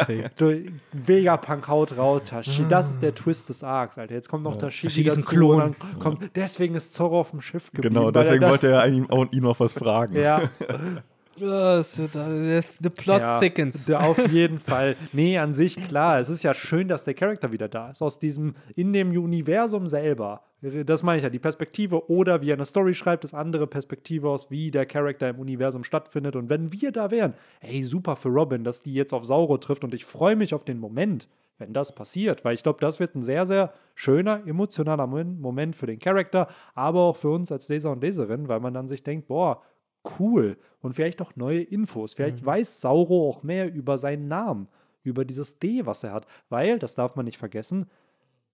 Vegapunk haut raus, Tashigi. Das ist der ah. Twist des Arcs, Alter. Jetzt kommt noch ja. Tashigi, Tashigi dazu. Klon. Kommt, deswegen ist Zorro auf dem Schiff geblieben. Genau, deswegen er wollte er eigentlich auch ihn noch was fragen. Ja. [laughs] the plot ja, thickens. Auf [laughs] jeden Fall. Nee, an sich klar. Es ist ja schön, dass der Charakter wieder da ist. Aus diesem, in dem Universum selber. Das meine ich ja, die Perspektive oder wie er eine Story schreibt, ist andere Perspektive aus, wie der Charakter im Universum stattfindet. Und wenn wir da wären, ey, super für Robin, dass die jetzt auf Sauro trifft und ich freue mich auf den Moment wenn das passiert, weil ich glaube, das wird ein sehr, sehr schöner, emotionaler Moment für den Charakter, aber auch für uns als Leser und Leserin, weil man dann sich denkt, boah, cool und vielleicht auch neue Infos. Vielleicht mhm. weiß Sauro auch mehr über seinen Namen, über dieses D, was er hat, weil, das darf man nicht vergessen,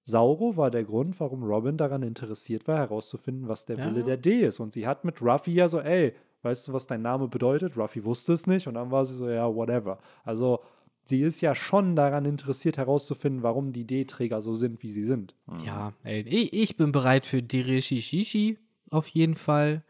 Sauro war der Grund, warum Robin daran interessiert war, herauszufinden, was der ja. Wille der D ist. Und sie hat mit Ruffy ja so, ey, weißt du, was dein Name bedeutet? Ruffy wusste es nicht und dann war sie so, ja, whatever. Also sie ist ja schon daran interessiert, herauszufinden, warum die D-Träger so sind, wie sie sind. Mhm. Ja, ey, ich bin bereit für Shishi auf jeden Fall.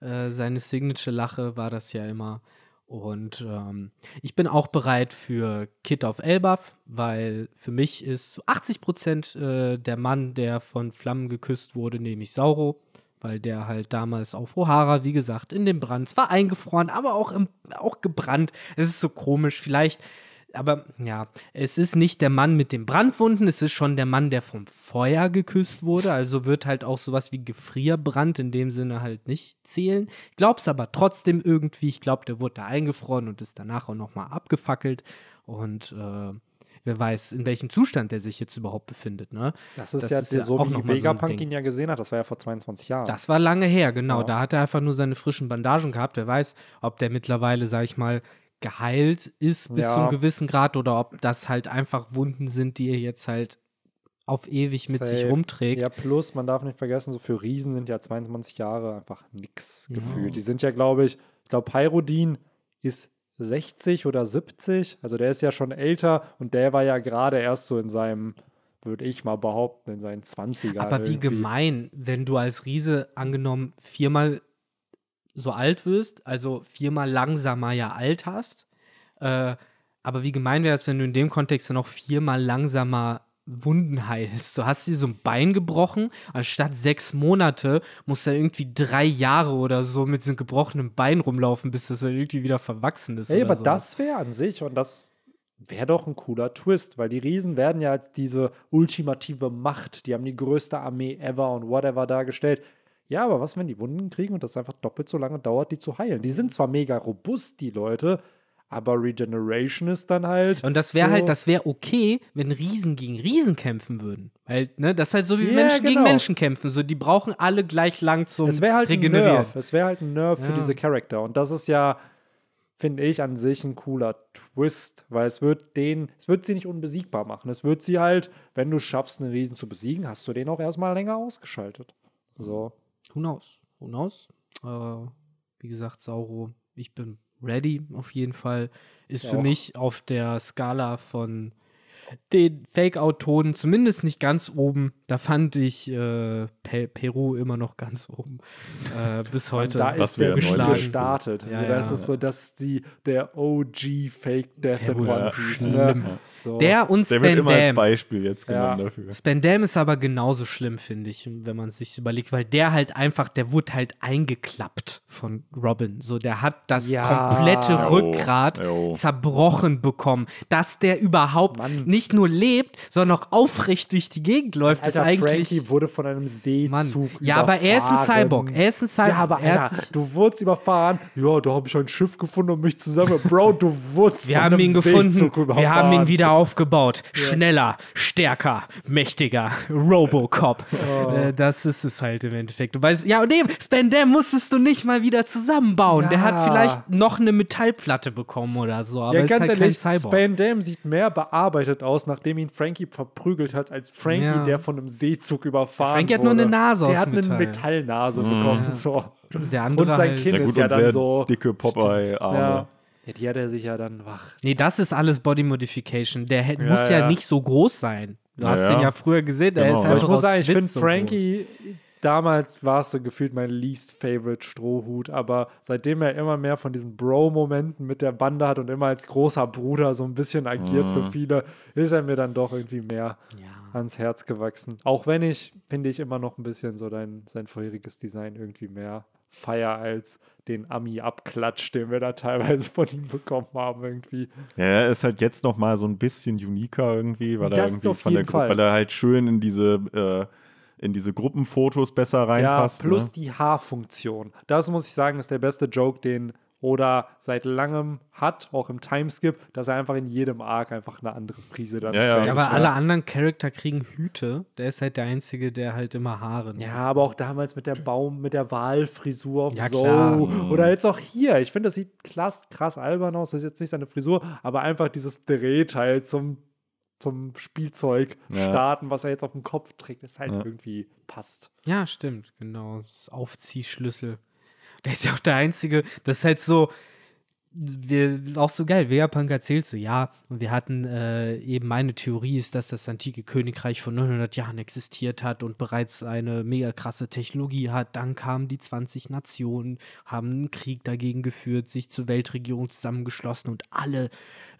Äh, seine Signature-Lache war das ja immer. Und ähm, ich bin auch bereit für Kid of Elbaf, weil für mich ist zu 80 Prozent äh, der Mann, der von Flammen geküsst wurde, nämlich Sauro, weil der halt damals auf O'Hara, wie gesagt, in dem Brand zwar eingefroren, aber auch, im, auch gebrannt. Es ist so komisch. Vielleicht aber ja, es ist nicht der Mann mit den Brandwunden, es ist schon der Mann, der vom Feuer geküsst wurde. Also wird halt auch sowas wie Gefrierbrand in dem Sinne halt nicht zählen. Glaub's aber trotzdem irgendwie. Ich glaube, der wurde da eingefroren und ist danach auch nochmal abgefackelt. Und äh, wer weiß, in welchem Zustand der sich jetzt überhaupt befindet. Ne? Das ist das ja ist der, so, auch wie Vegapunk so ihn ja gesehen hat. Das war ja vor 22 Jahren. Das war lange her, genau. Ja. Da hat er einfach nur seine frischen Bandagen gehabt. Wer weiß, ob der mittlerweile, sag ich mal, geheilt ist bis ja. zu einem gewissen Grad oder ob das halt einfach Wunden sind, die ihr jetzt halt auf ewig mit Safe. sich rumträgt. Ja, plus man darf nicht vergessen, so für Riesen sind ja 22 Jahre einfach nix ja. gefühlt. Die sind ja, glaube ich, ich glaube, Pyrodin ist 60 oder 70, also der ist ja schon älter und der war ja gerade erst so in seinem würde ich mal behaupten, in seinen 20ern. Aber irgendwie. wie gemein, wenn du als Riese angenommen viermal so alt wirst, also viermal langsamer ja alt hast. Äh, aber wie gemein wäre es, wenn du in dem Kontext dann auch viermal langsamer Wunden heilst. Du hast dir so ein Bein gebrochen, anstatt sechs Monate musst du ja irgendwie drei Jahre oder so mit so einem gebrochenen Bein rumlaufen, bis das dann irgendwie wieder verwachsen ist. Ey, aber so. das wäre an sich und das wäre doch ein cooler Twist, weil die Riesen werden ja als diese ultimative Macht, die haben die größte Armee ever und whatever dargestellt. Ja, aber was, wenn die Wunden kriegen und das einfach doppelt so lange dauert, die zu heilen? Die sind zwar mega robust, die Leute, aber Regeneration ist dann halt. Und das wäre halt, so halt, das wäre okay, wenn Riesen gegen Riesen kämpfen würden. Weil, ne, das ist halt so wie yeah, Menschen genau. gegen Menschen kämpfen. So, die brauchen alle gleich lang zum es halt Regenerieren. Ein Nerf. Es wäre halt ein Nerf halt ja. für diese Charakter. Und das ist ja, finde ich, an sich ein cooler Twist, weil es wird den, es wird sie nicht unbesiegbar machen. Es wird sie halt, wenn du schaffst, einen Riesen zu besiegen, hast du den auch erstmal länger ausgeschaltet. So who knows? Who knows? Äh, wie gesagt, Sauro, ich bin ready auf jeden Fall. Ist ja, für auch. mich auf der Skala von den Fake-Out-Ton zumindest nicht ganz oben. Da fand ich äh, Pe Peru immer noch ganz oben. Äh, bis heute. Und da ist der geschlagen. gestartet. Ja, also, ja. ist so, dass die, der OG Fake Death Peru One Piece. Ne? So. Der und Spandam. Der wird immer als Beispiel jetzt genommen ja. dafür. Spendam ist aber genauso schlimm, finde ich, wenn man es sich überlegt, weil der halt einfach, der wurde halt eingeklappt von Robin. So, der hat das komplette Rückgrat oh. zerbrochen bekommen. Dass der überhaupt Mann. nicht nicht nur lebt, sondern auch aufrecht durch die Gegend läuft. Alter, das eigentlich Frankie wurde von einem Seezug Mann. Ja, aber er ist ein Cyborg. Er ist ein Cyborg. Ja, aber Alter, du wurdest überfahren. Ja, da habe ich ein Schiff gefunden und mich zusammen. Bro, du wurdest Wir von haben einem ihn gefunden. Seezug überfahren. Wir haben ihn wieder aufgebaut. Ja. Schneller, stärker, mächtiger. Robocop. [laughs] Oh. Äh, das ist es halt im Endeffekt. Du weißt, ja, und dem Spandam musstest du nicht mal wieder zusammenbauen. Ja. Der hat vielleicht noch eine Metallplatte bekommen oder so. Aber ja, ganz halt ehrlich, Spandam sieht mehr bearbeitet aus aus, nachdem ihn Frankie verprügelt hat, als Frankie, ja. der von einem Seezug überfahren Frankie wurde. Frankie hat nur eine Nase Der hat Metall. eine Metallnase mhm. bekommen. So. Der andere und sein halt. Kind ja, gut, ist ja dann so. Dicke Popeye-Arme. Ja. ja. die hat er sich ja dann wach. Nee, das ist alles Body Modification. Der muss ja, nicht so groß sein. Du hast den ja früher gesehen. Genau. Der ist halt ich muss sagen, ich finde Frankie. So damals war es so gefühlt mein least favorite Strohhut, aber seitdem er immer mehr von diesen Bro-Momenten mit der Bande hat und immer als großer Bruder so ein bisschen agiert mhm. für viele, ist er mir dann doch irgendwie mehr ja. ans Herz gewachsen. Auch wenn ich, finde ich, immer noch ein bisschen so dein, sein vorheriges Design irgendwie mehr feier als den Ami-Abklatsch, den wir da teilweise von ihm bekommen haben irgendwie. Ja, er ist halt jetzt noch mal so ein bisschen uniker irgendwie, weil er irgendwie von der Gruppe, weil er halt schön in diese äh, in diese Gruppenfotos besser reinpasst. Ja, plus ne? die Haarfunktion. Das muss ich sagen, ist der beste Joke, den Oda seit langem hat, auch im Timeskip, dass er einfach in jedem Arc einfach eine andere Prise dann ja, trägt. Ja, aber ja. alle anderen Charakter kriegen Hüte. Der ist halt der Einzige, der halt immer Haare Ja, aber auch damals mit der Baum, mit der Wahlfrisur auf ja, so. Oder jetzt auch hier. Ich finde, das sieht krass, krass albern aus. Das ist jetzt nicht seine Frisur, aber einfach dieses Drehteil zum zum Spielzeug ja. starten, was er jetzt auf dem Kopf trägt, das halt ja. irgendwie passt. Ja, stimmt, genau. Das Aufziehschlüssel. Der ist ja auch der Einzige, das ist halt so, wir, auch so geil, Vegapunk erzählt so, ja, und wir hatten äh, eben meine Theorie ist, dass das antike Königreich vor 900 Jahren existiert hat und bereits eine mega krasse Technologie hat. Dann kamen die 20 Nationen, haben einen Krieg dagegen geführt, sich zur Weltregierung zusammengeschlossen und alle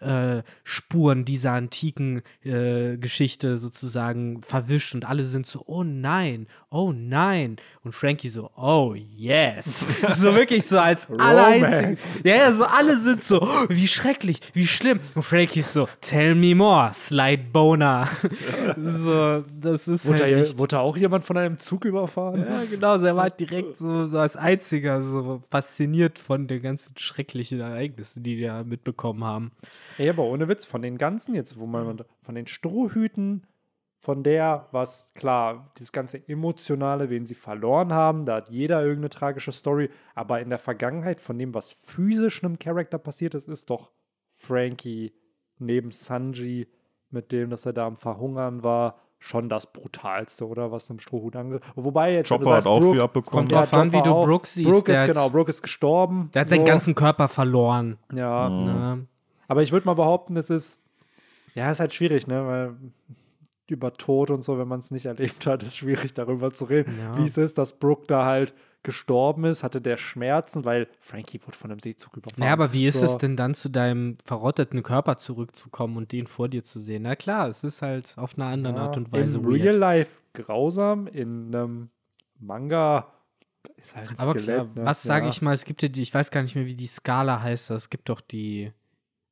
äh, Spuren dieser antiken äh, Geschichte sozusagen verwischt und alle sind so, oh nein, oh nein. Und Frankie so, oh yes. [laughs] so wirklich so als allereinzigen. Ja, so allereinzigen alle sind so, oh, wie schrecklich, wie schlimm. Und Frankie ist so, tell me more, Slide Boner. [laughs] so, das ist wurde, halt da, wurde auch jemand von einem Zug überfahren? Ja, genau, er war halt direkt so, so als einziger so fasziniert von den ganzen schrecklichen Ereignissen, die wir mitbekommen haben. Ey, aber ohne Witz, von den ganzen jetzt, wo man von den Strohhüten von der, was klar, dieses ganze Emotionale, wen sie verloren haben, da hat jeder irgendeine tragische Story, aber in der Vergangenheit von dem, was physisch einem Charakter passiert ist, ist doch Frankie neben Sanji, mit dem, dass er da am Verhungern war, schon das Brutalste, oder was einem Strohhut angeht. Wobei jetzt. Chopper das heißt, hat auch Brooke, viel abbekommen. Kommt drauf an, wie du Brooke siehst. Brooke ist, genau, Brooke ist gestorben. Der hat so. seinen ganzen Körper verloren. Ja. Mhm. Aber ich würde mal behaupten, es ist. Ja, ist halt schwierig, ne? Weil über Tod und so, wenn man es nicht erlebt hat, ist schwierig darüber zu reden. Ja. Wie es ist, dass Brooke da halt gestorben ist, hatte der Schmerzen, weil Frankie wurde von einem Seezug überfahren. Ja, aber wie ist so. es denn dann zu deinem verrotteten Körper zurückzukommen und den vor dir zu sehen? Na klar, es ist halt auf einer anderen ja, Art und Weise. Im Real Life grausam, in einem Manga ist halt ein aber Skelett. Klar, ne? Was sage ja. ich mal, es gibt ja die, ich weiß gar nicht mehr, wie die Skala heißt, es gibt doch die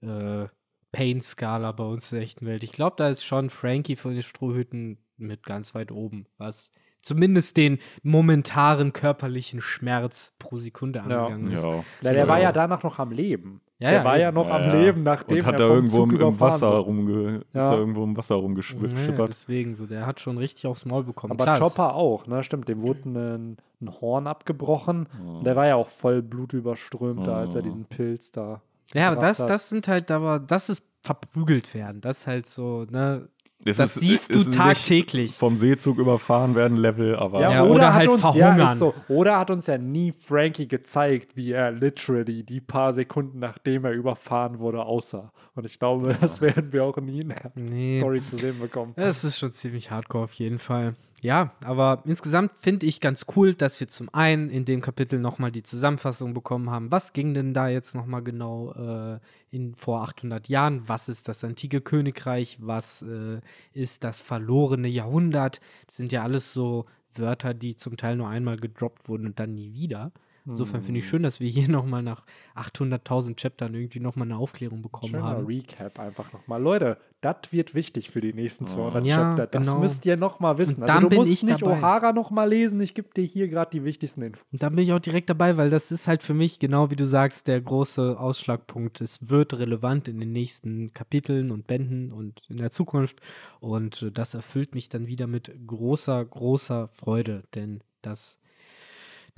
äh, Pain-Skala bei uns in der echten Welt. Ich glaube, da ist schon Frankie von den Strohhüten mit ganz weit oben, was zumindest den momentanen körperlichen Schmerz pro Sekunde angegangen ja. ist. Ja. Na, der war ja danach noch am Leben. Ja, der war ja noch am Leben, nachdem Und hat er, da irgendwo im, im, Wasser rumge ist er irgendwo im Wasser rumgeschippert. Ja, deswegen, so, der hat schon richtig aufs Maul bekommen. Aber Klass. Chopper auch, ne? Stimmt, dem wurde ein, ein Horn abgebrochen. Oh. Und der war ja auch voll blutüberströmt, oh. da, als er diesen Pilz da ja, aber das, das sind halt, aber das ist verprügelt werden. Das ist halt so, ne? Es das ist, siehst du tagtäglich. Vom Seezug überfahren werden Level, aber. Ja, oder, oder halt uns, verhungern. Ja, so, oder hat uns ja nie Frankie gezeigt, wie er literally die paar Sekunden, nachdem er überfahren wurde, aussah. Und ich glaube, [laughs] das genau. werden wir auch nie in der nee. Story zu sehen bekommen. Es ist schon ziemlich hardcore auf jeden Fall. Ja, aber insgesamt finde ich ganz cool, dass wir zum einen in dem Kapitel nochmal die Zusammenfassung bekommen haben, was ging denn da jetzt nochmal genau äh, in vor 800 Jahren, was ist das antike Königreich, was äh, ist das verlorene Jahrhundert, das sind ja alles so Wörter, die zum Teil nur einmal gedroppt wurden und dann nie wieder. Insofern finde ich hm. schön, dass wir hier [laughs] nochmal nach 800.000 Chaptern irgendwie nochmal eine Aufklärung bekommen Schöner haben. Recap einfach nochmal. Leute, das wird wichtig für die nächsten 200 ja, Chapter. Das genau. müsst ihr nochmal wissen. Dann also du musst nicht dabei. O'Hara nochmal lesen. Ich gebe dir hier gerade die wichtigsten Infos. Und dann bin ich auch direkt dabei, weil das ist halt für mich, genau wie du sagst, der große Ausschlagpunkt. Es wird relevant in den nächsten Kapiteln und Bänden und in der Zukunft. Und äh, das erfüllt mich dann wieder mit großer, großer Freude, denn das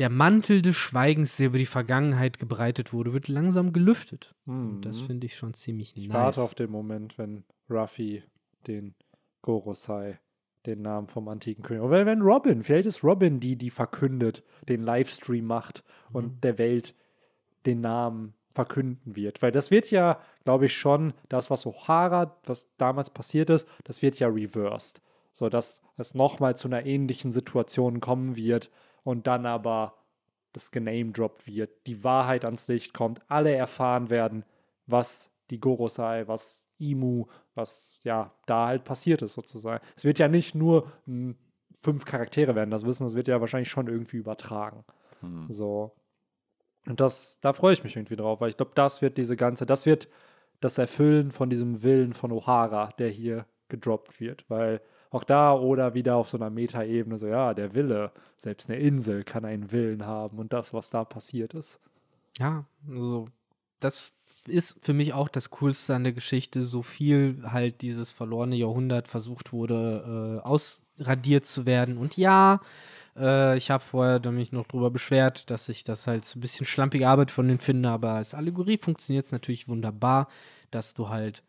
der Mantel des Schweigens, der über die Vergangenheit gebreitet wurde, wird langsam gelüftet. Mhm. Das finde ich schon ziemlich ich nice. Ich warte auf den Moment, wenn Ruffy den Gorosei den Namen vom antiken König. Oder wenn Robin, vielleicht ist Robin die, die verkündet, den Livestream macht mhm. und der Welt den Namen verkünden wird. Weil das wird ja, glaube ich, schon das, was O'Hara, was damals passiert ist, das wird ja reversed. Sodass es nochmal zu einer ähnlichen Situation kommen wird, und dann aber das genamedroppt wird, die Wahrheit ans Licht kommt, alle erfahren werden, was die Gorosei, was Imu, was ja da halt passiert ist sozusagen. Es wird ja nicht nur m, hm, fünf Charaktere werden das wissen, das wird ja wahrscheinlich schon irgendwie übertragen. Mhm. So. Und das, da freue ich mich irgendwie drauf, weil ich glaube, das wird diese ganze, das wird das Erfüllen von diesem Willen von O'Hara, der hier gedroppt wird, weil auch da oder wieder auf so einer Metaebene so, ja, der Wille, selbst eine Insel kann einen Willen haben und das, was da passiert ist. Ja, also das ist für mich auch das Coolste an der Geschichte, so viel halt dieses verlorene Jahrhundert versucht wurde, äh, ausradiert zu werden. Und ja, äh, ich habe vorher mich noch drüber beschwert, dass ich das halt so ein bisschen schlampige Arbeit von denen finde, aber als Allegorie funktioniert es natürlich wunderbar, dass du halt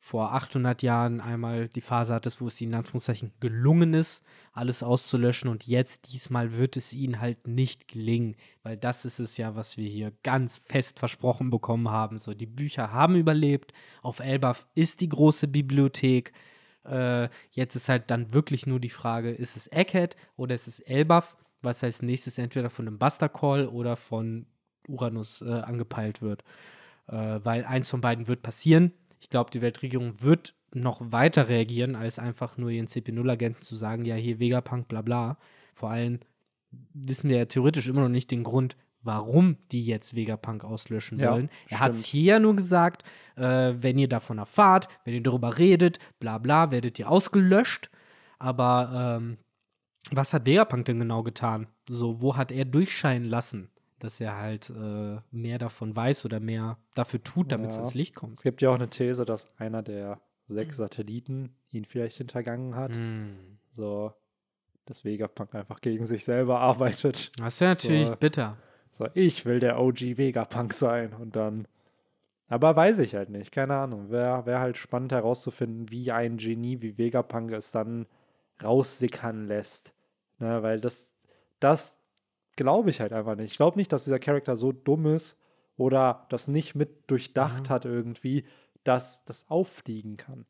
vor 800 Jahren einmal die Phase hattest, wo es ihnen in Anführungszeichen gelungen ist, alles auszulöschen und jetzt diesmal wird es ihnen halt nicht gelingen, weil das ist es ja, was wir hier ganz fest versprochen bekommen haben. So, die Bücher haben überlebt, auf Elbaf ist die große Bibliothek. Äh, jetzt ist halt dann wirklich nur die Frage, ist es Eckhead oder ist es Elbaf, was als nächstes entweder von einem Buster Call oder von Uranus äh, angepeilt wird. Äh, weil eins von beiden wird passieren ich glaube, die Weltregierung wird noch weiter reagieren, als einfach nur ihren CP0-Agenten zu sagen, ja, hier Vegapunk, bla bla. Vor allem wissen wir ja theoretisch immer noch nicht den Grund, warum die jetzt Vegapunk auslöschen ja, wollen. Er hat es hier ja nur gesagt, äh, wenn ihr davon erfahrt, wenn ihr darüber redet, bla bla, werdet ihr ausgelöscht. Aber ähm, was hat Vegapunk denn genau getan? So, wo hat er durchscheinen lassen? dass er halt äh, mehr davon weiß oder mehr dafür tut, damit es ins Licht kommt. Es gibt ja auch eine These, dass einer der sechs Satelliten ihn vielleicht hintergangen hat. Mm. So, dass Vegapunk einfach gegen sich selber arbeitet. Das ist ja natürlich so, bitter. So, ich will der OG Vegapunk sein und dann. Aber weiß ich halt nicht, keine Ahnung. Wäre wär halt spannend herauszufinden, wie ein Genie wie Vegapunk es dann raussickern lässt. Ne, weil das, das glaube ich halt einfach nicht. Ich glaube nicht, dass dieser Charakter so dumm ist oder das nicht mit durchdacht mhm. hat irgendwie, dass das auffliegen kann.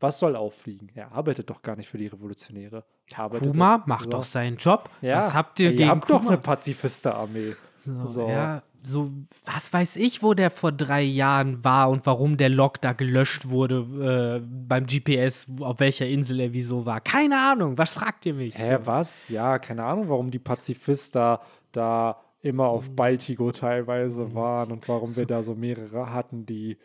Was soll auffliegen? Er arbeitet doch gar nicht für die Revolutionäre. Er Kuma macht so. doch seinen Job. Ja. Was habt ihr, ihr gegen habt Kuma? doch eine Pazifisterarmee. So, so. Ja, so, was weiß ich, wo der vor drei Jahren war und warum der Log da gelöscht wurde äh, beim GPS, auf welcher Insel er wieso war. Keine Ahnung, was fragt ihr mich? Hä, so. was? Ja, keine Ahnung, warum die Pazifista da immer auf hm. Baltigo teilweise waren und warum wir da so mehrere hatten, die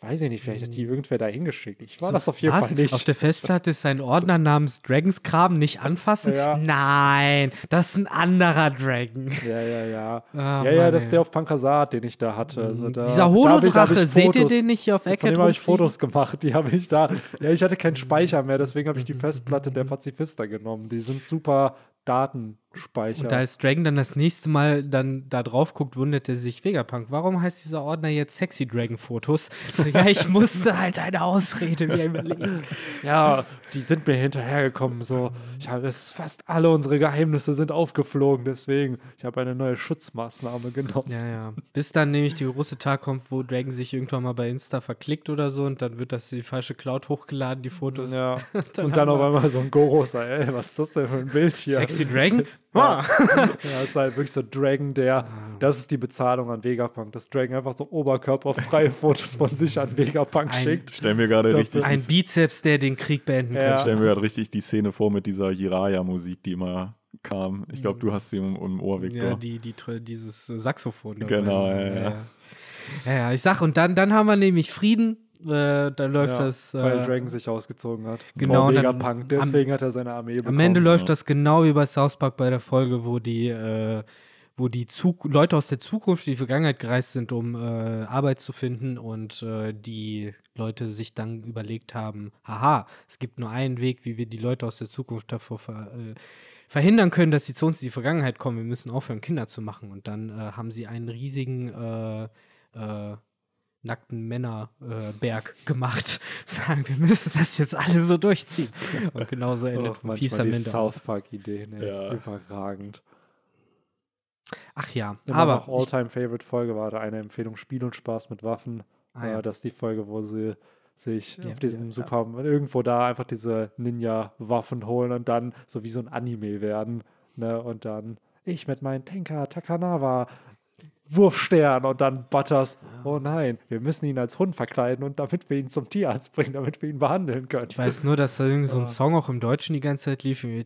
Weiß ich nicht, vielleicht hat die mhm. irgendwer da hingeschickt. Ich war so, das auf jeden was? Fall nicht. Auf der Festplatte ist ein Ordner namens Dragons Dragonsgraben nicht anfassen? Ja. Nein, das ist ein anderer Dragon. Ja, ja, ja. Oh, ja, Mann, ja, das ist der auf Pankasat, den ich da hatte. Also mhm. da, Dieser Holodrache, seht ihr den nicht hier auf Eckert? Von dem habe ich Fotos gemacht, die habe ich da. Ja, ich hatte keinen mhm. Speicher mehr, deswegen habe ich die [laughs] Festplatte der Pazifista genommen. Die sind super Daten Speicher. Und da ist Dragon dann das nächste Mal dann da drauf guckt, wundert er sich, Vegapunk, warum heißt dieser Ordner jetzt Sexy Dragon Fotos? So, ja, ich musste halt eine Ausrede mir überlegen. [laughs] Ja, die sind mir hinterhergekommen, so, ich habe, es fast alle unsere Geheimnisse sind aufgeflogen, deswegen, ich habe eine neue Schutzmaßnahme genommen. Ja, ja. Bis dann nämlich die große Tag kommt, wo Dragon sich irgendwann mal bei Insta verklickt oder so und dann wird das in die falsche Cloud hochgeladen, die Fotos. Ja, [laughs] dann und dann auf einmal so ein Gorosa, ey, was ist das denn für ein Bild hier? Sexy Dragon? [laughs] Ah. Ja, das [laughs] ist halt wirklich so Dragon, der, das ist die Bezahlung an Vegapunk, dass Dragon einfach so oberkörperfreie [laughs] Fotos von sich an Vegapunk ein, schickt. Stell mir gerade richtig. Ein Bizeps, der den Krieg beenden ja. kann. Stell mir gerade richtig die Szene vor mit dieser Jiraya-Musik, die immer kam. Ich glaube, du hast sie im, im Ohr, Victor. Ja, die, die, dieses Saxophon. Genau, ja, ja. ja, ja. ich sag, und dann, dann haben wir nämlich Frieden äh, da läuft ja, das. Äh, weil Dragon sich ausgezogen hat. Genau. Vor Vegapunk. Deswegen am, hat er seine Armee bekommen. Am Ende läuft ja. das genau wie bei South Park bei der Folge, wo die, äh, wo die Zug Leute aus der Zukunft, in die Vergangenheit gereist sind, um äh, Arbeit zu finden und äh, die Leute sich dann überlegt haben: haha, es gibt nur einen Weg, wie wir die Leute aus der Zukunft davor ver äh, verhindern können, dass sie zu uns in die Vergangenheit kommen. Wir müssen aufhören, Kinder zu machen. Und dann haben sie einen riesigen nackten Männerberg äh, gemacht. [laughs] Sagen, wir müssen das jetzt alle so durchziehen. Und genauso [laughs] endet oh, manchmal die South Park-Ideen, ja. überragend. Ach ja, Immer aber noch All-Time-Favorite-Folge war da eine Empfehlung Spiel und Spaß mit Waffen. Ah, äh, ja. Das ist die Folge, wo sie sich ja, auf diesem ja, Super irgendwo da einfach diese Ninja-Waffen holen und dann so wie so ein Anime werden. Ne? Und dann ich mit meinen Tanker Takanawa Wurfstern und dann Butters. Oh nein, wir müssen ihn als Hund verkleiden und damit wir ihn zum Tierarzt bringen, damit wir ihn behandeln können. Ich weiß nur, dass da irgendwie so ein Song auch im Deutschen die ganze Zeit lief. Ja,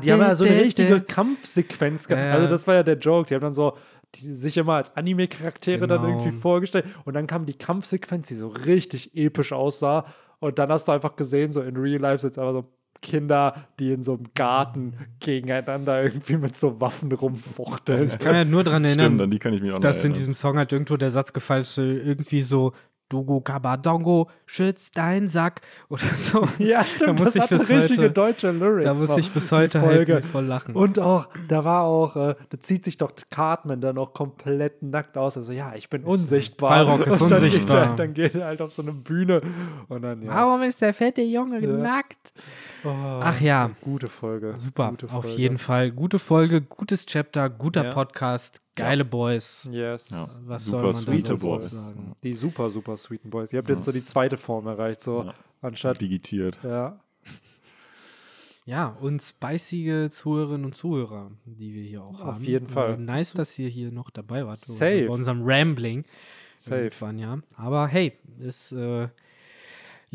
die haben ja so eine richtige Kampfsequenz gehabt. Also das war ja der Joke. Die haben dann so sich immer als Anime-Charaktere genau. dann irgendwie vorgestellt. Und dann kam die Kampfsequenz, die so richtig episch aussah. Und dann hast du einfach gesehen, so in Real Life sitzt einfach so Kinder, die in so einem Garten gegeneinander irgendwie mit so Waffen rumfuchteln. Ich kann ja nur daran erinnern, Stimmt, an die kann ich mich auch dass erinnern. in diesem Song halt irgendwo der Satz gefallen ist, irgendwie so Dogo Kabadongo, schütz deinen Sack [laughs] oder so. Ja, stimmt, da muss das ich hatte richtige heute, deutsche Lyrics. Da muss ich bis heute halt voll lachen. Und auch, da war auch, äh, da zieht sich doch Cartman dann auch komplett nackt aus. Also, ja, ich bin unsichtbar. Ballrock ist [laughs] und dann unsichtbar. Geht er, dann geht er halt auf so eine Bühne und dann, ja. Warum ist der fette Junge ja. nackt? Oh, Ach ja. Gute Folge. Super, gute Folge. auf jeden Fall. Gute Folge, gutes Chapter, guter ja. Podcast, Geile Boys. Yes. Ja. Was super soll man sweete da Boys. sagen? Die super, super sweeten Boys. Ihr habt ja. jetzt so die zweite Form erreicht, so ja. anstatt. Digitiert. Ja. [laughs] Ja, und spicige Zuhörerinnen und Zuhörer, die wir hier auch Auf haben. Auf jeden Fall. Äh, nice, dass ihr hier noch dabei wart. Safe. Also bei unserem Rambling. Safe. Waren, ja. Aber hey, ist äh,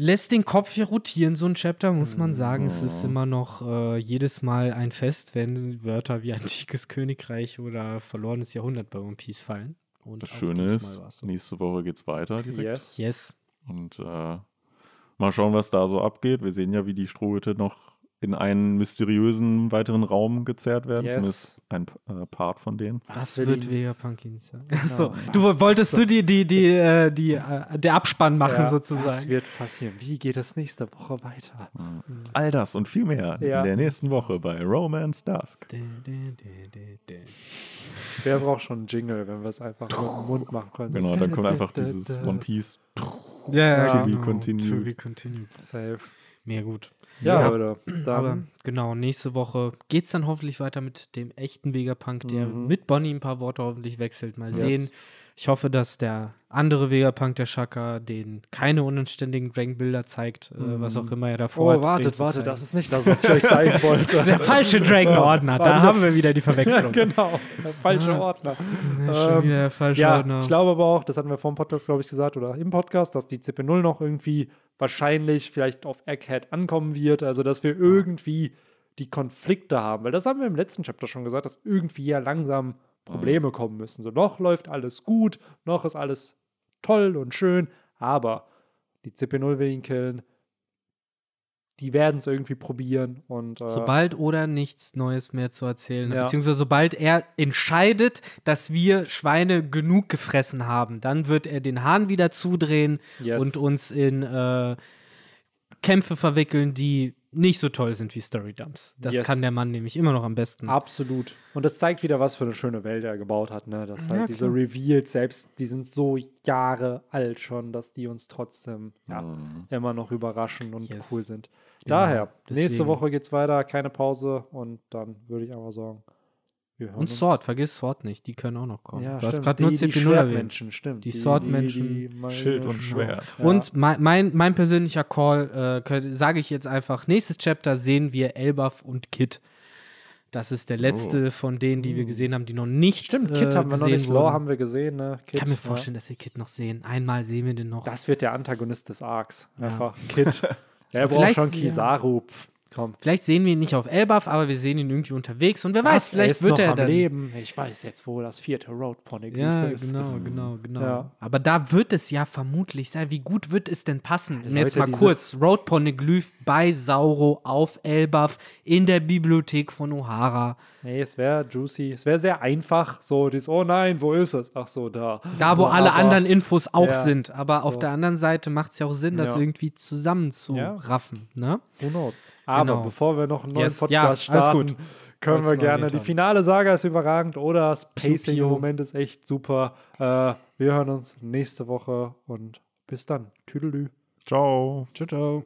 lässt den Kopf hier rotieren, so ein Chapter, muss man sagen. Es ist mhm. immer noch äh, jedes Mal ein Fest, wenn Wörter wie antikes Königreich oder verlorenes Jahrhundert bei One Piece fallen. Und das Schöne ist, so. nächste Woche geht's weiter direkt. Yes. yes. Und äh, mal schauen, was da so abgeht. Wir sehen ja, wie die Strohhütte noch in einen mysteriösen weiteren Raum gezerrt werden, yes. zumindest ein äh, Part von denen. Was das wird Vegapunkin sein. Achso, genau. du wolltest du die, die, die, äh, die, äh, der Abspann machen ja, sozusagen. Was wird passieren? Wie geht das nächste Woche weiter? Mhm. All das und viel mehr ja. in der nächsten Woche bei Romance Dusk. Wer braucht schon einen Jingle, wenn wir es einfach nur im Mund machen können? Genau, dann kommt einfach dieses One Piece. yeah, to be genau. continued. To be continued. Safe. Mehr gut. Ja, ja. Oder aber genau, nächste Woche geht es dann hoffentlich weiter mit dem echten Vegapunk, der mhm. mit Bonnie ein paar Worte hoffentlich wechselt. Mal yes. sehen, ich hoffe, dass der andere Vegapunk, der Shaka, den keine unanständigen Dragon-Bilder zeigt, mm. was auch immer er davor oh, hat. Oh, wartet, wartet, das ist nicht das, was ich euch zeigen [laughs] wollte. Der falsche Dragon-Ordner, da haben wir wieder die Verwechslung. Ja, [laughs] genau, der falsche ah, Ordner. Nee, schon wieder der ähm, falsche ja, Ordner. Ich glaube aber auch, das hatten wir vor dem Podcast, glaube ich, gesagt, oder im Podcast, dass die CP0 noch irgendwie wahrscheinlich vielleicht auf Egghead ankommen wird. Also, dass wir irgendwie die Konflikte haben. Weil das haben wir im letzten Chapter schon gesagt, dass irgendwie ja langsam Probleme mhm. kommen müssen. So, noch läuft alles gut, noch ist alles toll und schön, aber die CP0 will ihn killen. Die werden es irgendwie probieren und. Äh, sobald oder nichts Neues mehr zu erzählen. Ja. Beziehungsweise sobald er entscheidet, dass wir Schweine genug gefressen haben, dann wird er den Hahn wieder zudrehen yes. und uns in äh, Kämpfe verwickeln, die nicht so toll sind wie Story Dumps. Das yes. kann der Mann nämlich immer noch am besten. Absolut. Und das zeigt wieder, was für eine schöne Welt er gebaut hat, ne? Dass halt ja, diese Reveals selbst, die sind so Jahre alt schon, dass die uns trotzdem ja, mhm. immer noch überraschen und yes. cool sind. Genau. Daher, ja, nächste Woche geht's weiter, keine Pause und dann würde ich einfach sagen, wir und Sword, vergiss Sword nicht, die können auch noch kommen. Ja, du stimmt. hast gerade nur CP0 erwähnt. Stimmt. Die, die Sword-Menschen. Schild und Schwert. Ja. Und mein, mein, mein, persönlicher Call, äh, sage ich jetzt einfach, nächstes Chapter sehen wir Elbaf und Kit. Das ist der letzte oh. von denen, die wir mm. gesehen haben, die noch nicht Stimmt, Kit äh, haben wir noch nicht. Lore haben wir gesehen, ne? Kit, ich kann mir vorstellen, ja. dass wir Kit noch sehen. Einmal sehen wir den noch. Das wird der Antagonist des Arcs. Einfach Kit. [laughs] ja, er braucht schon Kisaru. Ja. Komm. Vielleicht sehen wir ihn nicht auf Elbaf, aber wir sehen ihn irgendwie unterwegs und wer Was? weiß, vielleicht er wird noch er am dann. Leben. Ich weiß jetzt, wo das vierte Road Pony ja, ist. Genau, genau, genau. Ja. Aber da wird es ja vermutlich sein. Wie gut wird es denn passen? Leute, jetzt mal kurz: Road Poneglyph bei Sauro auf Elbaf in der Bibliothek von O'Hara. Nee, es wäre juicy. Es wäre sehr einfach. So, dieses, oh nein, wo ist es? Ach so, da. Da, wo so, alle anderen Infos auch ja, sind. Aber so. auf der anderen Seite macht es ja auch Sinn, das irgendwie zusammenzuraffen. Ne? Who knows? Genau, Aber genau. bevor wir noch einen neuen yes. Podcast ja, starten, können wir gerne. Die finale Saga ist überragend oder das Pacing im Moment ist echt super. Äh, wir hören uns nächste Woche und bis dann. Tüdelü. Ciao. Ciao, ciao.